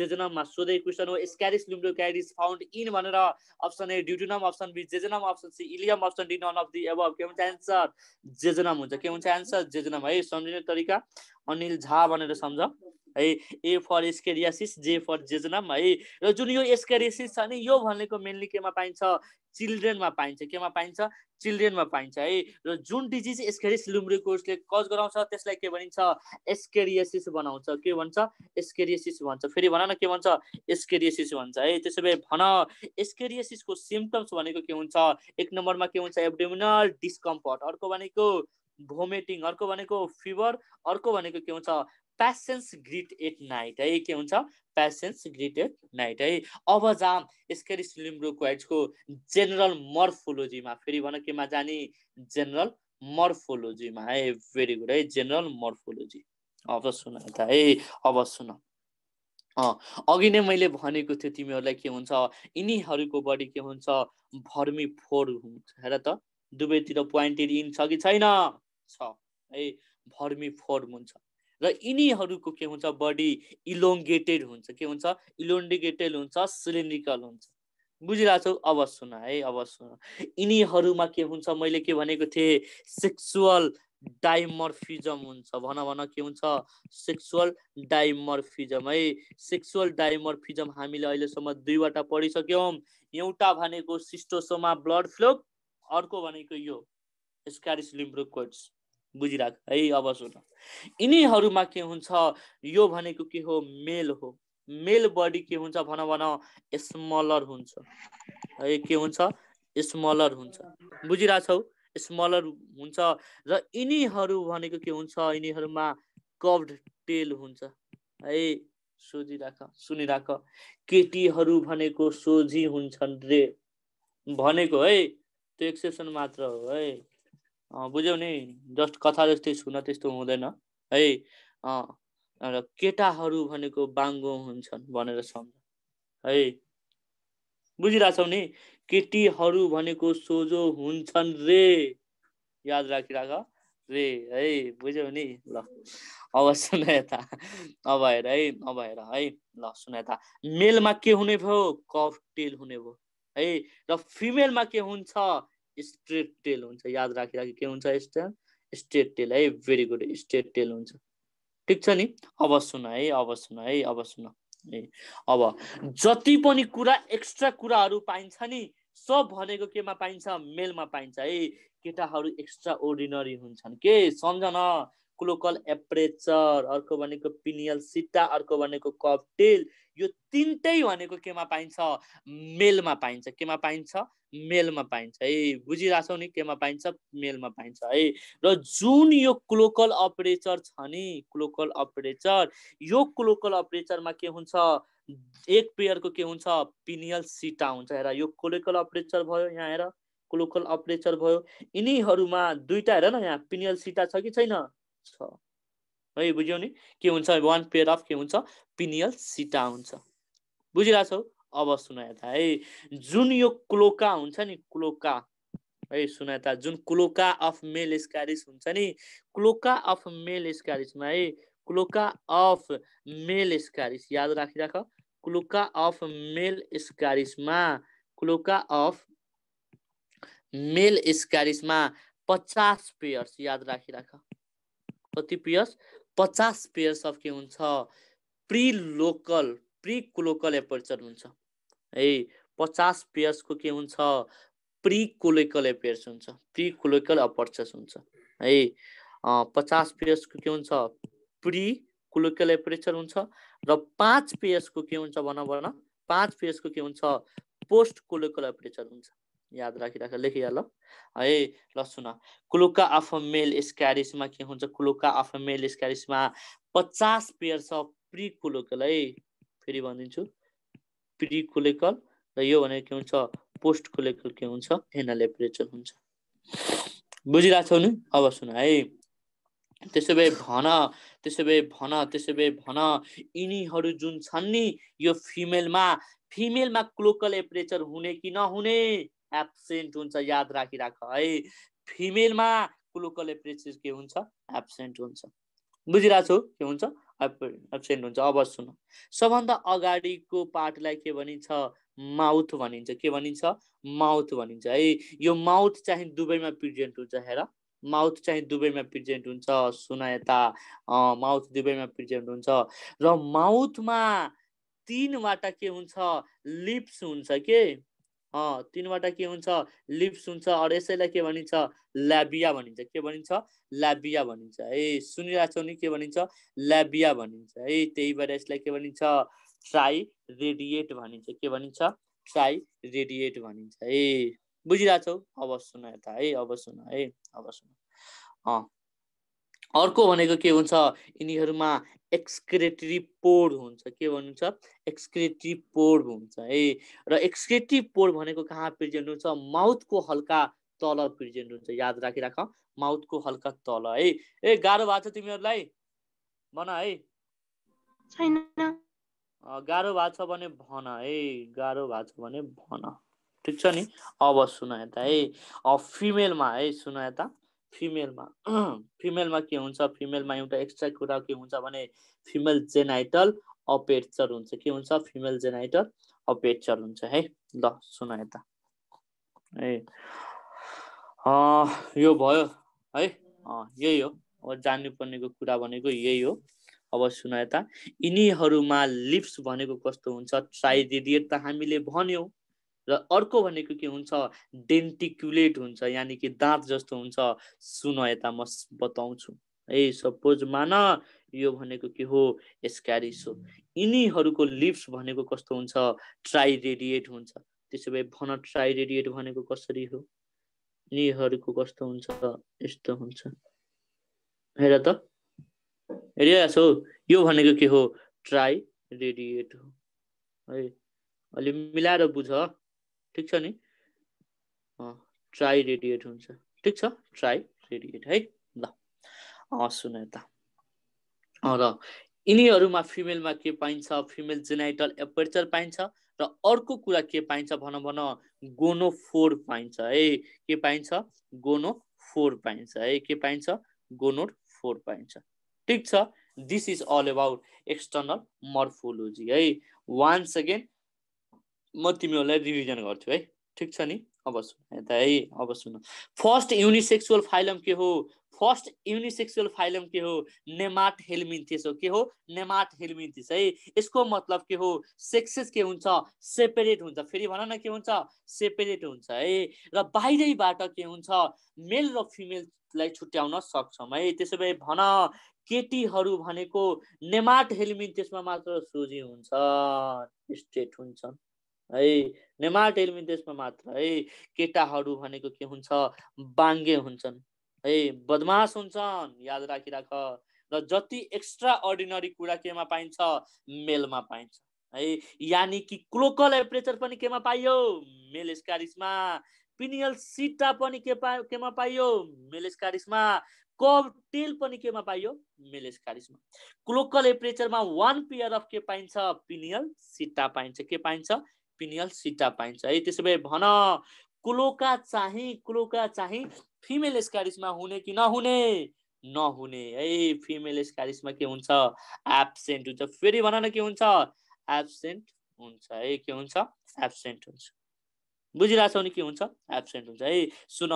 जेजनममा सोधेको क्वेसन हो स्क्यारिस लिम्ब्रिकेट फाउन्ड इन भनेर option A duodenum option B jejunum option C ileum option D none of the above के हुन्छ एन्सर जेजनम हुन्छ के हुन्छ एन्सर जेजनम है सम्झिने तरिका अनिल झा भनेर सम्झ है ए फर स्केरियासिस जे फर जेजनम है र जुन यो एस्केरेसिस छ नि यो भनेको मेनली केमा पाइन्छ चिल्ड्रेनमा पाइन्छ केमा पाइन्छ चिल्ड्रेनमा पाइन्छ है र जुन डिजिज एस्केरिस कोर्सले कज गराउँछ त्यसलाई के भनिन्छ एस्केरियसिस बनाउँछ के भन्छ एस्केरियसिस भन्छ फेरि भन न के भन्छ एस्केरियसिस भन्छ है त्यसो भए भन एस्केरियसिसको सिम्टम्स भनेको के हुन्छ एक नम्बरमा के हुन्छ एब्डोमिनल डिस्कम्फर्ट अर्को भनेको भोमिटिङ अर्को भनेको फिभर अर्को भनेको के हुन्छ प्यासेन्स ग्रिट एट नाइट है के हुन्छ प्यासेन्स ग्रिट एट नाइट है अब जाम स्केरिस लिम्ब्रोक्वाइट्सको जेनरल मर्फोलोजीमा फेरि भन केमा जाने जेनरल मर्फोलोजीमा है भेरी गुड है जेनरल मर्फोलोजी अब सुन त है अब सुन अघि नै मैले भनेको थिएँ तिमीहरूलाई के हुन्छ यिनीहरूको बडी के हुन्छ भर्मी फोर हुन्छ हेर त दुवैतिर पोइन्टेड इन छ कि छैन छ है भर्मी फोर हुन्छ र यिनीहरूको के हुन्छ बडी इलोङ्गेटेड हुन्छ के हुन्छ इलोन्डिगेटेड हुन्छ सिलिन्ड्रिकल हुन्छ बुझिरहेको छौ अब सुन है अब सुन यिनीहरूमा के हुन्छ मैले के भनेको थिएँ सेक्सुअल डाइमर्फिजम हुन्छ भन भन के हुन्छ सेक्सुअल डाइमर्फिजम है सेक्सुअल डाइमर्फिजम हामीले अहिलेसम्म दुईवटा पढिसक्यौँ एउटा भनेको सिस्टोसोमा ब्लड फ्लो अर्को भनेको यो स्क्यारिस लिम्ब्रोक्वट्स बुझिराख है अब सुन यिनीहरूमा के हुन्छ यो भनेको के हो मेल हो मेल बडी के हुन्छ भन भन स्मलर हुन्छ है के हुन्छ स्मलर हुन्छ बुझिरहेछौ स्मलर हुन्छ र यिनीहरू भनेको के हुन्छ यिनीहरूमा कभड टेल हुन्छ है सोझिराख सुनिराख केटीहरू भनेको सोझी हुन्छन् रे भनेको है त्यो एक्सेप्सन मात्र हो है बुझ्यौ नि जस्ट कथा जस्तै सुन त्यस्तो हुँदैन है र केटाहरू भनेको बाङ्गो हुन्छन् भनेर सम्झ है बुझिरहेछौ नि केटीहरू भनेको सोझो हुन्छन् रे याद राखिराख रे है बुझ्यौ नि ल अब सुन यता अब हेर है अब हेर है ल सुन यता मेलमा के हुने भयो कफ टेल हुने भयो है र फिमेलमा के हुन्छ स्ट्रेट टेल हुन्छ याद राखिराख के हुन्छ स्ट्यान्ड स्ट्रेट टेल है भेरी गुड स्ट्रेट टेल हुन्छ ठिक छ नि अब सुन है अब सुन है अब सुन ए अब जति पनि कुरा एक्स्ट्रा कुराहरू पाइन्छ नि सब भनेको केमा पाइन्छ मेलमा पाइन्छ है केटाहरू एक्स्ट्रा ओर्डिनरी हुन्छन् के सम्झन क्लोकल एप्रेचर अर्को भनेको पिनियल सिट्टा अर्को भनेको कपटेल यो तिनटै भनेको केमा पाइन्छ मेलमा पाइन्छ केमा पाइन्छ मेलमा पाइन्छ है बुझिरहेछौ नि केमा पाइन्छ मेलमा पाइन्छ है र जुन यो क्लोकल अपरेचर छ नि क्लोकल अपरेचर यो क्लोकल अपरेचरमा के हुन्छ एक पेयरको के हुन्छ पिनियल सिटा हुन्छ हेर यो क्लोकल अपरेचर भयो यहाँ हेर क्लोकल अपरेचर भयो यिनीहरूमा दुइटा हेर न यहाँ पिनियल सिटा छ कि छैन छ है बुझ्यौ नि के हुन्छ वान पेयर अफ के हुन्छ पिनियल सिटा हुन्छ बुझिरहेको छौ अब सुनायता है जुन यो क्लोका हुन्छ नि क्लोका है सुनायता जुन क्लोका अफ मेल स्क्यारिस हुन्छ नि क्लोका अफ मेल स्क्यारिसमा है क्लोका अफ मेल स्क्यारिस याद राखिराख क्लोका अफ मेल स्क्यारिसमा क्लोका अफ मेल स्क्यारिसमा पचास पेयर्स याद राखिराख कति पेयर्स पचास पेयर्स अफ के हुन्छ precloacal precloacal aperture हुन्छ है पचास पेयर्सको के हुन्छ प्रि कोलोकल एपेयर्स हुन्छ प्रि कोलोकल अपर्चर्स हुन्छ है पचास पेयर्सको के हुन्छ प्री कोलोकल एपरेचर हुन्छ र पाँच पेयर्सको के हुन्छ भन भन पाँच पेयर्सको के हुन्छ पोस्ट कोलोकल एपरेचर हुन्छ याद राखिराख लेखिया ल है ल सुन क्लुका अफ मेल स्क्यारिसमा के हुन्छ क्लुका अफ मेल स्क्यारिसमा पचास पेयर छ प्रिकुलोकल है फेरि भनिदिन्छु प्रिकुलेकल र यो भनेको के हुन्छ पोस्ट कुलेकल के हुन्छ एनल हुन्छ बुझिरहेको छौ नि अब सुन है त्यसो भए भन त्यसो भए भन त्यसो भए भन यिनीहरू जुन छन् नि यो फिमेलमा फिमेलमा क्लोकल एप्रेचर हुने कि नहुने एब्सेन्ट हुन्छ याद राखिराख है फिमेलमा क्लोकलेप्रेसिस के हुन्छ एब्सेन्ट हुन्छ बुझिरहेको छु के हुन्छ एब्सेन्ट हुन्छ अब सुन सबभन्दा अगाडिको पार्टलाई के भनिन्छ माउथ भनिन्छ के भनिन्छ माउथ भनिन्छ है यो माउथ चाहिँ दुबईमा प्रिजेन्ट हुन्छ हेर माउथ चाहिँ दुबईमा प्रिजेन्ट हुन्छ सुन यता माउथ दुबईमा प्रिजेन्ट हुन्छ र माउथमा तिनवटा के हुन्छ लिप्स हुन्छ के तिनवटा के हुन्छ लिप्स हुन्छ अरू यसैलाई के भनिन्छ ल्याबिया भनिन्छ के भनिन्छ ल्याबिया भनिन्छ है सुनिरहेको छौ नि के भनिन्छ ल्याबिया भनिन्छ है त्यही भएर यसलाई के भनिन्छ ट्राई रेडिएट भनिन्छ के भनिन्छ ट्राई रेडिएट भनिन्छ ए बुझिरहेछौ अब सुन यता है अब सुन है अब सुन अँ अर्को भनेको के हुन्छ यिनीहरूमा एक्सक्रेटरी पोर हुन्छ के भन्नुहुन्छ एक्सक्रेटरी पोर हुन्छ है र एक्सक्रेटिभ पोर भनेको कहाँ प्रेजेन्ट हुन्छ माउथको हल्का तल प्रेजेन्ट हुन्छ याद राखिराख माउथको हल्का तल है ए गाह्रो भएको छ तिमीहरूलाई भन है छैन गाह्रो भएको छ भने भन है गाह्रो भएको छ भने भन ठिक छ नि अब सुन यता है फिमेलमा है सुन यता फिमेलमा फिमेलमा के हुन्छ फिमेलमा एउटा एक्स्ट्रा कुरा के हुन्छ भने फिमेल जेनाइटल अपेचर हुन्छ के हुन्छ फिमेल जेनाइटल अपेचर हुन्छ है ल सुन यता है यो भयो है यही हो अब जान्नुपर्नेको कुरा भनेको यही हो अब सुन यता यिनीहरूमा लिप्स भनेको कस्तो हुन्छ ट्राइडेरिएट त हामीले भन्यौँ र अर्को भनेको के हुन्छ डेन्टिक्युलेट हुन्छ यानि कि दाँत जस्तो हुन्छ सुन यता म बताउँछु ए सपोज मान यो भनेको के हो एस्क्यारिस हो यिनीहरूको लिप्स भनेको कस्तो हुन्छ ट्राइरेडिएट हुन्छ त्यसो भए भन ट्राइरेडिएट भनेको कसरी हो यिनीहरूको कस्तो हुन्छ यस्तो हुन्छ हेर त हेरिरहेको छौ यो भनेको के हो ट्राई रेडिएट हो है अलि मिलाएर बुझ ठिक छ नि ट्राई रेडिएट हुन्छ ठिक छ ट्राई रेडिएट है ल सुन यता र यिनीहरूमा फिमेलमा के पाइन्छ फिमेल जेनाइटल एपर्चर पाइन्छ र अर्को कुरा के पाइन्छ भनौँ भन गोनोफोर पाइन्छ है के पाइन्छ गोनो फोर पाइन्छ है के पाइन्छ गोनोर फोर पाइन्छ ठिक छ this is all about external morphology है वान्स अगेन म तिमीहरूलाई रिभिजन गर्छु है ठिक छ नि अब सुन त है अब सुन फर्स्ट युनिसेक्सुअल फाइलम के हो फर्स्ट युनिसेक्सुअल फाइलम के हो नेमाट हेलमिन्थिस हो के हो नेमाट हेलमिन्थिस है यसको मतलब के हो सेक्सेस के हुन्छ सेपरेट हुन्छ फेरि भन न के हुन्छ सेपरेट हुन्छ है र बाहिरैबाट के हुन्छ मेल र फिमेललाई छुट्याउन सक्छौँ है त्यसो भए भन केटीहरू भनेको नेमाट हेलमिन्थिसमा मात्र सोझी हुन्छ स्ट्रेट हुन्छ है नेमाटेलमिन देशमा मात्र है केटाहरू भनेको के हुन्छ बाङ्गे हुन्छन् है बदमास हुन्छन् याद राखिराख र जति एक्स्ट्रा अर्डिनरी कुरा केमा पाइन्छ मेलमा पाइन्छ है यानि कि क्लोकल एप्रेचर पनि केमा पाइयो स्कारिसमा पिनियल सिटा पनि के पा केमा पाइयो स्कारिसमा कब टेल पनि केमा पाइयो स्कारिसमा क्लोकल एप्रेचरमा वान पियर अफ के पाइन्छ पिनियल सिटा पाइन्छ के पाइन्छ पिनियल सिटा पाइन्छ है त्यसो भए भन कुलोका चाहिँ कुलोका चाहिँ फिमेल स्क्यारिसमा हुने कि नहुने नहुने है फिमेल स्क्यारिसमा के हुन्छ एब्सेन्ट हुन्छ फेरि भन न के हुन्छ एब्सेन्ट हुन्छ है के हुन्छ एब्सेन्ट हुन्छ बुझिरहेछौ भने के हुन्छ एब्सेन्ट हुन्छ है सुन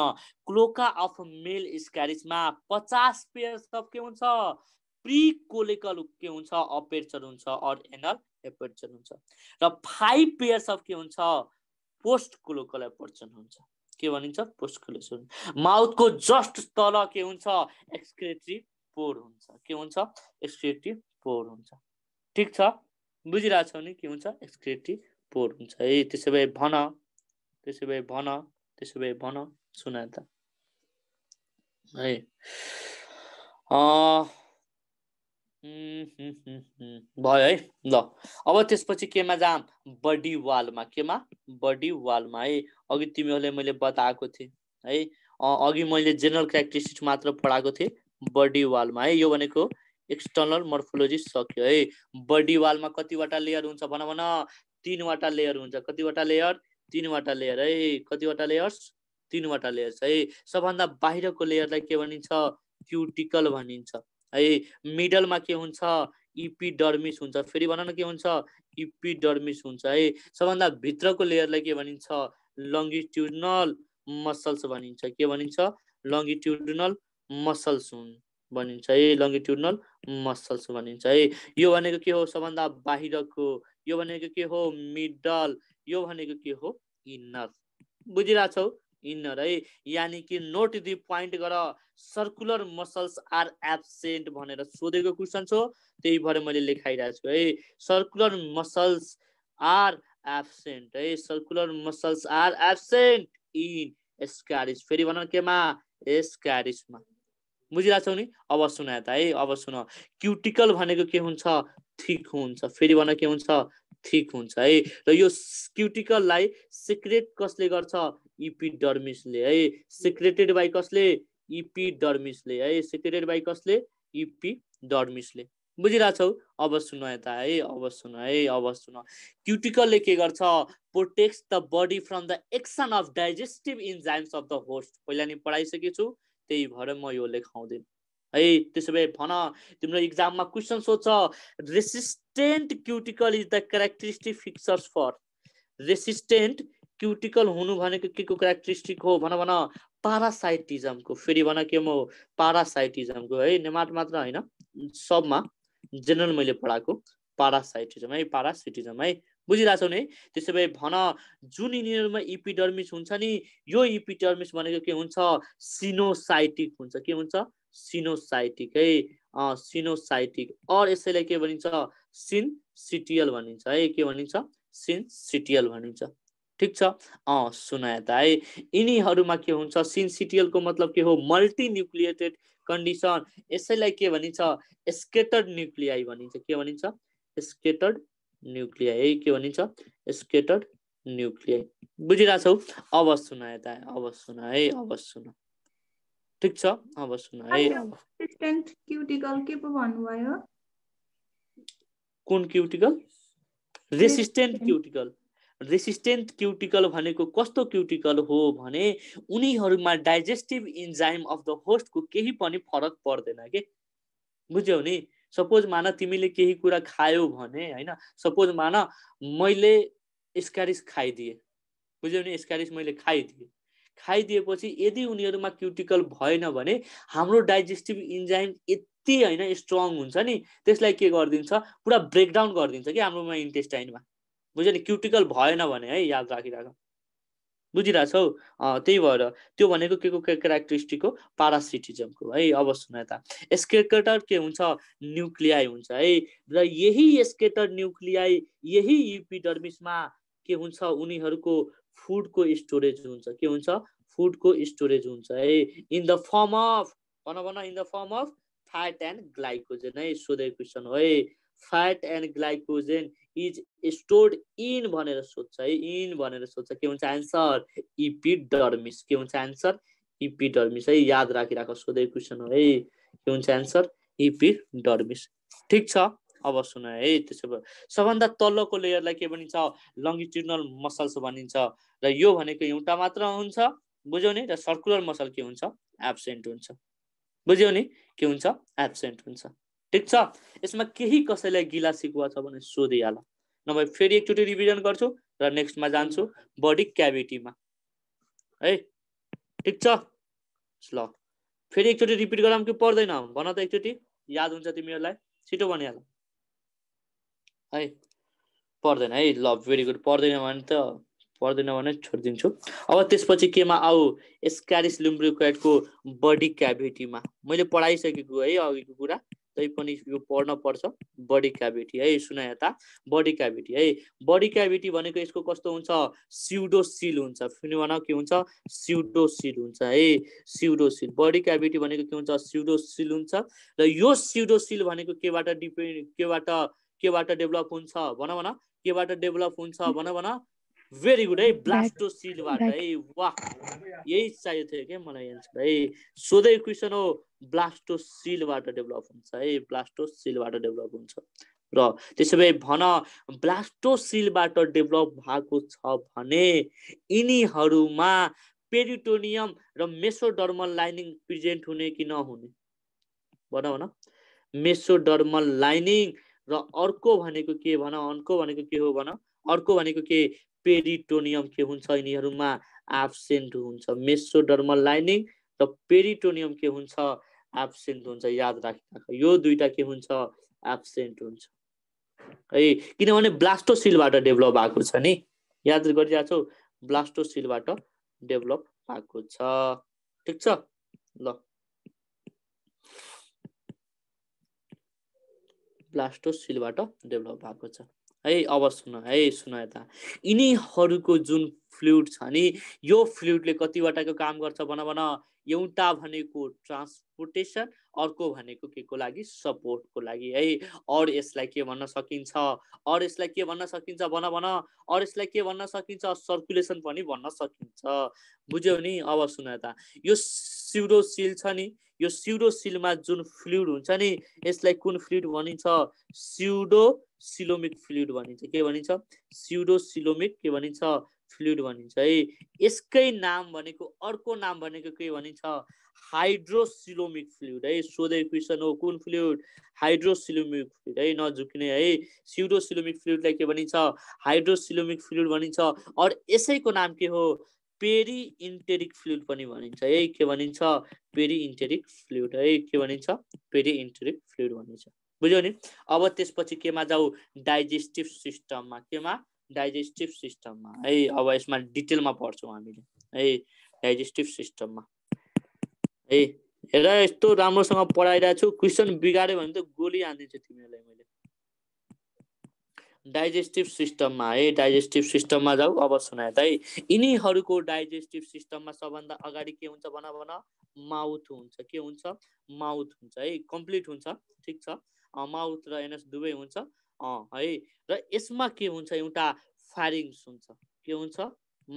क्लोका अफ मेल स्क्यारिजमा पचास पेयर्स अफ के हुन्छ प्रिकोलेकल के हुन्छ अपेचर हुन्छ अर एनल एपर्चन हुन्छ र फाइभ पेयर्स अफ के हुन्छ पोस्ट क्लोकल एपर्चन हुन्छ के भनिन्छ पोस्ट क्लोकल माउथको जस्ट तल के हुन्छ एक्सक्रेटरी पोर हुन्छ के हुन्छ एक्सक्रेटिभ पोर हुन्छ ठिक छ बुझिरहेको छ नि के हुन्छ एक्सक्रेटिभ पोर हुन्छ है त्यसो भए भन त्यसो भए भन त्यसो भए भन सुना त है भयो है ल अब त्यसपछि केमा जाम बडी वालमा केमा बडी वालमा है अघि तिमीहरूले मैले बताएको थिएँ है अघि मैले जेनरल क्यारेक्टरिस्टिक मात्र पढाएको थिएँ बडी वालमा है यो भनेको एक्सटर्नल मर्फोलोजी सक्यो है बडी वालमा कतिवटा लेयर हुन्छ भन भन तिनवटा लेयर हुन्छ कतिवटा लेयर तिनवटा लेयर है कतिवटा लेयर्स तिनवटा लेयर्स है सबभन्दा बाहिरको लेयरलाई के भनिन्छ क्युटिकल भनिन्छ है मिडलमा के हुन्छ इपिडर्मिस हुन्छ फेरि भन न के हुन्छ इपिडर्मिस हुन्छ है सबभन्दा भित्रको लेयरलाई के भनिन्छ लङ्गिट्युडनल मसल्स भनिन्छ के भनिन्छ लङ्गिट्युडनल मसल्स हुन् भनिन्छ है लङ्गिट्युडनल मसल्स भनिन्छ है यो भनेको के हो सबभन्दा बाहिरको यो भनेको के हो मिडल यो भनेको के हो इनर बुझिरहेछौ इन रे यानि कि नोट दि पोइन्ट गर सर्कुलर मसल्स आर एब्सेन्ट भनेर सोधेको क्वेसन छ त्यही भएर मैले लेखाइरहेको छु है सर्कुलर मसल्स आर एब्सेन्ट है circular muscles are absent in Ascaris फेरि भनौँ केमा स्क्यारिसमा बुझिरहेछौ नि अब सुन त है अब सुन क्युटिकल भनेको के हुन्छ थिक हुन्छ फेरि भन के हुन्छ थिक हुन्छ है र यो क्युटिकललाई सिक्रेट कसले गर्छ इपिडर्मिसले है सेक्रेटेड बाई कसले इपिडर्मिसले है सेक्रेटेड बाई कसले इपिडर्मिसले बुझिरहेछौ अब सुन यता है अब सुन है अब सुन क्युटिकलले के गर्छ protects the body from the action of digestive enzymes of the host पहिला नि पढाइसकेछु त्यही भएर म यो लेखाउँदिनँ है त्यसो भए भन तिम्रो इक्जाममा क्वेसन सोध्छ resistant cuticle is the characteristic features for resistant cuticle हुनु भनेको के को क्यारेक्टरिस्टिक हो भन भन पारासाइटिजमको फेरि भन के म पारासाइटिजमको है नेमाट मात्र होइन सबमा जेनरल मैले पढाएको पारासाइटिजम है पारासाइटिजम है बुझिरहेको बुझिरहेछौ नि त्यसो भए भन जुन यिनीहरूमा इपिडर्मिस हुन्छ नि यो इपिडर्मिस भनेको के हुन्छ सिनोसाइटिक हुन्छ के हुन्छ सिनोसाइटिक है सिनोसाइटिक अर यसैलाई के भनिन्छ सिन सिटियल भनिन्छ है के भनिन्छ सिन सिटियल भनिन्छ ठिक छ अँ त है यिनीहरूमा के हुन्छ सिन्सिटियलको मतलब के हो मल्टी मल्टिन्युक्लिएटेड कन्डिसन यसैलाई के भनिन्छ स्केटर्ड न्युक्लियाई भनिन्छ के भनिन्छ स्केटर्ड है के भनिन्छ स्केटर्ड न्युक्लियाई बुझिरहेछौ अब सुन त अब सुन है अब सुन ठिक छ अब सुन है क्युटिकल के कुन cuticle resistant cuticle resistant cuticle भनेको कस्तो क्युटिकल हो भने उनीहरूमा डाइजेस्टिभ इन्जाइम अफ द होस्टको केही पनि फरक पर्दैन के बुझ्यौ नि सपोज मान तिमीले केही कुरा खायौ भने होइन सपोज मान मैले स्क्यारिस खाइदिएँ बुझ्यौ नि स्क्यारिस मैले खाइदिएँ खाइदिएपछि यदि उनीहरूमा क्युटिकल भएन भने हाम्रो डाइजेस्टिभ इन्जाइम यति होइन स्ट्रङ हुन्छ नि त्यसलाई के गरिदिन्छ पुरा ब्रेकडाउन गरिदिन्छ कि हाम्रोमा इन्टेस्टाइनमा बुझ्यो नि क्युटिकल भएन भने है याद राखिराख बुझिरहेछौ त्यही भएर त्यो भनेको के को क्यारेक्टरिस्टिक हो पारासिटिजमको है अब सुन यता एस्केटर के हुन्छ न्युक्लियाई हुन्छ है र यही एस्केटर न्युक्लियाई यही युपिडर्मिसमा के हुन्छ उनीहरूको फुडको स्टोरेज हुन्छ के हुन्छ फुडको स्टोरेज हुन्छ है इन द फर्म अफ भन भन in the form of fat and glycogen है सोधेको क्वेसन हो है fat and glycogen is stored in भनेर सोध्छ है इन भनेर सोध्छ के हुन्छ एन्सर इपिडर्मिस के हुन्छ एन्सर इपिडर्मिस है याद राखिरहेको सोधेको क्वेसन हो है के हुन्छ एन्सर इपिडर्मिस ठिक छ अब सुन है त्यसो भए सबभन्दा तल्लोको लेयरलाई के भनिन्छ लङ्गिट्युडनल मसल्स भनिन्छ र यो भनेको एउटा मात्र हुन्छ बुझ्यौ नि र सर्कुलर मसल के हुन्छ एब्सेन्ट हुन्छ बुझ्यौ नि के हुन्छ एब्सेन्ट हुन्छ ठिक छ यसमा केही कसैलाई गिला सिकुवा छ भने सोधिहाल नभए फेरि एकचोटि रिभिजन गर्छु र नेक्स्टमा जान्छु बडी क्याभिटीमा है ठिक छ ल फेरि एकचोटि रिपिट गरौँ कि पर्दैन भन त एकचोटि याद हुन्छ तिमीहरूलाई छिटो भनिहाल है पर्दैन है ल भेरी गुड पर्दैन भने त पर्दैन भने छोडिदिन्छु अब त्यसपछि केमा आऊ एस्क्यारिस लुम्ब्रिक्वाइडको बडी क्याभिटीमा मैले पढाइसकेको है अघिको कुरा तै पनि यो पढ्न पर्छ बडी क्याभिटी है सुना यता बडी क्याभिटी है बडी क्याभिटी भनेको यसको कस्तो हुन्छ सिउडोसिल हुन्छ भन के हुन्छ सिउडोसिल हुन्छ है सिउडोसिल बडी क्याभिटी भनेको के हुन्छ सिउडोसिल हुन्छ र यो सिउडोसिल भनेको केबाट डिपेन्ड केबाट केबाट डेभलप हुन्छ भन भन केबाट डेभलप हुन्छ भन भन भेरी गुड है ब्लास्टोसिलबाट है वाह यही चाहिएको थियो क्या मलाई एन्सर है सोधै क्वेसन हो ब्लास्टोसिलबाट डेभलप हुन्छ है ब्लास्टोसिलबाट डेभलप हुन्छ र त्यसो भए भन ब्लास्टोसिलबाट डेभलप भएको छ भने यिनीहरूमा पेरिटोनियम र मेसोडर्मल लाइनिङ प्रेजेन्ट हुने कि नहुने भन भन मेसोडर्मल लाइनिङ र अर्को भनेको के भन अर्को भनेको के हो भन अर्को भनेको के पेरिटोनियम के हुन्छ यिनीहरूमा एब्सेन्ट हुन्छ मेसोडर्मल लाइनिङ र पेरिटोनियम के हुन्छ एब्सेन्ट हुन्छ याद राखिराख यो दुइटा के हुन्छ एब्सेन्ट हुन्छ है किनभने ब्लास्टोसिलबाट डेभलप भएको छ नि याद गरिरहेको छौ ब्लास्टोसिलबाट डेभलप भएको छ ठिक छ ल ब्लास्टोसिलबाट डेभलप भएको छ है अब सुन है सुन यता यिनीहरूको जुन फ्लुइड छ नि यो फ्लुइडले कतिवटाको काम गर्छ भन भन एउटा भनेको ट्रान्सपोर्टेसन अर्को भनेको के को लागि सपोर्टको लागि है अर यसलाई के भन्न सकिन्छ अर यसलाई के भन्न सकिन्छ भन भन अर यसलाई के भन्न सकिन्छ सर्कुलेसन पनि भन्न सकिन्छ बुझ्यो नि अब सुन त यो सिउरोसिल छ नि यो सिउरोसिलमा जुन फ्लुइड हुन्छ नि यसलाई कुन फ्लुइड भनिन्छ सिउडो सिलोमिक फ्लुइड भनिन्छ के भनिन्छ सिउडोसिलोमिक के भनिन्छ फ्लुइड भनिन्छ है यसकै नाम भनेको अर्को नाम भनेको के भनिन्छ हाइड्रोसिलोमिक फ्लुइड है सोधे क्वेसन हो कुन फ्लुइड हाइड्रोसिलोमिक फ्लुइड है नझुक्ने है सिउडोसिलोमिक फ्लुइडलाई के भनिन्छ हाइड्रोसिलोमिक फ्लुइड भनिन्छ अरू यसैको नाम के हो पेरी इन्टेरिक फ्लुइड पनि भनिन्छ है के भनिन्छ पेरी इन्टेरिक फ्लुइड है के भनिन्छ पेरी इन्टेरिक फ्लुइड भनिन्छ बुझ्यो नि अब त्यसपछि केमा जाऊ डाइजेस्टिभ सिस्टममा केमा डाइजेस्टिभ सिस्टममा है अब यसमा डिटेलमा पढ्छौँ हामीले है डाइजेस्टिभ सिस्टममा है हेर यस्तो राम्रोसँग पढाइरहेको छु क्वेसन बिगाऱ्यो भने त गोली हानिदिन्छु तिमीहरूलाई मैले डाइजेस्टिभ सिस्टममा है डाइजेस्टिभ सिस्टममा जाऊ अब सुनाए त है यिनीहरूको डाइजेस्टिभ सिस्टममा सबभन्दा अगाडि के हुन्छ भन भन माउथ हुन्छ के हुन्छ माउथ हुन्छ है कम्प्लिट हुन्छ ठिक छ माउथ र एनएस दुवै हुन्छ है र यसमा के हुन्छ एउटा फायरिङ्स हुन्छ के हुन्छ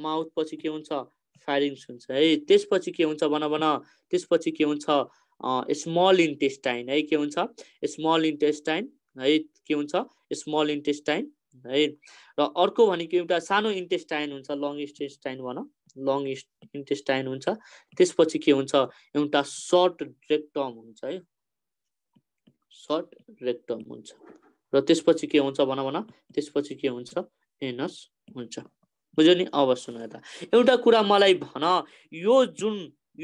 माउथ पछि के हुन्छ फायरिङ्स हुन्छ है त्यसपछि के हुन्छ भन भन त्यसपछि के हुन्छ स्मल इन्टेस्टाइन है के हुन्छ स्मल इन्टेस्टाइन है के हुन्छ स्मल इन्टेस्टाइन है र अर्को भनेको एउटा सानो इन्टेस्टाइन हुन्छ लङ इन्टेस्टाइन भन लङ इन्टेस्टाइन हुन्छ त्यसपछि के हुन्छ एउटा सर्ट रेक्टम हुन्छ है सर्ट रेक्टम हुन्छ र त्यसपछि के हुन्छ भन भन त्यसपछि के हुन्छ एनस हुन्छ बुझ्यो नि अब सुन यता एउटा कुरा मलाई भन यो जुन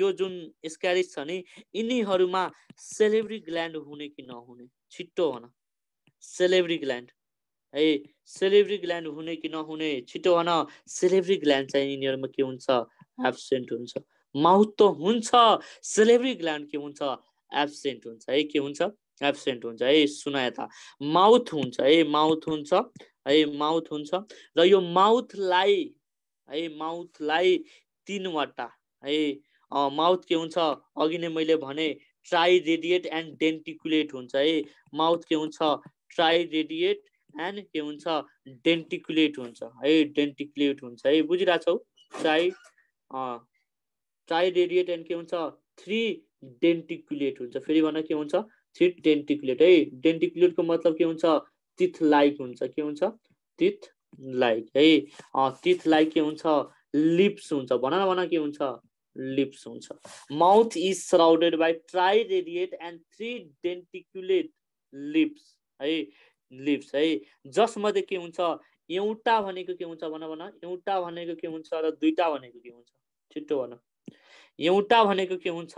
यो जुन स्क्यारिज छ नि यिनीहरूमा सेलेब्री ग्ल्यान्ड हुने कि नहुने छिट्टो भन सेलेब्री ग्ल्यान्ड है सेलेब्री ग्ल्यान्ड हुने कि नहुने छिटो भन सेलेब्री ग्ल्यान्ड चाहिँ यिनीहरूमा के हुन्छ एब्सेन्ट हुन्छ माउथ त हुन्छ सेलेब्री ग्ल्यान्ड के हुन्छ एब्सेन्ट हुन्छ है के हुन्छ एब्सेन्ट हुन्छ है सुनायता माउथ हुन्छ है माउथ हुन्छ है माउथ हुन्छ र यो माउथलाई है माउथलाई तिनवटा है माउथ के हुन्छ अघि नै मैले भने ट्राई रेडिएट एन्ड डेन्टिकुलेट हुन्छ है माउथ के हुन्छ ट्राई रेडिएट एन्ड के हुन्छ डेन्टिकुलेट हुन्छ है डेन्टिकुलेट हुन्छ है छौ ट्राई ट्राई रेडिएट एन्ड के हुन्छ थ्री डेन्टिकुलेट हुन्छ फेरि भन के हुन्छ थिट डेन्टिकुलेट है डेन्टिकुलेटको मतलब के हुन्छ तिथ लाइक हुन्छ के हुन्छ तिथ लाइक है तिथ लाइक के हुन्छ लिप्स हुन्छ भन न भन के हुन्छ लिप्स हुन्छ mouth is surrounded by triradiate and three denticulate lips है लिप्स है जसमध्ये के हुन्छ एउटा भनेको के हुन्छ भन भन एउटा भनेको के हुन्छ र दुईटा भनेको के हुन्छ छिट्टो भन एउटा भनेको के हुन्छ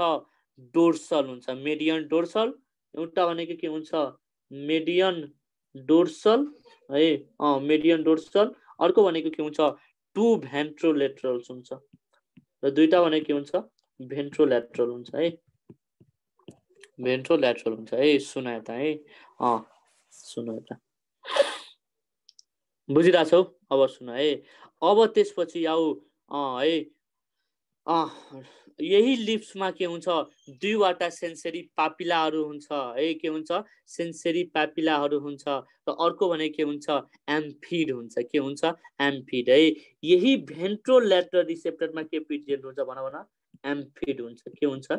डोर्सल हुन्छ मेडियन डोर्सल एउटा भनेको के हुन्छ मेडियन डोर्सल है अँ मेडियन डोर्सल अर्को भनेको के हुन्छ टु भेन्ट्रोलेट्रल्स हुन्छ र दुइटा भनेको के हुन्छ भेन्ट्रोलेट्रल हुन्छ है भेन्ट्रोलेट्रल हुन्छ है सुन यता है अँ सुन यता बुझिरहेछौ अब सुन है अब त्यसपछि आऊ है यही लिप्समा के हुन्छ दुईवटा सेन्सरी पापिलाहरू हुन्छ है के हुन्छ सेन्सरी पापिलाहरू हुन्छ र अर्को भने के हुन्छ एम्फिड हुन्छ के हुन्छ एम्फिड है यही लेटर रिसेप्टरमा के प्रिजेन्ट हुन्छ भन भन एम्फिड हुन्छ के हुन्छ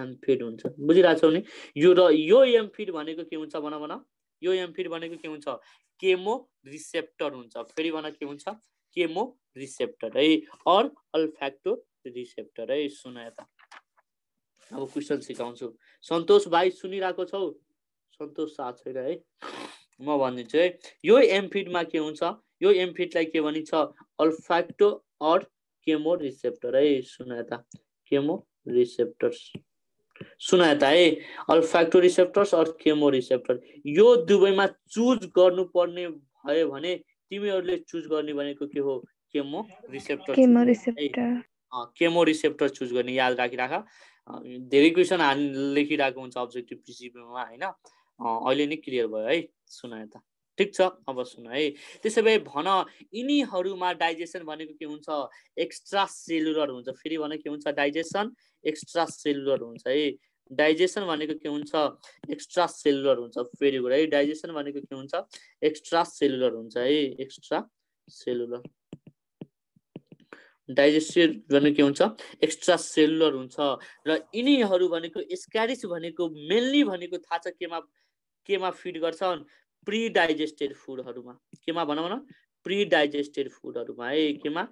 एम्फिड हुन्छ बुझिरहेको छौ नि यो र यो एम्फिड भनेको के हुन्छ भन भन यो एम्फिड भनेको के हुन्छ केमो रिसेप्टर हुन्छ फेरि भन के हुन्छ केमो रिसेप्टर है अर अल्फ्याक्टो रिसेप्टर है सुन यता अब क्वेसन सिकाउँछु सन्तोष भाइ सुनिरहेको छौ सन्तोष साथ छैन है म भनिदिन्छु है यो एमफिडमा के हुन्छ यो एमफिडलाई के भनिन्छ अल्फ्याक्टो अर केमो रिसेप्टर है सुन यता केमो रिसेप्टर्स सुन यता है olfactory receptors or chemoreceptor यो दुवैमा चुज गर्नुपर्ने भयो भने तिमीहरूले चुज गर्ने भनेको के हो chemoreceptor chemoreceptor choose गर्ने याद राखिराख धेरै क्वेसन हान लेखिरहेको हुन्छ अब्जेक्टिभ पिसिपीमा होइन अहिले नै क्लियर भयो है सुन त ठिक छ अब सुन है त्यसो भए भन यिनीहरूमा डाइजेसन भनेको के हुन्छ एक्स्ट्रा सेलुलर हुन्छ फेरि भन के हुन्छ डाइजेसन एक्स्ट्रा सेलुलर हुन्छ है डाइजेसन भनेको के हुन्छ एक्स्ट्रा सेलुलर हुन्छ फेरि है डाइजेसन भनेको के हुन्छ एक्स्ट्रा सेलुलर हुन्छ है एक्स्ट्रा सेलुलर डाइजेस्टेड भनेको के हुन्छ एक्स्ट्रा सेलुलर हुन्छ र यिनीहरू भनेको स्क्यारिस भनेको मेनली भनेको थाहा छ केमा केमा फिड गर्छन् डाइजेस्टेड फुडहरूमा केमा भनौँ न डाइजेस्टेड फुडहरूमा है केमा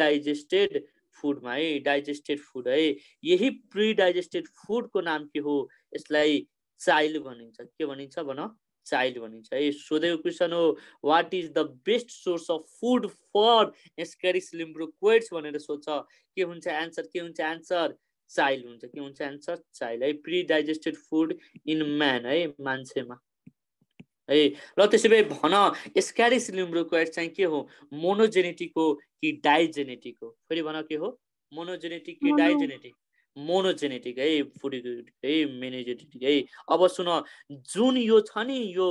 डाइजेस्टेड फुडमा है डाइजेस्टेड फुड है यही प्रिडाइजेस्टेड फुडको नाम के हो यसलाई चाइल्ड भनिन्छ के भनिन्छ भनौँ चाइल्ड भनिन्छ है सोधेको क्वेसन हो what is the best source of food for Ascaris lumbricoides भनेर सोध्छ के हुन्छ एन्सर के हुन्छ एन्सर चाइल्ड हुन्छ के हुन्छ एन्सर चाइल्ड है predigested food in man है मान्छेमा है ल त्यसो भए भन एस्क्यारिस लिम्ब्रो क्वेट चाहिँ के हो मोनोजेनेटिक हो कि डाइजेनेटिक हो फेरि भन के हो मोनोजेनेटिक कि डाइजेनेटिक मोनोजेनेटिक है फुडिक है मेनोजेनेटिक है अब सुन जुन यो छ नि यो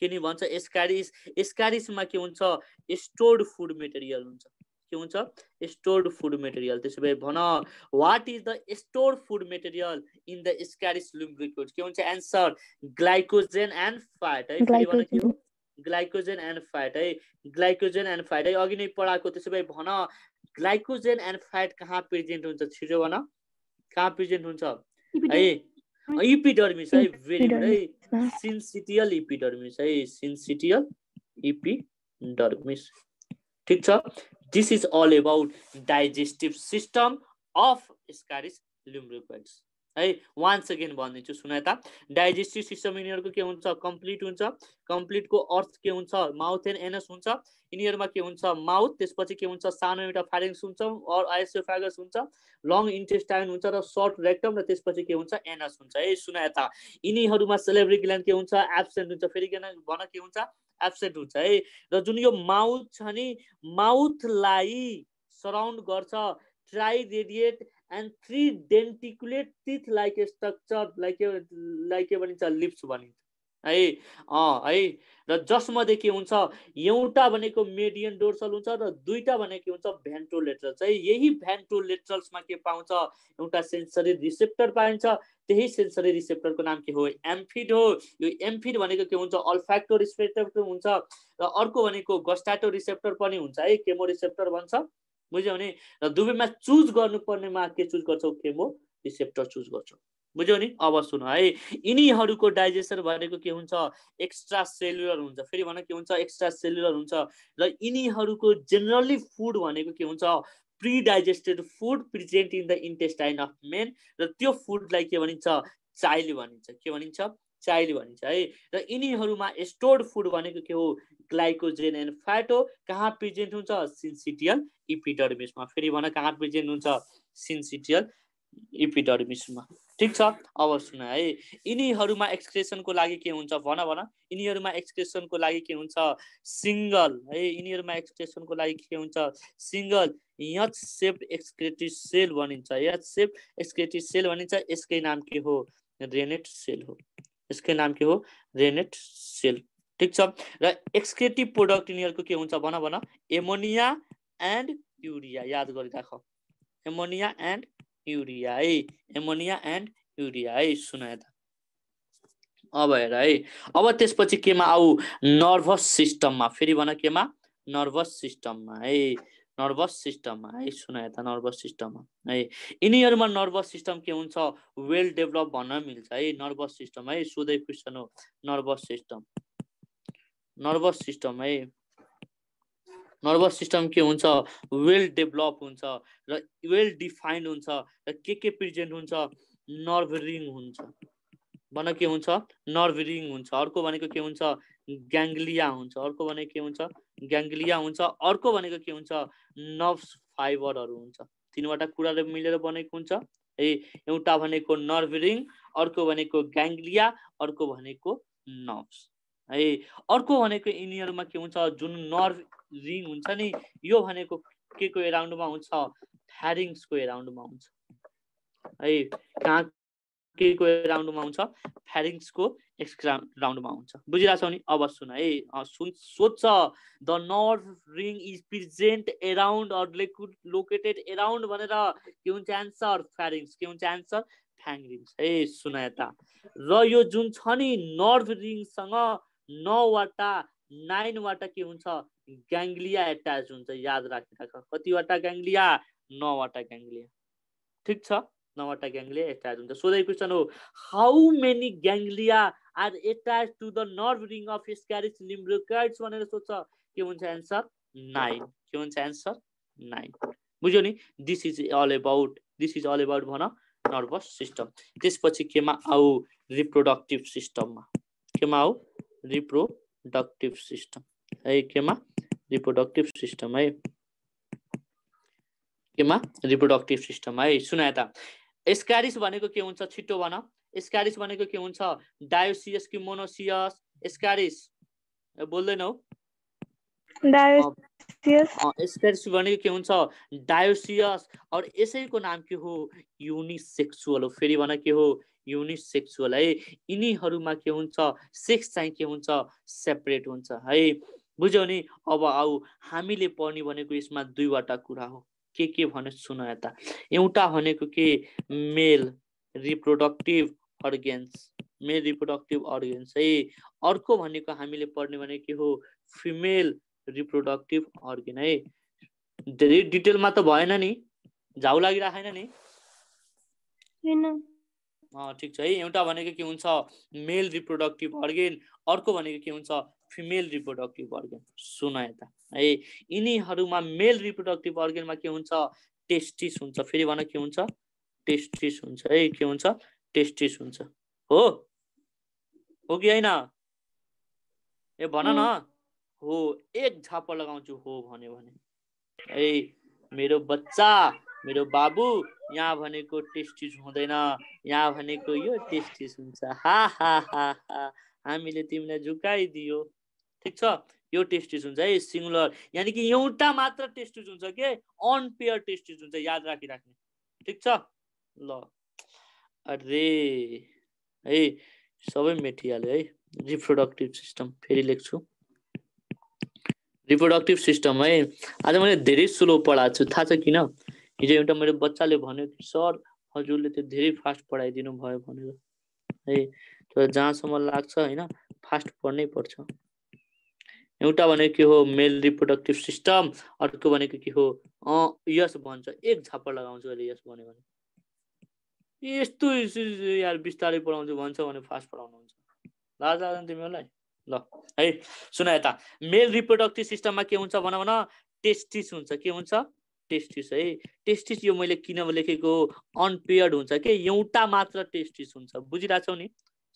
के नि भन्छ एस्कारिस एस्कारिसमा के हुन्छ स्टोर्ड फुड मेटेरियल हुन्छ के हुन्छ स्टोर्ड फुड मेटेरियल त्यसो भए भन what is the stored food material in the Ascaris lumbricoides के हुन्छ एन्सर ग्लाइकोजेन एन्ड फ्याट है के हो ग्लाइकोजेन एन्ड फ्याट है ग्लाइकोजेन एन्ड फ्याट है अघि नै पढाएको त्यसो भए भन ग्लाइकोजेन एन्ड फ्याट कहाँ प्रेजेन्ट हुन्छ छिटो भन कहाँ प्रेजेन्ट हुन्छ है इपिडर्मिस है भेरी गुड है सिन्सिटियल इपिडर्मिस है सिन्सिटियल इपिडर्मिस ठिक छ this is all about digestive system of Ascaris lumbricoides है वान्स अगेन भनिदिन्छु सुन डाइजेस्टिभ सिस्टम यिनीहरूको के हुन्छ कम्प्लिट हुन्छ कम्प्लिटको अर्थ के हुन्छ माउथ एन्ड एनस हुन्छ यिनीहरूमा के हुन्छ माउथ त्यसपछि के हुन्छ सानो एउटा फारेङ्स हुन्छ आइसोफागस हुन्छ लङ इन्टेस्टाइन हुन्छ र सर्ट रेक्टम र त्यसपछि के हुन्छ एनस हुन्छ है सुन यता यिनीहरूमा सेलेब्रिक ग्ल्यान्ड के हुन्छ एब्सेन्ट हुन्छ फेरि भन के हुन्छ एब्सेन्ट हुन्छ है र जुन यो माउथ छ नि माउथलाई सराउन्ड गर्छ tri and three denticulate teeth like a structure like a like के भनिन्छ लिप्स भनिन्छ है अँ है र जसमध्ये के हुन्छ एउटा भनेको मेडियन डोर्सल हुन्छ र दुईवटा के हुन्छ भ्यान्ट्रोलेट्रल्स है यही भ्यान्ट्रोलेट्रल्समा के पाउँछ एउटा सेन्सरी रिसेप्टर पाइन्छ त्यही सेन्सरी रिसेप्टरको नाम के हो एम्फिड हो यो एम्फिड भनेको के हुन्छ अल्फ्याक्टो रिसेप्टर हुन्छ र अर्को भनेको गस्टाटो रिसेप्टर पनि हुन्छ है केमो रिसेप्टर भन्छ बुझ्यो भने र दुवैमा चुज गर्नुपर्नेमा के चुज गर्छौ केमो रिसेप्टर चुज गर्छौ बुझ्यौ नि अब सुन है यिनीहरूको डाइजेसन भनेको के हुन्छ एक्स्ट्रा सेल्युलर हुन्छ फेरि भन के हुन्छ एक्स्ट्रा सेल्युलर हुन्छ र यिनीहरूको जेनरली फुड भनेको के हुन्छ predigested food present in the intestine of men र त्यो फुडलाई के भनिन्छ चाइल्ड भनिन्छ के भनिन्छ चाइल्ड भनिन्छ है र यिनीहरूमा स्टोर्ड फुड भनेको के हो ग्लाइकोजेन एन्ड फ्याटो कहाँ प्रेजेन्ट हुन्छ सिन्सिटियल इपिडर्मिसमा फेरि भन कहाँ प्रेजेन्ट हुन्छ सिन्सिटियल इपिडर्मिसमा ठिक छ अब सुन है यिनीहरूमा एक्सक्रेसनको लागि के हुन्छ भन भन यिनीहरूमा एक्सक्रेसनको लागि के हुन्छ सिङ्गल है यिनीहरूमा एक्सक्रेसनको लागि के हुन्छ सिङ्गल यच सेप एक्सक्रेटिभ सेल भनिन्छ यच सेप एक्सक्रेटिभ सेल भनिन्छ यसकै नाम के हो रेनेट सेल हो यसकै नाम के हो रेनेट सेल ठिक छ र एक्सक्रेटिभ प्रोडक्ट यिनीहरूको के हुन्छ भन भन एमोनिया एन्ड युरिया याद गरिराख एमोनिया एन्ड युरिया है एमोनिया एन्ड युरिया है सुन यता अब हेर है अब त्यसपछि केमा आऊ नर्भस सिस्टममा फेरि भन केमा नर्भस सिस्टममा है नर्भस सिस्टममा है सुन यता नर्भस सिस्टममा है यिनीहरूमा नर्भस सिस्टम के हुन्छ वेल डेभलप भन्न मिल्छ है नर्भस सिस्टम है सोधै क्वेसन हो नर्भस सिस्टम नर्भस सिस्टम है नर्भस सिस्टम के हुन्छ वेल डेभलप हुन्छ र वेल डिफाइन्ड हुन्छ र के के प्रेजेन्ट हुन्छ नर्भ रिङ हुन्छ भन के हुन्छ नर्भ रिङ हुन्छ अर्को भनेको के हुन्छ ग्याङ्गलिया हुन्छ अर्को भनेको के हुन्छ ग्याङ्गलिया हुन्छ अर्को भनेको के हुन्छ नर्भ्स फाइबरहरू हुन्छ तिनवटा कुराले मिलेर बनेको हुन्छ है एउटा भनेको नर्भ रिङ अर्को भनेको ग्याङ्लिया अर्को भनेको नर्भ्स है अर्को भनेको यिनीहरूमा के हुन्छ जुन नर्भ रिङ हुन्छ नि यो भनेको के को एराउन्डमा हुन्छ फ्यारिङ्सको एराउन्डमा हुन्छ है कहाँ केको राउन्डमा हुन्छ फ्यारिङ्सको एक्स राउन्डमा हुन्छ बुझिरहेको छौ नि अब सुन है सुन सोध्छ the nerve ring is present around located around भनेर के हुन्छ एन्सर फ्यारिङ्स के हुन्छ एन्सर फ्याङ है सुन यता र यो जुन छ नि नर्थ रिङसँग नौवटा नाइनवटा के हुन्छ ग्याङ्गलिया एट्याच हुन्छ याद राखिराख कतिवटा ग्याङ्गलिया नौवटा ग्याङ्लिया ठिक छ नौवटा ग्याङ्लिया एट्याच हुन्छ सोधेको क्वेसन हो how many ganglia are attach to the nerve ring of Ascaris lumbricoides भनेर सोध्छ के हुन्छ एन्सर नाइन के हुन्छ एन्सर नाइन बुझ्यो नि this is all about this is all about भन नर्भस सिस्टम त्यसपछि केमा आऊ रिप्रोडक्टिभ सिस्टममा केमा आऊ रिप्रोडक्टिभ सिस्टम है केमा रिप्रोडक्टिभ सिस्टम है केमा रिप्रोडक्टिभ सिस्टम है सुनाए त एस्कारिस भनेको के हुन्छ छिटो भन एस्कारिस भनेको के हुन्छ डायोसियस कि मोनोसियस एस्कारिस बोल्दैन हौ एस्कारिस भनेको के हुन्छ डायोसियस अरू यसैको नाम के हो युनिसेक्सुअल हो फेरि भन के हो युनिसेक्सुअल है यिनीहरूमा के हुन्छ सेक्स चाहिँ के हुन्छ सेपरेट हुन्छ है बुझ्यौ नि अब आऊ हामीले पढ्ने भनेको यसमा दुईवटा कुरा हो के के भने सुन यता एउटा भनेको के male reproductive organs male reproductive organs है अर्को भनेको हामीले पढ्ने भने के हो फिमेल रिप्रोडक्टिभ अर्गेन है धेरै डिटेलमा त भएन नि झाउ लागिराखेन नि ठिक छ है एउटा भनेको के हुन्छ मेल रिप्रोडक्टिभ अर्गेन अर्को भनेको के हुन्छ फिमेल रिप्रोडक्टिभ अर्गेन सुन यता है यिनीहरूमा मेल रिप्रोडक्टिभ अर्गेनमा के हुन्छ टेस्टिस हुन्छ फेरि भन के हुन्छ टेस्टिस हुन्छ है के हुन्छ टेस्टिस हुन्छ हो हो कि होइन ए भन न हो एक झापा लगाउँछु हो भन्यो भने ए मेरो बच्चा मेरो बाबु यहाँ भनेको टेस्टिस हुँदैन यहाँ भनेको यो टेस्टिस हुन्छ हा हा हा हा हामीले तिमीलाई झुकाइदियो ठिक छ यो टेस्टिस हुन्छ है सिङ्गुलर यानि कि एउटा मात्र टेस्टिस हुन्छ के अनपेयर टेस्टिस हुन्छ याद राखिराख्ने ठिक छ ल अरे है सबै मेटिहाल्यो है रिप्रोडक्टिभ सिस्टम फेरि लेख्छु रिप्रोडक्टिभ सिस्टम है आज मैले धेरै स्लो पढाएको छु थाहा छ किन हिजो एउटा मेरो बच्चाले भन्यो कि सर हजुरले त्यो धेरै फास्ट पढाइदिनु भयो भनेर है तर जहाँसम्म लाग्छ होइन फास्ट पढ्नै पर्छ एउटा भनेको के हो मेल रिप्रोडक्टिभ सिस्टम अर्को भनेको के हो अँ यस भन्छ एक झापड लगाउँछु अहिले यस भन्यो भने यस्तो यहाँ बिस्तारै पढाउँछु भन्छ भने फास्ट पढाउनुहुन्छ लाज लाग्दैन तिमीहरूलाई ल है सुन यता मेल रिप्रोडक्टिभ सिस्टममा के हुन्छ भन टेस्टिस हुन्छ के हुन्छ टेस्टिस है टेस्टिस यो मैले किन लेखेको अनपेयर्ड हुन्छ कि एउटा मात्र टेस्टिस हुन्छ बुझिरहेछौ नि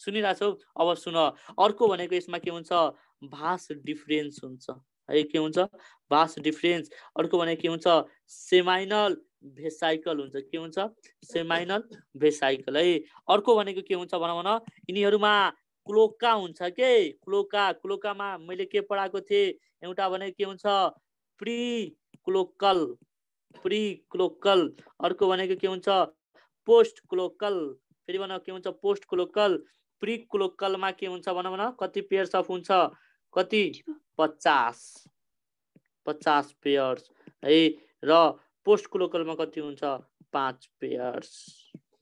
सुनिरहेछौ अब सुन अर्को भनेको यसमा के हुन्छ भास डिफरेन्स हुन्छ है के हुन्छ भास डिफरेन्स अर्को भने के हुन्छ सेमाइनल भेसाइकल हुन्छ के हुन्छ सेमाइनल भेसाइकल है अर्को भनेको के हुन्छ भनौँ न यिनीहरूमा क्लोका हुन्छ के क्लोका क्लोकामा मैले के पढाएको थिएँ एउटा भने के हुन्छ प्रि क्लोकल प्रिक्लोकल अर्को भनेको के हुन्छ पोस्ट क्लोकल फेरि भन के हुन्छ पोस्ट क्लोकल प्रिक्लोकलमा के हुन्छ भनौँ न कति पेयर्स अफ हुन्छ कति पचास पचास पेयर्स है र पोस्ट क्लोकलमा कति हुन्छ पाँच पेयर्स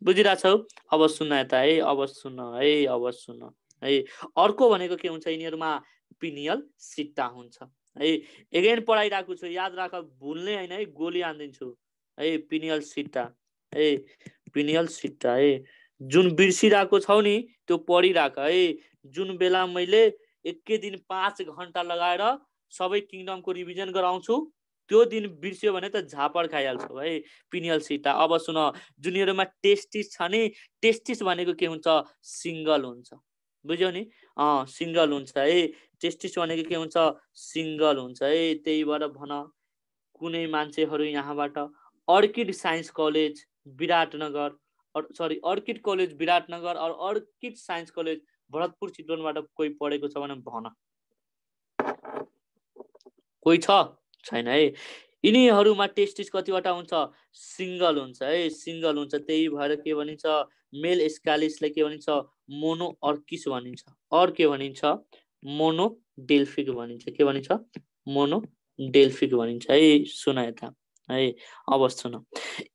बुझिरहेछौ अब सुन यता है अब सुन है अब सुन है अर्को भनेको के हुन्छ यिनीहरूमा पिनियल सिट्टा हुन्छ है एगेन पढाइरहेको छु याद राख भुल्ने होइन है गोली हानिदिन्छु है पिनियल सिट्टा है पिनियल सिट्टा है जुन बिर्सिरहेको छौ नि त्यो पढिरहेको है जुन बेला मैले एकै दिन पाँच घन्टा लगाएर सबै किङडमको रिभिजन गराउँछु त्यो दिन बिर्स्यो भने त झापड खाइहाल्छौ है पिनियल सिटा अब सुन जुनियरमा टेस्टिस छ नि टेस्टिस भनेको के हुन्छ सिङ्गल हुन्छ बुझ्यौ नि अँ सिङ्गल हुन्छ है टेस्टिस भनेको के हुन्छ सिङ्गल हुन्छ है त्यही भएर भन कुनै मान्छेहरू यहाँबाट Orchid science college Biratnagar sorry Orchid college Biratnagar अरू अर्किड साइन्स कलेज भरतपुर चितवनबाट कोही पढेको छ भने भन कोही छ छैन है यिनीहरूमा टेस्टिस कतिवटा हुन्छ सिङ्गल हुन्छ है सिङ्गल हुन्छ त्यही भएर के भनिन्छ मेल स्कालिसलाई के भनिन्छ मोनो अर्किस भनिन्छ अर्के भनिन्छ मोनो मोनोडेल्फिक भनिन्छ के भनिन्छ मोनो मोनोडेल्फिक भनिन्छ है सुन यता है अवश्य सुन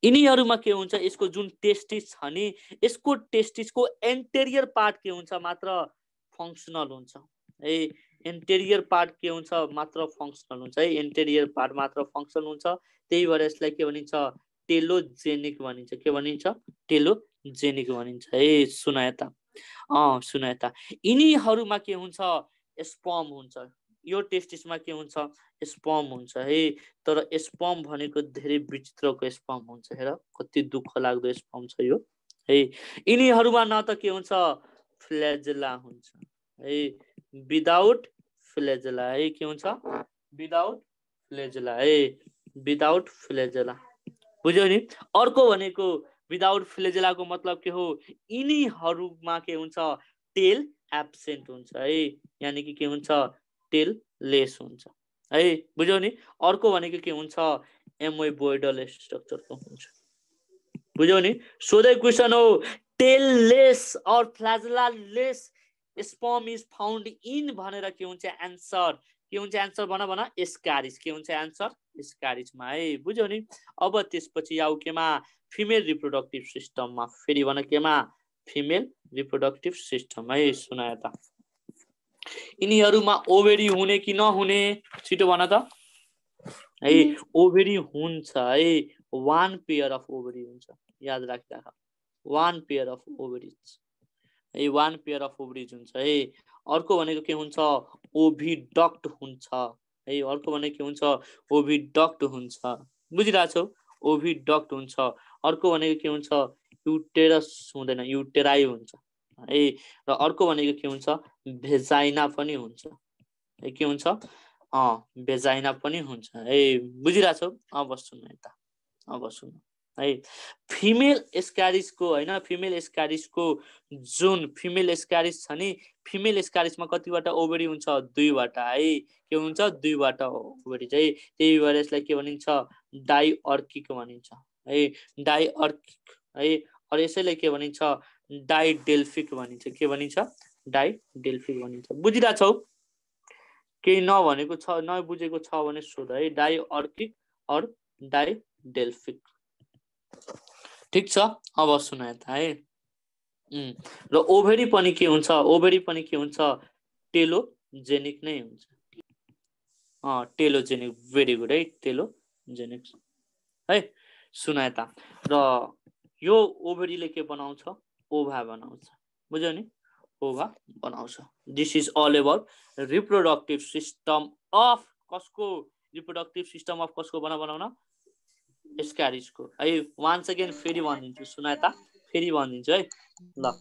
यिनीहरूमा के हुन्छ यसको जुन टेस्टिस छ नि यसको टेस्टिसको एन्टेरियर पार्ट के हुन्छ मात्र फङ्सनल हुन्छ है एन्टेरियर पार्ट के हुन्छ मात्र फङ्सनल हुन्छ है एन्टेरियर पार्ट मात्र फङ्सनल हुन्छ त्यही भएर यसलाई के भनिन्छ टेलोजेनिक भनिन्छ के भनिन्छ टेलोजेनिक भनिन्छ है सुन यता अँ सुन यता यिनीहरूमा के हुन्छ स्पम हुन्छ यो टेस्टिसमा के हुन्छ स्पम हुन्छ है तर स्पम भनेको धेरै विचित्रको स्पम हुन्छ हेर कति दुःख लाग्दो स्पम छ यो है यिनीहरूमा न त के हुन्छ फ्लेजला हुन्छ है विदाउट फ्लेजला है के हुन्छ विदाउट फ्लेजला है विदाउट फ्लेजला बुझ्यो नि अर्को भनेको विदाउट फ्लेजलाको मतलब के हो यिनीहरूमा के हुन्छ तेल एब्सेन्ट हुन्छ है यानि कि के हुन्छ टेल लेस हुन्छ है बुझ्यौ नि अर्को भनेको के हुन्छ एमोइबोइडल स्ट्रक्चरको हुन्छ बुझ्यौ नि सोधै क्वेसन हो tailless or flagellaless sperm is found in भनेर के हुन्छ एन्सर के हुन्छ एन्सर भन भन एस्कारिज के हुन्छ एन्सर एस्कारिजमा है बुझ्यौ नि अब त्यसपछि आऊ केमा फिमेल रिप्रोडक्टिभ सिस्टममा फेरि भन केमा फिमेल रिप्रोडक्टिभ सिस्टम है सुनायो त यिनीहरूमा ओभेरी हुने कि नहुने छिटो भन त है ओभेरी हुन्छ है वान पेयर अफ ओभेरी हुन्छ याद राखिराख वान पेयर अफ ओभरिज है वान पेयर अफ ओभरिज हुन्छ है अर्को भनेको के हुन्छ ओभिडक्ट हुन्छ है अर्को भनेको के हुन्छ ओभिडक्ट हुन्छ बुझिरहेको छौ ओभिडक्ट हुन्छ अर्को भनेको के हुन्छ युटेरस हुँदैन युटेराई हुन्छ ए र अर्को भनेको के हुन्छ भेजाइना पनि हुन्छ ए के हुन्छ अँ भेजाइना पनि हुन्छ ए बुझिरहेको छौ अब सुन्नु यता अब सुन्नु है फिमेल स्क्यारिसको होइन फिमेल स्क्यारिसको जुन फिमेल स्क्यारिस छ नि फिमेल स्क्यारिसमा कतिवटा ओभरी हुन्छ दुईवटा है के हुन्छ दुईवटा ओभरी चाहिँ त्यही भएर यसलाई के भनिन्छ डाइअर्किक भनिन्छ है डाइअर्किक है अरू यसैलाई के भनिन्छ डाइडेल्फिक भनिन्छ के भनिन्छ डाइडेल्फिक भनिन्छ बुझिरहेछौ केही नभनेको छ नबुझेको छ भने सोध है डाइ अर्किक अर डाइडेल्फिक ठिक छ अब सुन त है र ओभेरी पनि के हुन्छ ओभेरी पनि के हुन्छ टेलोजेनिक नै हुन्छ टेलोजेनिक भेरी गुड है टेलोजेनिक है सुन यता र यो ओभरीले के बनाउँछ ओभा बनाउँछ बुझ्यो नि ओभा बनाउँछ this is all about reproductive system of कसको रिप्रोडक्टिभ सिस्टम अफ कसको बना बनाउन यसक्यारिजको है वान्स अगेन फेरि भनिदिन्छु त फेरि भनिदिन्छु है ल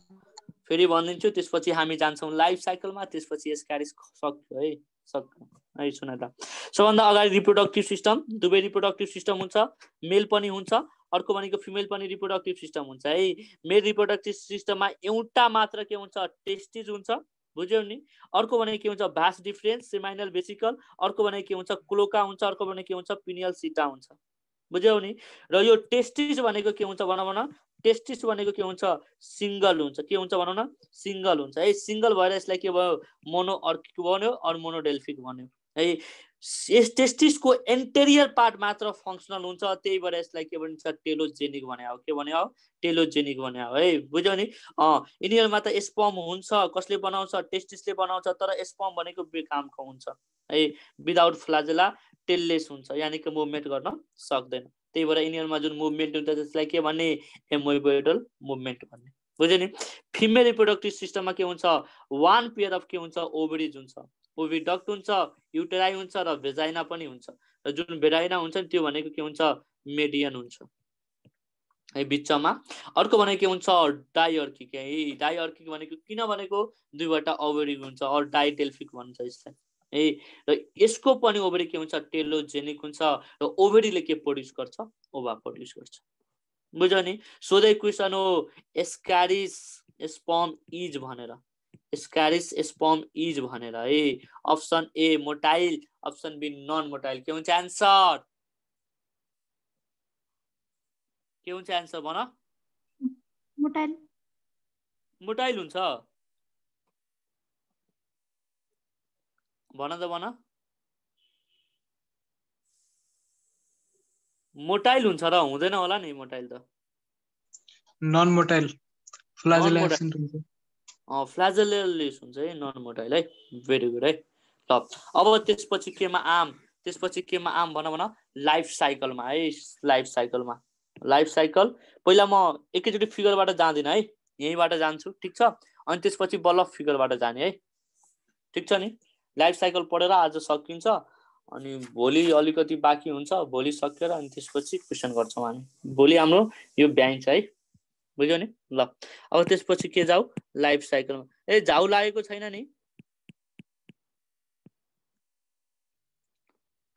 फेरि भनिदिन्छु त्यसपछि हामी जान्छौँ लाइफ साइकलमा त्यसपछि यसक्यारिज सक्यो है सक्यो है त सबभन्दा अगाडि रिप्रोडक्टिभ सिस्टम दुवै रिप्रोडक्टिभ सिस्टम हुन्छ मेल पनि हुन्छ अर्को भनेको फिमेल पनि रिप्रोडक्टिभ सिस्टम हुन्छ है मेल रिप्रोडक्टिभ सिस्टममा एउटा मात्र के हुन्छ टेस्टिज हुन्छ बुझ्यौ नि अर्को भने के हुन्छ भ्यास डिफ्रेन्स सिमाइनल भेसिकल अर्को भने के हुन्छ क्लोका हुन्छ अर्को भने के हुन्छ पिनियल सिटा हुन्छ बुझ्यौ नि र यो टेस्टिज भनेको के हुन्छ भनौँ न टेस्टिस भनेको के हुन्छ सिङ्गल हुन्छ के हुन्छ भनौँ न सिङ्गल हुन्छ है सिङ्गल भएर यसलाई के भयो मोनो अर्किक भन्यो अरू मोनोडेल्फिक भन्यो है टेस्टिसको एन्टेरियर पार्ट मात्र फङ्सनल हुन्छ त्यही भएर यसलाई के भनिन्छ टेलोजेनिक भने हो के भने हो टेलोजेनिक भने हो है बुझ्यौ नि यिनीहरूमा त स्पम हुन्छ कसले बनाउँछ टेस्टिसले बनाउँछ तर स्पम भनेको बेकामको हुन्छ है विदाउट फ्लाजेला टेललेस हुन्छ यानि कि मुभमेन्ट गर्न सक्दैन त्यही भएर यिनीहरूमा जुन मुभमेन्ट हुन्छ त्यसलाई के भन्ने एमोइबोइडल मुभमेन्ट भन्ने बुझ्यो नि फिमेल रिप्रोडक्टिभ सिस्टममा के हुन्छ वान पेयर अफ के हुन्छ ओभरिज हुन्छ ओभिडक्ट हुन्छ युटेराई हुन्छ र भेजाइना पनि हुन्छ र जुन भेडाइना हुन्छ नि त्यो भनेको के हुन्छ मेडियन हुन्छ है बिचमा अर्को भनेको के हुन्छ डाइअर्किक है डाइअर्किक भनेको किन भनेको दुईवटा ओभरिक हुन्छ अर डाइडेल्फिक भन्छ यसलाई है र यसको पनि ओभरी के हुन्छ टेलोजेनिक हुन्छ र ओभरीले के प्रड्युस गर्छ ओभा प्रड्युस गर्छ बुझ्यो नि सोधै क्वेसन हो एस्कारिस स्पम इज भनेर स्क्यारिस स्पम इज भनेर है option A motile option B non motile के हुन्छ एन्सर के हुन्छ एन्सर भन मोटाइल मोटाइल हुन्छ भन त भन मोटाइल हुन्छ र हुँदैन होला नि मोटाइल त नन मोटाइल फ्लाजेल हुन्छ फ्लाजलेस हुन्छ है नन मोटाइल है भेरी गुड है ल अब त्यसपछि केमा आम त्यसपछि केमा आम भनौँ भन लाइफ साइकलमा है लाइफ साइकलमा लाइफ साइकल पहिला म एकैचोटि फिगरबाट जाँदिनँ है यहीँबाट जान्छु ठिक छ अनि त्यसपछि बल्ल फिगरबाट जाने है ठिक छ नि लाइफ साइकल पढेर आज सकिन्छ अनि भोलि अलिकति बाँकी हुन्छ भोलि सकेर अनि त्यसपछि क्वेसन गर्छौँ हामी भोलि हाम्रो यो ब्याङ्क है बुझ्यो नि ल अब त्यसपछि के जाऊ लाइफ साइकलमा ए झाउ लागेको छैन नि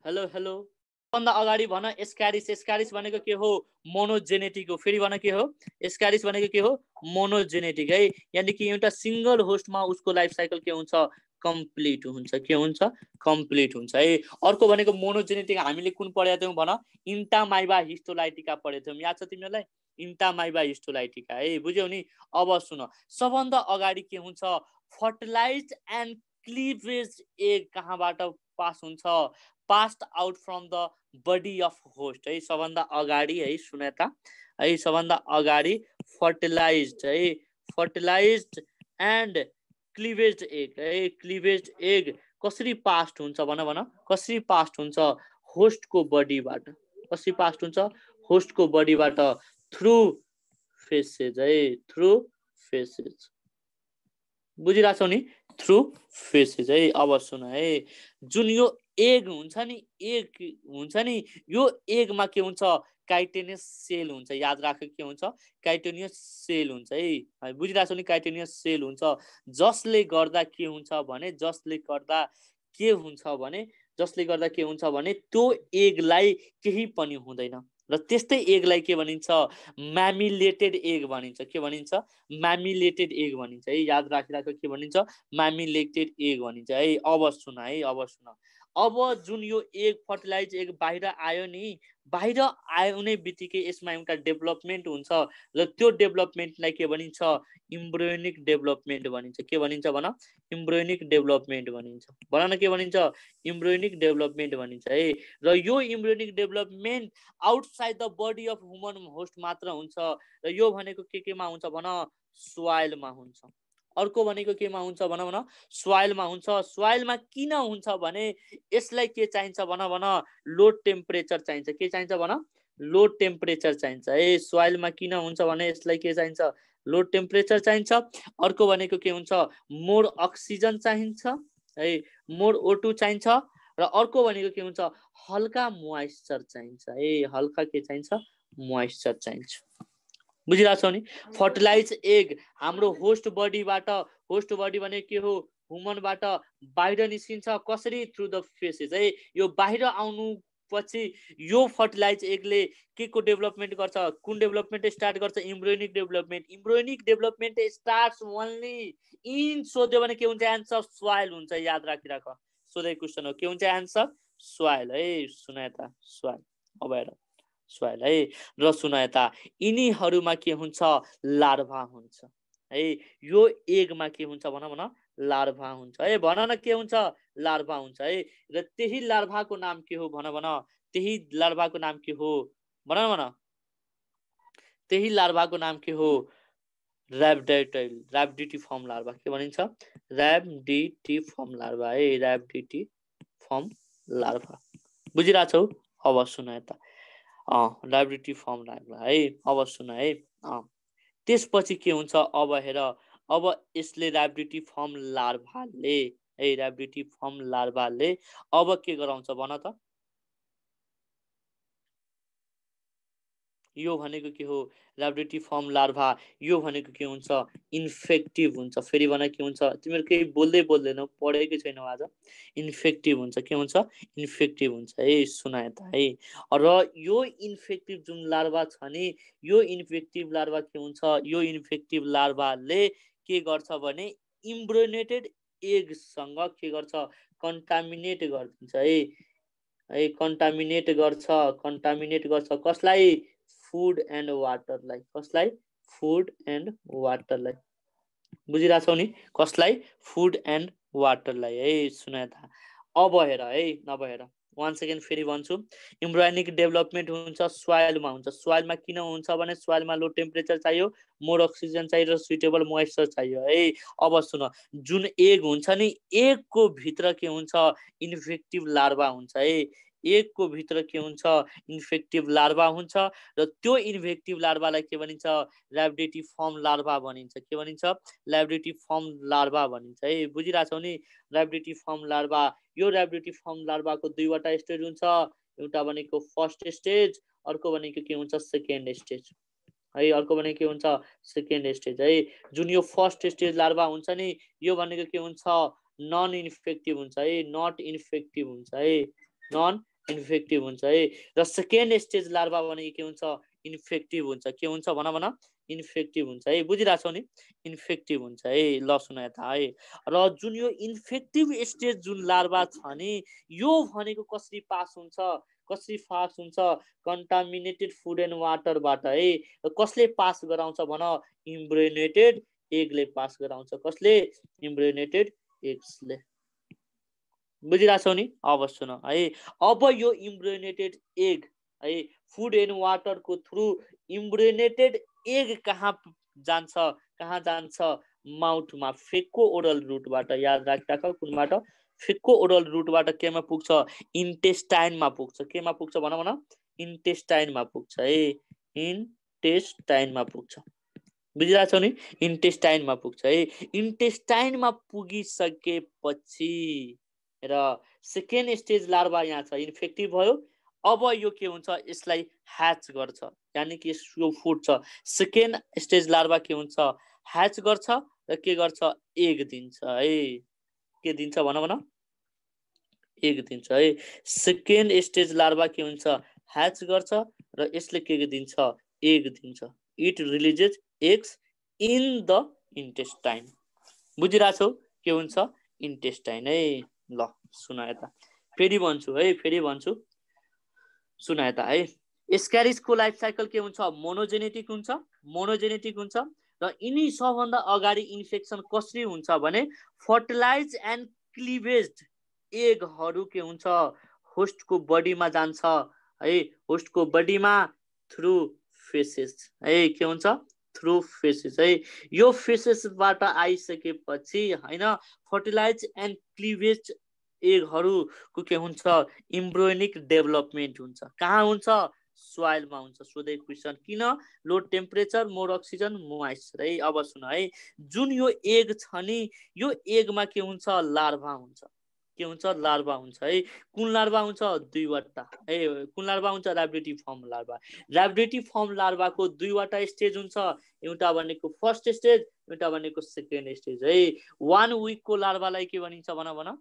हेलो हेलो भन्दा अगाडि भन एस्कारिस एस्कारिस भनेको के हो मोनोजेनेटिक हो फेरि भन के हो एस्कारिस भनेको के हो मोनोजेनेटिक है यानि कि एउटा सिङ्गल होस्टमा उसको लाइफ साइकल के हुन्छ कम्प्लिट हुन्छ के हुन्छ कम्प्लिट हुन्छ है अर्को भनेको मोनोजेनेटिक हामीले कुन पढेका थियौँ भन हिस्टोलाइटिका पढेको थियौँ याद छ तिमीहरूलाई इन्टा हिस्टोलाइटिका है बुझ्यौ नि अब सुन सबभन्दा अगाडि के हुन्छ फर्टिलाइज एन्ड क्लिभेज एग कहाँबाट पास हुन्छ passed out from the body of host है सबभन्दा अगाडि है सुनेता है सबभन्दा अगाडि फर्टिलाइज है फर्टिलाइज एन्ड क्लिभेज एग है क्लिभेज एग कसरी पास्ट हुन्छ भन भन कसरी पास्ट हुन्छ होस्टको बडीबाट कसरी पास्ट हुन्छ होस्टको बडीबाट थ्रु फेसेज है थ्रु फेसेज बुझिरहेछौ नि थ्रु फेसेज है अब सुन है जुन यो एग हुन्छ नि एग हुन्छ नि यो एगमा के हुन्छ काइटेनियस सेल हुन्छ याद राख के हुन्छ काइटेनियस सेल हुन्छ है बुझिरहेको छ नि काइटेनियस सेल हुन्छ जसले गर्दा के हुन्छ भने जसले गर्दा के हुन्छ भने जसले गर्दा के हुन्छ भने त्यो एगलाई केही पनि हुँदैन र त्यस्तै एगलाई के भनिन्छ म्यामिलेटेड एग भनिन्छ के भनिन्छ म्यामिलेटेड एग भनिन्छ है याद राखिराख के भनिन्छ म्यामिलेटेड एग भनिन्छ है अब सुन है अब सुन अब जुन यो एग फर्टिलाइज एग बाहिर आयो नि बाहिर आउने बित्तिकै यसमा एउटा डेभलपमेन्ट हुन्छ र त्यो डेभलपमेन्टलाई के भनिन्छ इम्ब्रोनिक डेभलपमेन्ट भनिन्छ के भनिन्छ भन इम्ब्रोनिक डेभलपमेन्ट भनिन्छ भन न के भनिन्छ इम्ब्रोनिक डेभलपमेन्ट भनिन्छ है र यो embryonic development outside the body of woman host मात्र हुन्छ र यो भनेको के केमा हुन्छ भन सोइलमा हुन्छ अर्को भनेको केमा हुन्छ भन भन सोइलमा हुन्छ सोइलमा किन हुन्छ भने यसलाई के चाहिन्छ भन भन लो टेम्परेचर चाहिन्छ के चाहिन्छ भन लो टेम्परेचर चाहिन्छ ए सोइलमा किन हुन्छ भने यसलाई के चाहिन्छ लो टेम्परेचर चाहिन्छ अर्को भनेको के हुन्छ मोर अक्सिजन चाहिन्छ है मोर ओटु चाहिन्छ र अर्को भनेको के हुन्छ हल्का मोइस्चर चाहिन्छ ए हल्का के चाहिन्छ मोइस्चर चाहिन्छ बुझिरहेको छौ नि फर्टिलाइज एग हाम्रो होस्ट बडीबाट होस्ट बडी भने के हो हुमनबाट बाहिर निस्किन्छ कसरी थ्रु द फेसेस है यो बाहिर आउनु पछि यो फर्टिलाइज एगले के को डेभलपमेन्ट गर्छ कुन डेभलपमेन्ट स्टार्ट गर्छ embryonic development embryonic development start only in सोध्यो भने के हुन्छ एन्सर स्वाइल हुन्छ याद राखिराख सोधेको क्वेसन हो के हुन्छ एन्सर स्वाइल है सुना यता स्वाइल अब हेर है र सुनयता यिनीहरूमा के हुन्छ लार्भा हुन्छ है यो एगमा के हुन्छ भन भन लार्भा हुन्छ है भन न के हुन्छ लार्भा हुन्छ है र त्यही लार्भाको नाम के हो भन भन त्यही लार्भाको नाम के हो भन भन त्यही लार्भाको नाम के हो ऱ्याबडाइटाइल ऱ्याबडिटी फर्म लार्भा के भनिन्छ ऱ्याबडिटी फर्म लार्भा है ऱ्याबडिटी फर्म लार्भा बुझिरहेछौ अब सुन यता लाइब्रेटी फर्म लाग्ला है अब सुन है त्यसपछि के हुन्छ अब हेर अब यसले लाइब्रेटी फर्म लार्भाले है लाइब्रेटी फर्म लार्भाले अब के गराउँछ भन त यो भनेको के हो ल्याबोरेटरी फर्म लार्भा यो भनेको के हुन्छ इन्फेक्टिभ हुन्छ फेरि भने के हुन्छ तिमीहरू केही बोल्दै बोल्दैनौ पढेकै छैनौ आज इन्फेक्टिभ हुन्छ के हुन्छ इन्फेक्टिभ हुन्छ है सुना यता है र यो इन्फेक्टिभ जुन लार्भा छ नि यो इन्फेक्टिभ लार्भा के हुन्छ यो इन्फेक्टिभ लार्भाले के गर्छ भने इम्ब्रोनेटेड एगसँग के गर्छ कन्टामिनेट गरिदिन्छ है है कन्टामिनेट गर्छ कन्टामिनेट गर्छ कसलाई फुड एन्ड वाटरलाई कसलाई फुड एन्ड वाटरलाई बुझिरहेको छौ नि कसलाई फुड एन्ड वाटरलाई है सुना त अब हेर है नभएर वान सेकेन्ड फेरि भन्छु इम्ब्रोइनिक डेभलपमेन्ट हुन्छ सोइलमा हुन्छ सोइलमा किन हुन्छ भने सोइलमा लो टेम्परेचर चाहियो मोर अक्सिजन चाहियो र सुइटेबल मोइस्चर चाहियो है अब सुन जुन एग हुन्छ नि एगको भित्र के हुन्छ इन्फेक्टिभ लार्भा हुन्छ है एकको भित्र के हुन्छ इन्फेक्टिभ लार्भा हुन्छ र त्यो इन्फेक्टिभ लार्भालाई के भनिन्छ ल्याबडेटी फर्म लार्भा भनिन्छ के भनिन्छ ल्याबडेटी फर्म लार्भा भनिन्छ है बुझिरहेछौ नि ल्याबडेटी फर्म लार्भा यो ल्याबडेटी फर्म लार्भाको दुईवटा स्टेज हुन्छ एउटा भनेको फर्स्ट स्टेज अर्को भनेको के हुन्छ सेकेन्ड स्टेज है अर्को भनेको के हुन्छ सेकेन्ड स्टेज है जुन यो फर्स्ट स्टेज लार्भा हुन्छ नि यो भनेको के हुन्छ नन इन्फेक्टिभ हुन्छ है नट इन्फेक्टिभ हुन्छ है नन इन्फेक्टिभ हुन्छ है र सेकेन्ड स्टेज लार्भा भनेको के हुन्छ इन्फेक्टिभ हुन्छ के हुन्छ भन भन इन्फेक्टिभ हुन्छ है बुझिरहेको छौ नि इन्फेक्टिभ हुन्छ है ल सुन यता है र जुन यो इन्फेक्टिभ स्टेज जुन लार्भा छ नि यो भनेको कसरी पास हुन्छ कसरी पास हुन्छ कन्टामिनेटेड फुड एन्ड वाटरबाट है कसले पास गराउँछ भन इम्ब्रेनेटेड एगले पास गराउँछ कसले इम्ब्रेनेटेड एग्सले बुझिरहेछौ नि अवश्य सुन है अब यो इम्ब्रोनेटेड एग है फुड एन्ड वाटरको थ्रु इम्ब्रोनेटेड एग कहाँ जान्छ कहाँ जान्छ माउथमा फेक्को ओरल रुटबाट याद राखिराख कुनबाट फेक्को ओरल रुटबाट केमा पुग्छ इन्टेस्टाइनमा पुग्छ केमा पुग्छ भन भन इन्टेस्टाइनमा पुग्छ है इन्टेस्टाइनमा पुग्छ बुझिरहेछौ नि इन्टेस्टाइनमा पुग्छ है इन्टेस्टाइनमा पुगिसकेपछि र सेकेन्ड स्टेज लार्भा यहाँ छ इन्फेक्टिभ भयो अब यो के हुन्छ यसलाई ह्याच गर्छ यानि कि यो फुट्छ सेकेन्ड स्टेज लार्भा के हुन्छ ह्याच गर्छ र के गर्छ एग दिन्छ है के दिन्छ भन भन एग दिन्छ है सेकेन्ड स्टेज लार्भा के हुन्छ ह्याच गर्छ र यसले के दिन्छ एग दिन्छ it releases eggs in the intestine बुझिरहेको छौ के हुन्छ इन्टेस्टाइन है ल सुन यता फेरि भन्छु है फेरि भन्छु सुन यता है स्क्यारिजको लाइफ साइकल के हुन्छ मोनोजेनेटिक हुन्छ मोनोजेनेटिक हुन्छ र यिनी सबभन्दा अगाडि इन्फेक्सन कसरी हुन्छ भने फर्टिलाइज एन्ड क्लिभेज एगहरू के हुन्छ होस्टको बडीमा जान्छ है होस्टको बडीमा थ्रु फेसेस है के हुन्छ थ्रु फेसेस है यो फेसेसबाट आइसकेपछि होइन फर्टिलाइज एन्ड क्लिभेज एगहरूको के हुन्छ इम्ब्रोनिक डेभलपमेन्ट हुन्छ कहाँ हुन्छ सोइलमा हुन्छ सोधे क्वेसन किन low temperature more oxygen moisture है अब सुन है जुन यो एग छ नि यो एगमा के हुन्छ लार्भा हुन्छ के हुन्छ लार्भा हुन्छ है कुन लार्भा हुन्छ दुईवटा है कुन लार्भा हुन्छ rhabditiform larva rhabditiform लार्वाको दुईवटा स्टेज हुन्छ एउटा भनेको फर्स्ट स्टेज एउटा भनेको सेकेन्ड स्टेज है वान विकको लार्भालाई के भनिन्छ भन भन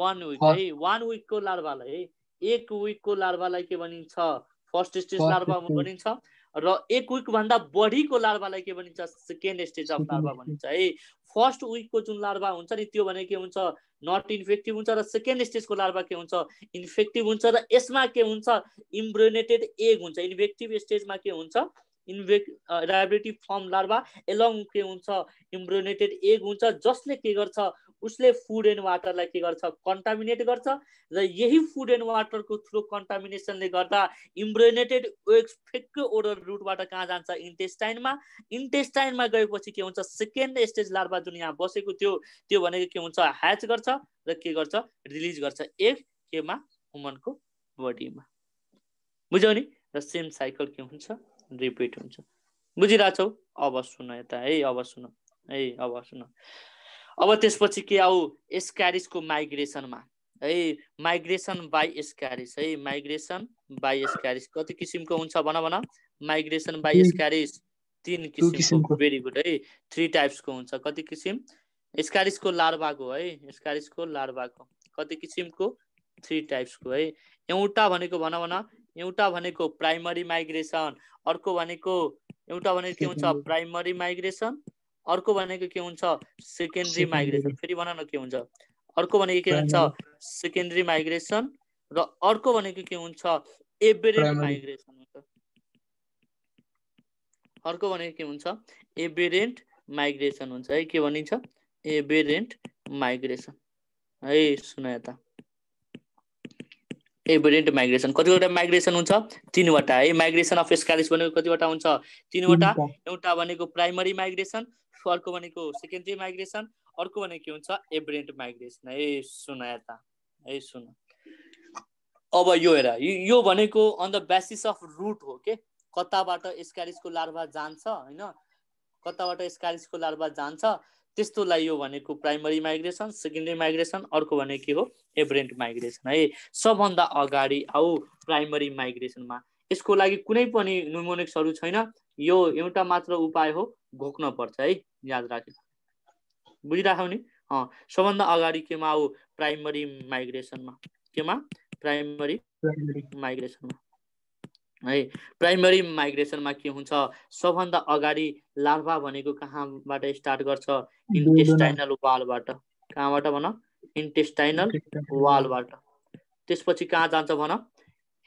वान विक है वान विकको लार्वालाई है एक विकको लार्भालाई के भनिन्छ फर्स्ट स्टेज लार्भा भनिन्छ र एक विक भन्दा बढीको लार्भालाई के भनिन्छ सेकेन्ड स्टेज अफ लार्भा भनिन्छ है फर्स्ट विकको जुन लार्भा हुन्छ नि त्यो भने के हुन्छ नट इन्फेक्टिभ हुन्छ र सेकेन्ड स्टेजको लार्भा के हुन्छ इन्फेक्टिभ हुन्छ र यसमा के हुन्छ इम्ब्रोनेटेड एग हुन्छ इन्फेक्टिभ स्टेजमा के हुन्छ इन्भे डायबेटिभ फर्म लार्भा एलङ के हुन्छ इम्ब्रोनेटेड एग हुन्छ जसले के गर्छ उसले फुड एन्ड वाटरलाई के गर्छ कन्टामिनेट गर्छ र यही फुड एन्ड वाटरको थ्रु कन्टामिनेसनले गर्दा इम्ब्रोनेटेड वेक्स फेक्क ओरल रुटबाट कहाँ जान्छ इन्टेस्टाइनमा इन्टेस्टाइनमा गएपछि के हुन्छ सेकेन्ड स्टेज लार्भा जुन यहाँ बसेको थियो त्यो भनेको के हुन्छ ह्याच गर्छ र के गर्छ रिलिज गर्छ एक केमा वुमनको बडीमा बुझ्यौ नि र सेम साइकल के हुन्छ रिपिट हुन्छ बुझिरहेछौ अब सुन यता है अब सुन है अब सुन अब त्यसपछि के आऊ एस्कारिसको माइग्रेसनमा है माइग्रेसन बाई एस्कारिस है माइग्रेसन बाई एस्कारिस कति किसिमको हुन्छ भन भन माइग्रेसन बाई एस्कारिस तिन किसिमको भेरी गुड है थ्री टाइप्सको हुन्छ कति किसिम एसकारिसको लार्भाको है एस्कारिसको लार्भाको कति किसिमको थ्री टाइप्सको है एउटा भनेको भन भन एउटा भनेको प्राइमरी माइग्रेसन अर्को भनेको एउटा भनेको के हुन्छ प्राइमरी माइग्रेसन अर्को भनेको के हुन्छ सेकेन्ड्री माइग्रेसन फेरि भन न के हुन्छ अर्को भनेको के हुन्छ सेकेन्ड्री माइग्रेसन र अर्को भनेको के हुन्छ एभरेज माइग्रेसन अर्को भनेको के हुन्छ एभेरेन्ट माइग्रेसन हुन्छ है के भनिन्छ एभेरेन्ट माइग्रेसन है सुन यता एभेरेन्ट माइग्रेसन कतिवटा माइग्रेसन हुन्छ तिनवटा है माइग्रेसन अफ स्कालिस भनेको कतिवटा हुन्छ तिनवटा एउटा भनेको प्राइमरी माइग्रेसन अर्को भनेको सेकेन्डरी माइग्रेसन अर्को भनेको के हुन्छ एभरेन्ट माइग्रेसन है सुन यता है सुन अब यो हेर यो भनेको on the basis of route हो के कताबाट स्क्यारिसको लार्भा जान्छ होइन कताबाट स्क्यारिसको लार्भा जान्छ त्यस्तोलाई यो भनेको प्राइमरी माइग्रेसन सेकेन्डरी माइग्रेसन अर्को भने के हो एभरेन्ट माइग्रेसन है सबभन्दा अगाडि आऊ प्राइमरी माइग्रेसनमा यसको लागि कुनै पनि न्युमोनिक्सहरू छैन यो एउटा मात्र उपाय हो घोक्न पर्छ है याद राख्नु बुझिराख्यो नि सबभन्दा अगाडि केमा हो प्राइमरी माइग्रेसनमा केमा प्राइमरी माइग्रेसनमा है प्राइमरी माइग्रेसनमा के हुन्छ सबभन्दा अगाडि लार्भा भनेको कहाँबाट स्टार्ट गर्छ इन्टेस्टाइनल वालबाट कहाँबाट भन इन्टेस्टाइनल वालबाट त्यसपछि कहाँ जान्छ भन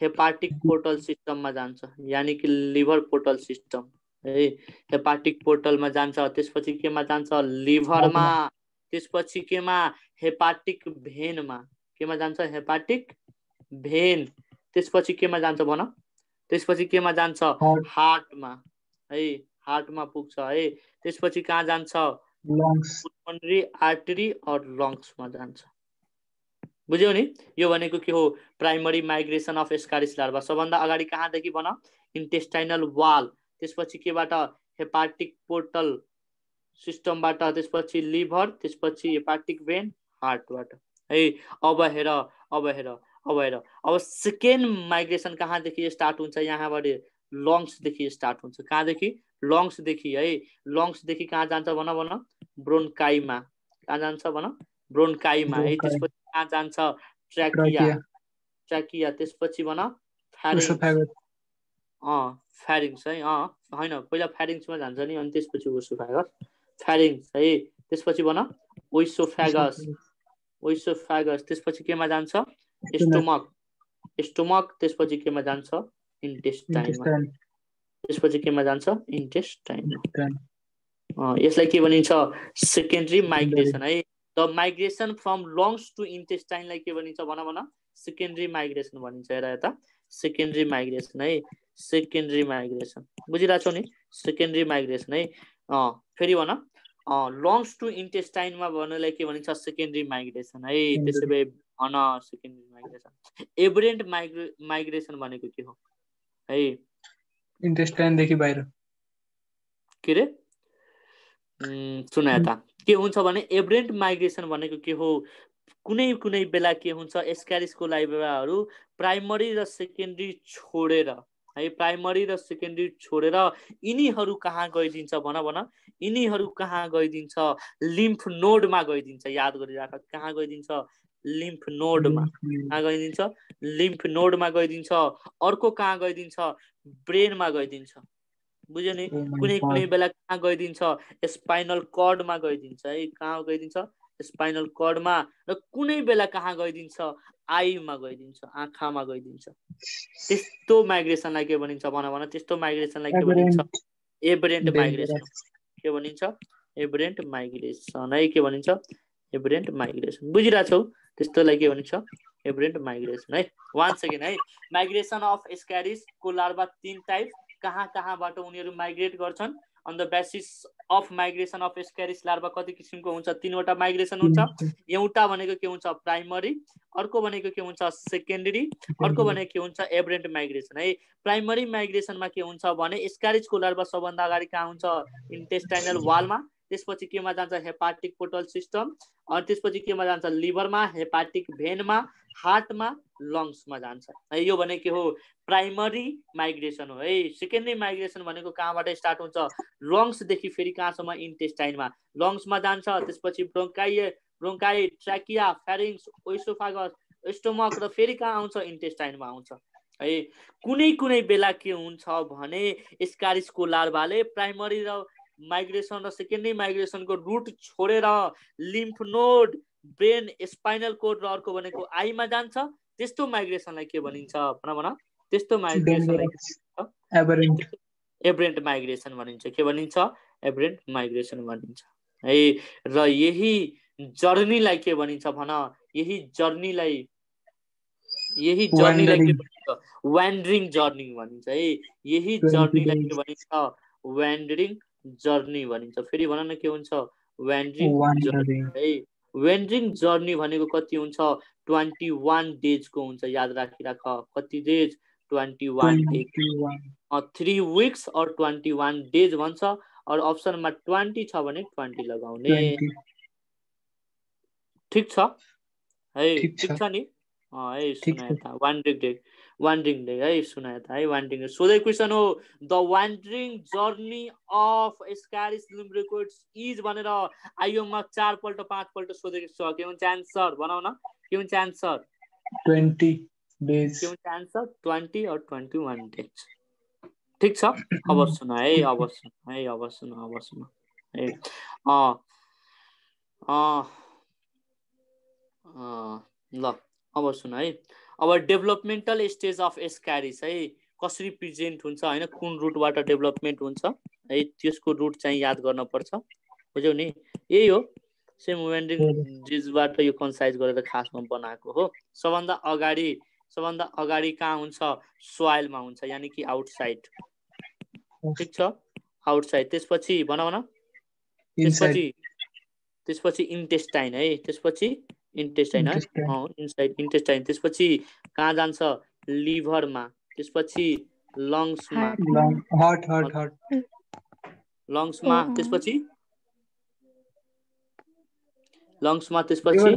हेपाटिक पोर्टल सिस्टममा जान्छ यानि कि लिभर पोर्टल सिस्टम है हेपाटिक पोर्टलमा जान्छ त्यसपछि केमा जान्छ लिभरमा त्यसपछि केमा हेपाटिक भेनमा केमा जान्छ हेपाटिक भेन त्यसपछि केमा जान्छ भन त्यसपछि केमा जान्छ हार्टमा है हार्टमा पुग्छ है त्यसपछि कहाँ जान्छ पल्मोनरी आर्टरी अर लङ्समा जान्छ बुझ्यौ नि यो भनेको के हो primary migration of Ascaris larva सबभन्दा अगाडि कहाँदेखि भन इन्टेस्टाइनल वाल त्यसपछि केबाट हेपाटिक पोर्टल सिस्टमबाट त्यसपछि लिभर त्यसपछि हेपाटिक भेन हार्टबाट है अब हेर अब हेर अब हेर अब सेकेन्ड माइग्रेसन कहाँदेखि स्टार्ट हुन्छ यहाँबाट लङ्सदेखि स्टार्ट हुन्छ कहाँदेखि लङ्सदेखि है लङ्सदेखि कहाँ जान्छ भन भन ब्रोन्काइमा कहाँ जान्छ भन ब्रोन्काइमा है त्यसपछि कहाँ जान्छ ट्र्याकिया ट्र्याकिया त्यसपछि भन फ्यारिङ्स है अँ होइन पहिला फ्यारिङ्समा जान्छ नि अनि त्यसपछि फ्यागस फ्यारिङ्स है त्यसपछि भन ओइसो फ्यागस त्यसपछि केमा जान्छ स्टोमक स्टोमक त्यसपछि केमा जान्छ इन्टेस्टाइनमा त्यसपछि केमा जान्छ इन्टेस्टाइनमा यसलाई के भनिन्छ सेकेन्ड्री माइग्रेसन है the migration from lungs to इन्टेस्टाइनलाई के भनिन्छ भन भन सेकेन्ड्री माइग्रेसन भनिन्छ हेर यता सेकेन्ड्री माइग्रेसन है सेकेन्ड्री माइग्रेसन बुझिरहेको छौ नि सेकेन्ड्री माइग्रेसन है फेरि भन लङ्स टु इन्टेस्टाइनमा भन्नुलाई के भनिन्छ सेकेन्ड्री माइग्रेसन है त्यसो भए भन सेकेन्ड्री माइग्रेसन एभरेन्ट माइग्रे माइग्रेसन भनेको के हो है इन्टेस्टाइनदेखि बाहिर के अरे सुना के हुन्छ भने एभरेन्ट माइग्रेसन भनेको के हो कुनै कुनै बेला के हुन्छ एस्क्यारिसको लाइब्रेराहरू प्राइमरी र सेकेन्ड्री छोडेर है प्राइमरी र सेकेन्ड्री छोडेर यिनीहरू कहाँ गइदिन्छ भन भन यिनीहरू कहाँ गइदिन्छ लिम्फ नोडमा गइदिन्छ याद गरिराख कहाँ गइदिन्छ लिम्फ नोडमा कहाँ गइदिन्छ लिम्फ नोडमा गइदिन्छ अर्को कहाँ गइदिन्छ ब्रेनमा गइदिन्छ बुझ्यो नि oh कुनै कुनै बेला कहाँ गइदिन्छ स्पाइनल कर्डमा गइदिन्छ है कहाँ गइदिन्छ स्पाइनल कर्डमा र कुनै बेला कहाँ गइदिन्छ आइमा गइदिन्छ आँखामा गइदिन्छ त्यस्तो माइग्रेसनलाई के भनिन्छ भन भन त्यस्तो माइग्रेसनलाई के भनिन्छ एभरेन्ट माइग्रेसन के भनिन्छ एभरेन्ट माइग्रेसन है के भनिन्छ एभरेन्ट माइग्रेसन बुझिरहेको छौ त्यस्तोलाई के भनिन्छ एभरेन्ट माइग्रेसन है वान सेकेन्ड है माइग्रेसन अफ स्क्यारिसको लार्भा तिन टाइप कहाँ कहाँबाट उनीहरू माइग्रेट गर्छन् on the basis of migration of Ascaris larva कति किसिमको हुन्छ तिनवटा माइग्रेसन हुन्छ एउटा भनेको के हुन्छ प्राइमरी अर्को भनेको के हुन्छ सेकेन्डरी अर्को भनेको के हुन्छ एभरेन्ट माइग्रेसन है प्राइमरी माइग्रेसनमा के हुन्छ भने स्क्यारिसको लार्भा सबभन्दा अगाडि कहाँ हुन्छ इन्टेस्टाइनल वालमा त्यसपछि केमा जान्छ हेपाटिक पोर्टल सिस्टम अनि त्यसपछि केमा जान्छ लिभरमा हेपाटिक भेनमा हार्टमा लङ्समा जान्छ है यो भने के हो प्राइमरी माइग्रेसन हो है सेकेन्डरी माइग्रेसन भनेको कहाँबाट स्टार्ट हुन्छ लङ्सदेखि फेरि कहाँसम्म इन्टेस्टाइनमा लङ्समा जान्छ त्यसपछि bronchi bronchi trachea pharynx oesophagus stomach र फेरि कहाँ आउँछ इन्टेस्टाइनमा आउँछ है कुनै कुनै बेला के हुन्छ भने स्कारिसको लार्भाले प्राइमरी र माइग्रेसन र सेकेन्डरी माइग्रेसनको रुट छोडेर lymph node brain spinal cord र अर्को भनेको आईमा जान्छ त्यस्तो माइग्रेसनलाई के भनिन्छ भन भन त्यस्तो माइग्रेसनलाई एब्रेन्ट माइग्रेसन भनिन्छ के भनिन्छ एब्रेन्ट माइग्रेसन भनिन्छ है र यही जर्नीलाई के भनिन्छ भन यही जर्नीलाई यही जर्नीलाई के भनिन्छ वान्डरिङ जर्नी भनिन्छ है यही जर्नीलाई के भनिन्छ वान्डरिङ जर्नी भनिन्छ फेरि भन न के हुन्छ वेन्ड्रिङ जर्नी है वेन्ड्रिङ जर्नी भनेको कति हुन्छ ट्वेन्टी वान डेजको हुन्छ याद राखिराख कति days twenty one days three weeks or twenty one days भन्छ अरू अप्सनमा ट्वेन्टी छ भने ट्वेन्टी लगाउने ठिक छ है ठिक छ नि है सुना वान डेक डेक वान्ड्रिङले डे है सुनायो त है वान्ड्रिङ सोधेको क्वेसन हो the wandering journey of Ascaris lumbricoides is भनेर आइयोमा चारपल्ट पाँचपल्ट सोधेको छ के हुन्छ एन्सर भनौँ न के हुन्छ एन्सर ट्वेन्टी डेज के हुन्छ answer twenty or twenty one days ठिक छ अब सुन है अब सुन है अब सुन अब सुन है ल अब सुन है अब डेभलपमेन्टल स्टेज अफ एस्क्यारिस है कसरी प्रेजेन्ट हुन्छ होइन कुन रुटबाट डेभलपमेन्ट हुन्छ है त्यसको रुट चाहिँ याद पर्छ बुझ्यौ नि यही हो सेम वेन्डिङ डिजबाट यो कन्साइज गरेर खासमा बनाएको हो सबभन्दा अगाडि सबभन्दा अगाडि कहाँ हुन्छ सोइलमा हुन्छ यानि कि आउटसाइड ठिक छ आउटसाइड त्यसपछि भनौँ न त्यसपछि त्यसपछि इन्टेस्टाइन है त्यसपछि इन्टेस्टाइन है इन्साइड इन्टेस्टाइन त्यसपछि कहाँ जान्छ लिभरमा त्यसपछि लङ्समा लङ्समा त्यसपछि लङ्समा त्यसपछि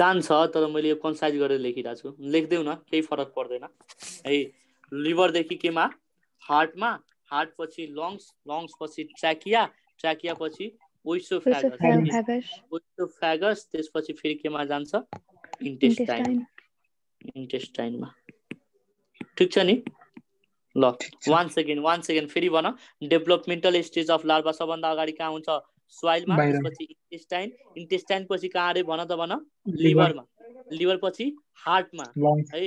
जान्छ तर मैले यो कन्साइज गरेर लेखिरहेको छु लेख्दैन न केही फरक पर्दैन है लिभरदेखि केमा हार्टमा हार्ट पछि लङ्स लङ्स पछि ट्राकिया ट्राकिया पछि ओइसोफ्यागस त्यसपछि फेरि केमा जान्छ इन्टेस्टाइन इन्टेस्टाइनमा ठिक छ नि ल वान सेकेन्ड वान सेकेन्ड फेरि भन डेभलपमेन्टल स्टेज अफ लार्भा सबभन्दा अगाडि कहाँ हुन्छ सोइलमा त्यसपछि इन्टेस्टाइन इन्टेस्टाइन पछि कहाँ अरे भन त भन लिभरमा लिभर पछि हार्टमा है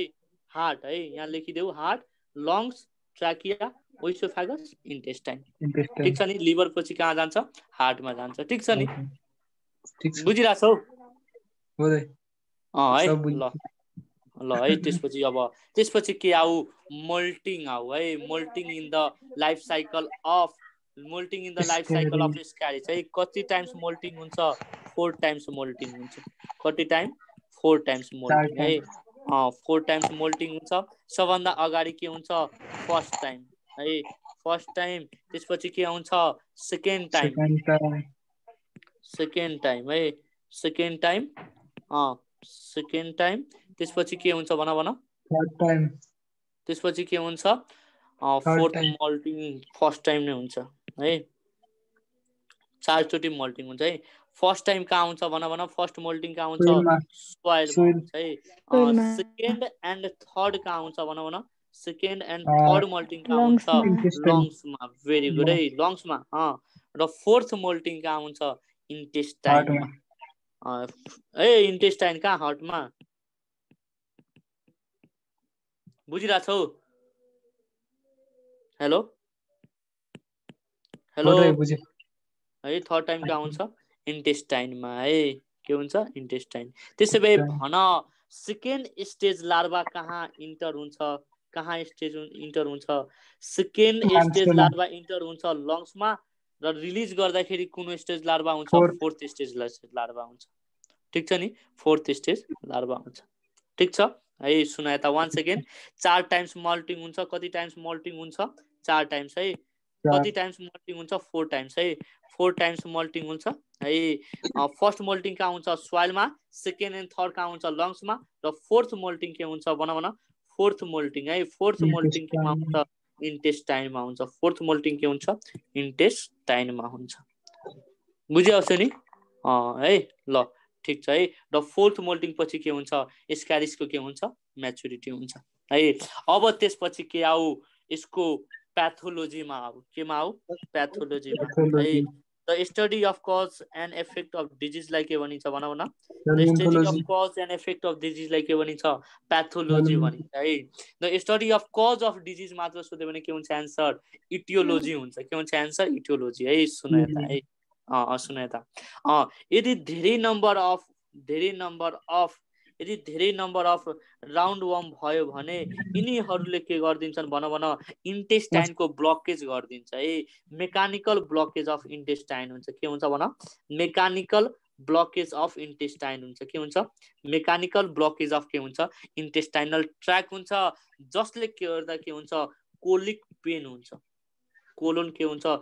हार्ट है यहाँ लेखिदेऊ heart lungs trachea oesophagus intestine ठिक छ नि लिभर पछि कहाँ जान्छ हार्टमा जान्छ ठिक छ नि बुझिरहेछौ है ल ल है त्यसपछि अब त्यसपछि के आऊ मोल्टिङ आऊ है moulting in the life cycle of moulting in the life cycle of Ascaris है कति टाइम्स मोल्टिङ हुन्छ फोर टाइम्स मोल्टिङ हुन्छ कति टाइम फोर टाइम्स मोल्टिङ है फोर टाइम्स मोल्टिङ हुन्छ सबभन्दा अगाडि के हुन्छ फर्स्ट टाइम है फर्स्ट टाइम त्यसपछि के आउँछ सेकेन्ड टाइम सेकेन्ड टाइम है second time uh second time त्यसपछि के हुन्छ भन भन टाइम त्यसपछि के हुन्छ फोर्थ मल्टिङ फर्स्ट टाइम नै हुन्छ है चारचोटि मल्टिङ हुन्छ है फर्स्ट टाइम कहाँ आउँछ भन भन फर्स्ट मल्टिङ कहाँ आउँछ सोइल है सेकेन्ड एन्ड थर्ड कहाँ आउँछ भन भन सेकेन्ड एन्ड थर्ड मल्टिङ कहाँ हुन्छ लङ्समा भेरी गुड है लङ्समा र फोर्थ मल्टिङ कहाँ हुन्छ इन्टेस्टाइनमा ए इन्टेस्टाइन कहाँ हटमा छौ हेलो हेलो है थर्ड टाइम कहाँ हुन्छ इन्टेस्टाइनमा है के हुन्छ इन्टेस्टाइन त्यसै भए भन सेकेन्ड स्टेज लार्वा कहाँ इन्टर हुन्छ कहाँ स्टेज इन्टर हुन्छ सेकेन्ड स्टेज लार्वा इन्टर हुन्छ लङ्समा र रिलिज गर्दाखेरि कुन स्टेज लार्वा हुन्छ फोर्थ स्टेज लार्वा हुन्छ ठिक छ नि फोर्थ स्टेज लार्वा हुन्छ ठिक छ है सुना यता वान सेकेन्ड चार टाइम्स मल्टिङ हुन्छ कति टाइम्स मल्टिङ हुन्छ चार टाइम्स है कति टाइम्स मल्टिङ हुन्छ फोर टाइम्स है फोर टाइम्स मल्टिङ हुन्छ है फर्स्ट मल्टिङ कहाँ हुन्छ सोइलमा सेकेन्ड एन्ड थर्ड कहाँ हुन्छ लङ्समा र फोर्थ मल्टिङ के हुन्छ भनौँ न फोर्थ मोल्टिङ है फोर्थ मोल्टिङ केमा आउँछ इन्टेस्टाइनमा हुन्छ फोर्थ मोल्टिङ के हुन्छ इन्टेस्टाइनमा हुन्छ बुझिहाल्छ नि है ल ठिक छ है र फोर्थ मोल्टिङ पछि के हुन्छ स्क्यारिसको के हुन्छ म्याचुरिटी हुन्छ है अब त्यसपछि के आऊ यसको प्याथोलोजीमा आऊ केमा आऊ प्याथोलोजीमा है the study of cause and effect of डिजिजलाई के भनिन्छ भनौँ न the study of cause and effect of डिजिजलाई के भनिन्छ प्याथोलोजी भनिन्छ है the study of cause of disease मात्र सोध्यो भने के हुन्छ एन्सर इटियोलोजी हुन्छ के हुन्छ एन्सर इटियोलोजी है सुनयता है सुन यदि धेरै नम्बर अफ धेरै नम्बर अफ यदि धेरै नम्बर अफ राउन्ड वर्म भयो भने यिनीहरूले के गरिदिन्छन् भन भन इन्टेस्टाइनको ब्लकेज गरिदिन्छ है मेकानिकल ब्लकेज अफ इन्टेस्टाइन हुन्छ के हुन्छ भन मेकानिकल ब्लकेज अफ इन्टेस्टाइन हुन्छ के हुन्छ मेकानिकल ब्लकेज अफ के हुन्छ इन्टेस्टाइनल ट्र्याक हुन्छ जसले के गर्दा के हुन्छ कोलिक पेन हुन्छ कोलोन के हुन्छ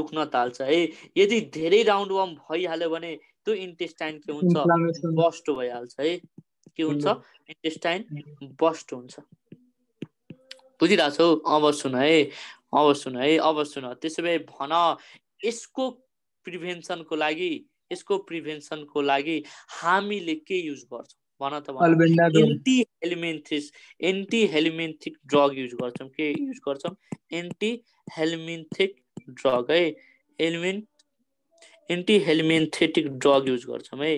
दुख्न थाल्छ है यदि धेरै राउन्ड वर्म भइहाल्यो भने त्यो इन्टेस्टाइन के हुन्छ बस्ट भइहाल्छ है के हुन्छ इन्टेस्टाइन बस्ट हुन्छ छौ अब सुन है अब सुन है अब सुन त्यसो भए भन यसको प्रिभेन्सनको लागि यसको प्रिभेन्सनको लागि हामीले के युज गर्छौँ भन त anti helminthes anti helminthic drug use गर्छौँ के युज गर्छौँ एन्टी हेलिमेन्थिक ड्रग है element anti helminthic drug use गर्छौँ है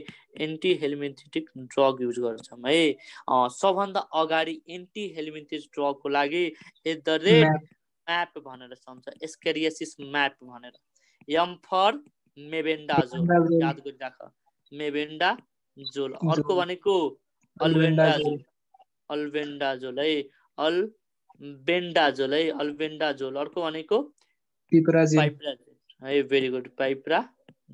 एन्टी हेलमेन्थेटिक ड्रग युज गर्छौँ है सबभन्दा अगाडि एन्टी हेलमेन्थेटिक ड्रगको लागि एट द रेट म्याप भनेर सम्झ एस्केरियासिस म्याप भनेर एम फर मेबेन्डाजोल याद गरिराख जोल अर्को भनेको अल्बेन्डाजोल अल्बेन्डाजोल है अल्बेन्डाजोल है अल्बेन्डाजोल अर्को भनेको पाइप्राजेल है भेरी गुड पाइप्रा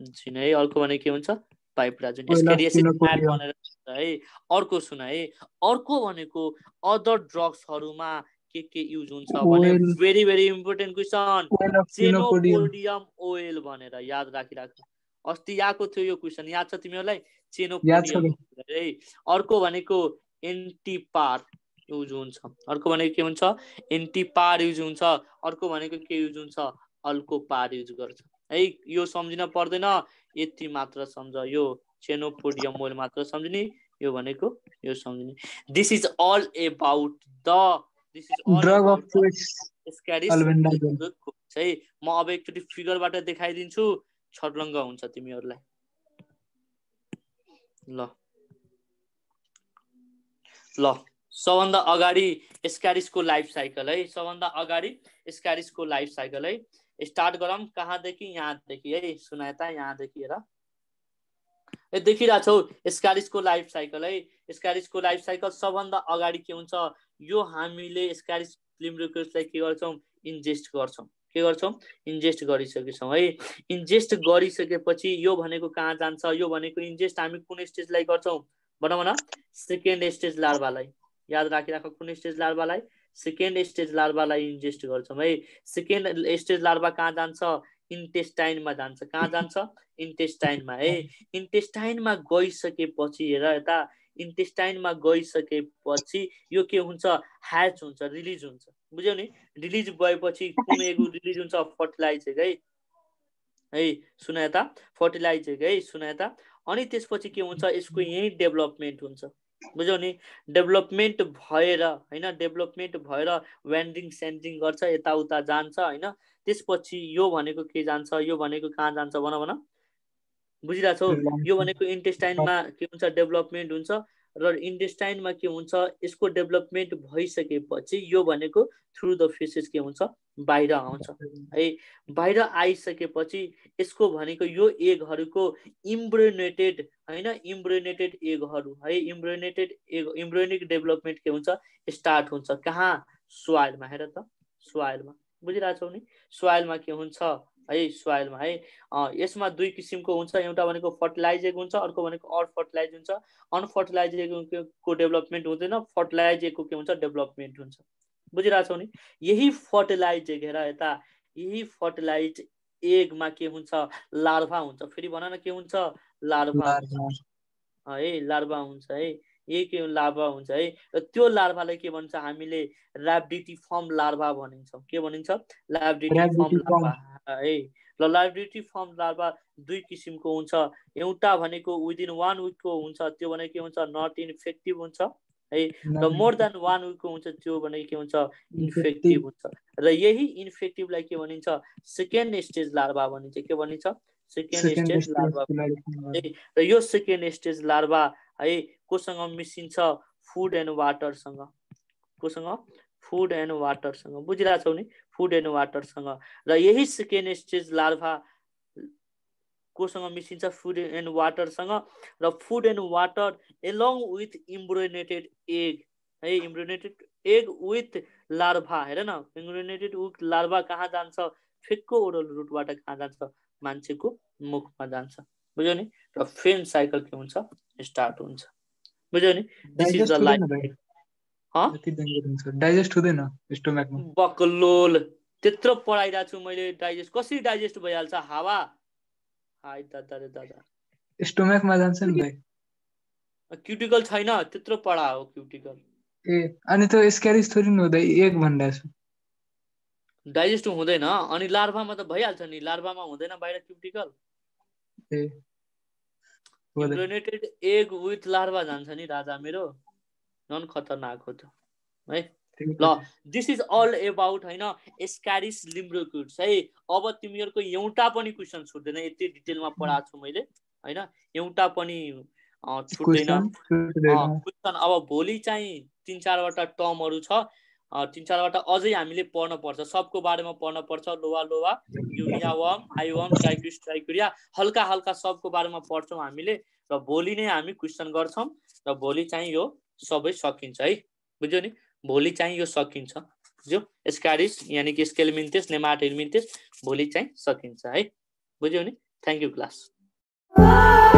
झिन है अर्को भने के हुन्छ पाइपुरा जुन भनेर है अर्को सुन है अर्को भनेको अदर ड्रग्सहरूमा के के युज हुन्छ भने very very important question chenopodium oil भनेर याद राखिराख अस्ति आएको थियो यो क्वेसन याद छ तिमीहरूलाई चेनोपोडियम है अर्को भनेको एन्टिपार युज हुन्छ अर्को भनेको के हुन्छ एन्टिपार युज हुन्छ अर्को भनेको के युज हुन्छ अल्को पार युज गर्छ है यो सम्झिन पर्दैन यति मात्र सम्झ यो सेनोफोडियम मोल मात्र सम्झिने यो भनेको यो सम्झिने this is all about the this is म अब एकचोटि फिगरबाट देखाइदिन्छु छर्लङ्ग हुन्छ तिमीहरूलाई ल ल सबभन्दा अगाडि स्क्यारिसको लाइफ साइकल है सबभन्दा अगाडि स्क्यारिसको लाइफ साइकल है स्टार्ट गरौँ कहाँदेखि यहाँदेखि है सुनायता यहाँदेखि र ए देखिरहेको छौ स्कारिसको लाइफ साइकल है स्कारिसको लाइफ साइकल सबभन्दा अगाडि के हुन्छ यो हामीले स्कारिस रिक्वेस्टलाई के गर्छौँ इन्जेस्ट गर्छौँ के गर्छौँ इन्जेस्ट गरिसकेछौँ है इन्जेस्ट गरिसकेपछि यो भनेको कहाँ जान्छ यो भनेको इन्जेस्ट हामी कुन स्टेजलाई गर्छौँ भनौँ न सेकेन्ड स्टेज लार्भालाई याद राखिराख कुन स्टेज लार्भालाई सेकेन्ड स्टेज लार्भालाई इन्जेस्ट गर्छौँ है सेकेन्ड स्टेज लार्भा कहाँ जान्छ इन्टेस्टाइनमा जान्छ कहाँ जान्छ इन्टेस्टाइनमा है इन्टेस्टाइनमा गइसकेपछि हेर यता इन्टेस्टाइनमा गइसकेपछि यो के हुन्छ ह्याच हुन्छ रिलिज हुन्छ बुझ्यौ नि रिलिज भएपछि कुन रिलिज हुन्छ फर्टिलाइजेक है है सुन यता फर्टिलाइजेक है सुन यता अनि त्यसपछि के हुन्छ यसको यहीँ डेभलपमेन्ट हुन्छ बुझ्यौ नि डेभलपमेन्ट भएर होइन डेभलपमेन्ट भएर वेन्डिङ सेन्डिङ गर्छ यताउता जान्छ होइन त्यसपछि यो भनेको के जान्छ यो भनेको कहाँ जान्छ भन भन छौ यो भनेको इन्टेस्टाइनमा के हुन्छ डेभलपमेन्ट हुन्छ र इन्डेस्टाइनमा के हुन्छ यसको डेभलपमेन्ट भइसकेपछि यो भनेको थ्रु द फेसेस के हुन्छ बाहिर आउँछ है बाहिर आइसकेपछि यसको भनेको यो एगहरूको इम्ब्रोनेटेड होइन इम्ब्रोनेटेड एगहरू है इम्ब्रोनेटेड एग इम्ब्रोनिक डेभलपमेन्ट के हुन्छ स्टार्ट हुन्छ कहाँ सोइलमा हेर त स्वाइलमा बुझिरहेको छौ नि स्वाइलमा के हुन्छ है सोइलमा है यसमा दुई किसिमको हुन्छ एउटा भनेको फर्टिलाइजेक हुन्छ अर्को भनेको अनफर्टिलाइज फर्टिलाइज हुन्छ अनफर्टिलाइजेको डेभलपमेन्ट हुँदैन फर्टिलाइजेको के हुन्छ डेभलपमेन्ट हुन्छ बुझिरहेछौ नि यही फर्टिलाइज हेर यता यही फर्टिलाइज एगमा के हुन्छ लार्भा हुन्छ फेरि भन न के हुन्छ लार्भा है लार्भा हुन्छ है यही के लार्भा हुन्छ है र त्यो लार्भालाई के भन्छ हामीले ल्याबडिटी फर्म लार्भा भनिन्छौँ के भनिन्छ ल्याबडिटी फर्म लार्भा है र लाइब्रेटी फर्म लार्भा दुई किसिमको हुन्छ एउटा भनेको विदिन वान विकको हुन्छ त्यो भने के हुन्छ नट इन्फेक्टिभ हुन्छ है र मोर देन वान विकको हुन्छ त्यो भने के हुन्छ इन्फेक्टिभ हुन्छ र यही इन्फेक्टिभलाई के भनिन्छ सेकेन्ड स्टेज लार्भा भनिन्छ के भनिन्छ सेकेन्ड स्टेज लार्भा र यो सेकेन्ड स्टेज लार्भा है कोसँग मिसिन्छ फुड एन्ड वाटरसँग कोसँग फुड एन्ड वाटरसँग बुझिरहेको छौ नि फुड एन्ड वाटरसँग र यही सेकेन्ड स्टेज लार्भा कोसँग मिसिन्छ फुड एन्ड वाटरसँग र food and water along with embryonated egg है इम्ब्रोनेटेड एग विथ लार्भा हेर न इम्ब्रोनेटेड विथ लार्भा कहाँ जान्छ फेक्को ओरल रुटबाट कहाँ जान्छ मान्छेको मुखमा जान्छ बुझ्यो नि र फेन साइकल के हुन्छ स्टार्ट हुन्छ बुझ्यौ नि this is the life digest हुँदैन बकलोल त्यत्रो पढाइरहेको छु मैले डाइजेस्ट कसरी डाइजेस्ट भइहाल्छ हावा हाई दादा रे दादा स्टोमकमा जान्छ नि भाइ क्युटिकल छैन त्यत्रो पढा हो क्युटिकल ए अनि त्यो स्क्यारिज थोरी हुँदै एक भन्दा छु डाइजेस्ट हुँदैन अनि लार्भामा त भइहाल्छ नि लार्भामा हुँदैन बाहिर cuticle a embryonated egg with larva जान्छ नि राजा मेरो झन् खतरनाक हो त्यो है ल दिस इज अल एबाउट होइन एस्कारिस लिम्ब्रोक्युट्स है अब तिमीहरूको एउटा पनि क्वेसन छुट्दैन यति डिटेलमा पढाएको छु मैले होइन एउटा पनि छुट्दैन क्वेसन अब भोलि चाहिँ तिन चारवटा टर्महरू छ तिन चारवटा अझै हामीले पढ्न पर्छ सबको बारेमा पढ्न पर्छ लोवा लोवा युनिया वम आइवम ट्राइक्युस ट्राइकुरिया हल्का हल्का सबको बारेमा पढ्छौँ हामीले र भोलि नै हामी क्वेसन गर्छौँ र भोलि चाहिँ यो सबै सकिन्छ है बुझ्यो नि भोलि चाहिँ यो सकिन्छ बुझ्यो स्क्यारिस यानि कि स्केल स्केलमिन्तेस नेमाटेलमिन्तेस भोलि चाहिँ सकिन्छ है बुझ्यो नि थ्याङ्क यू क्लास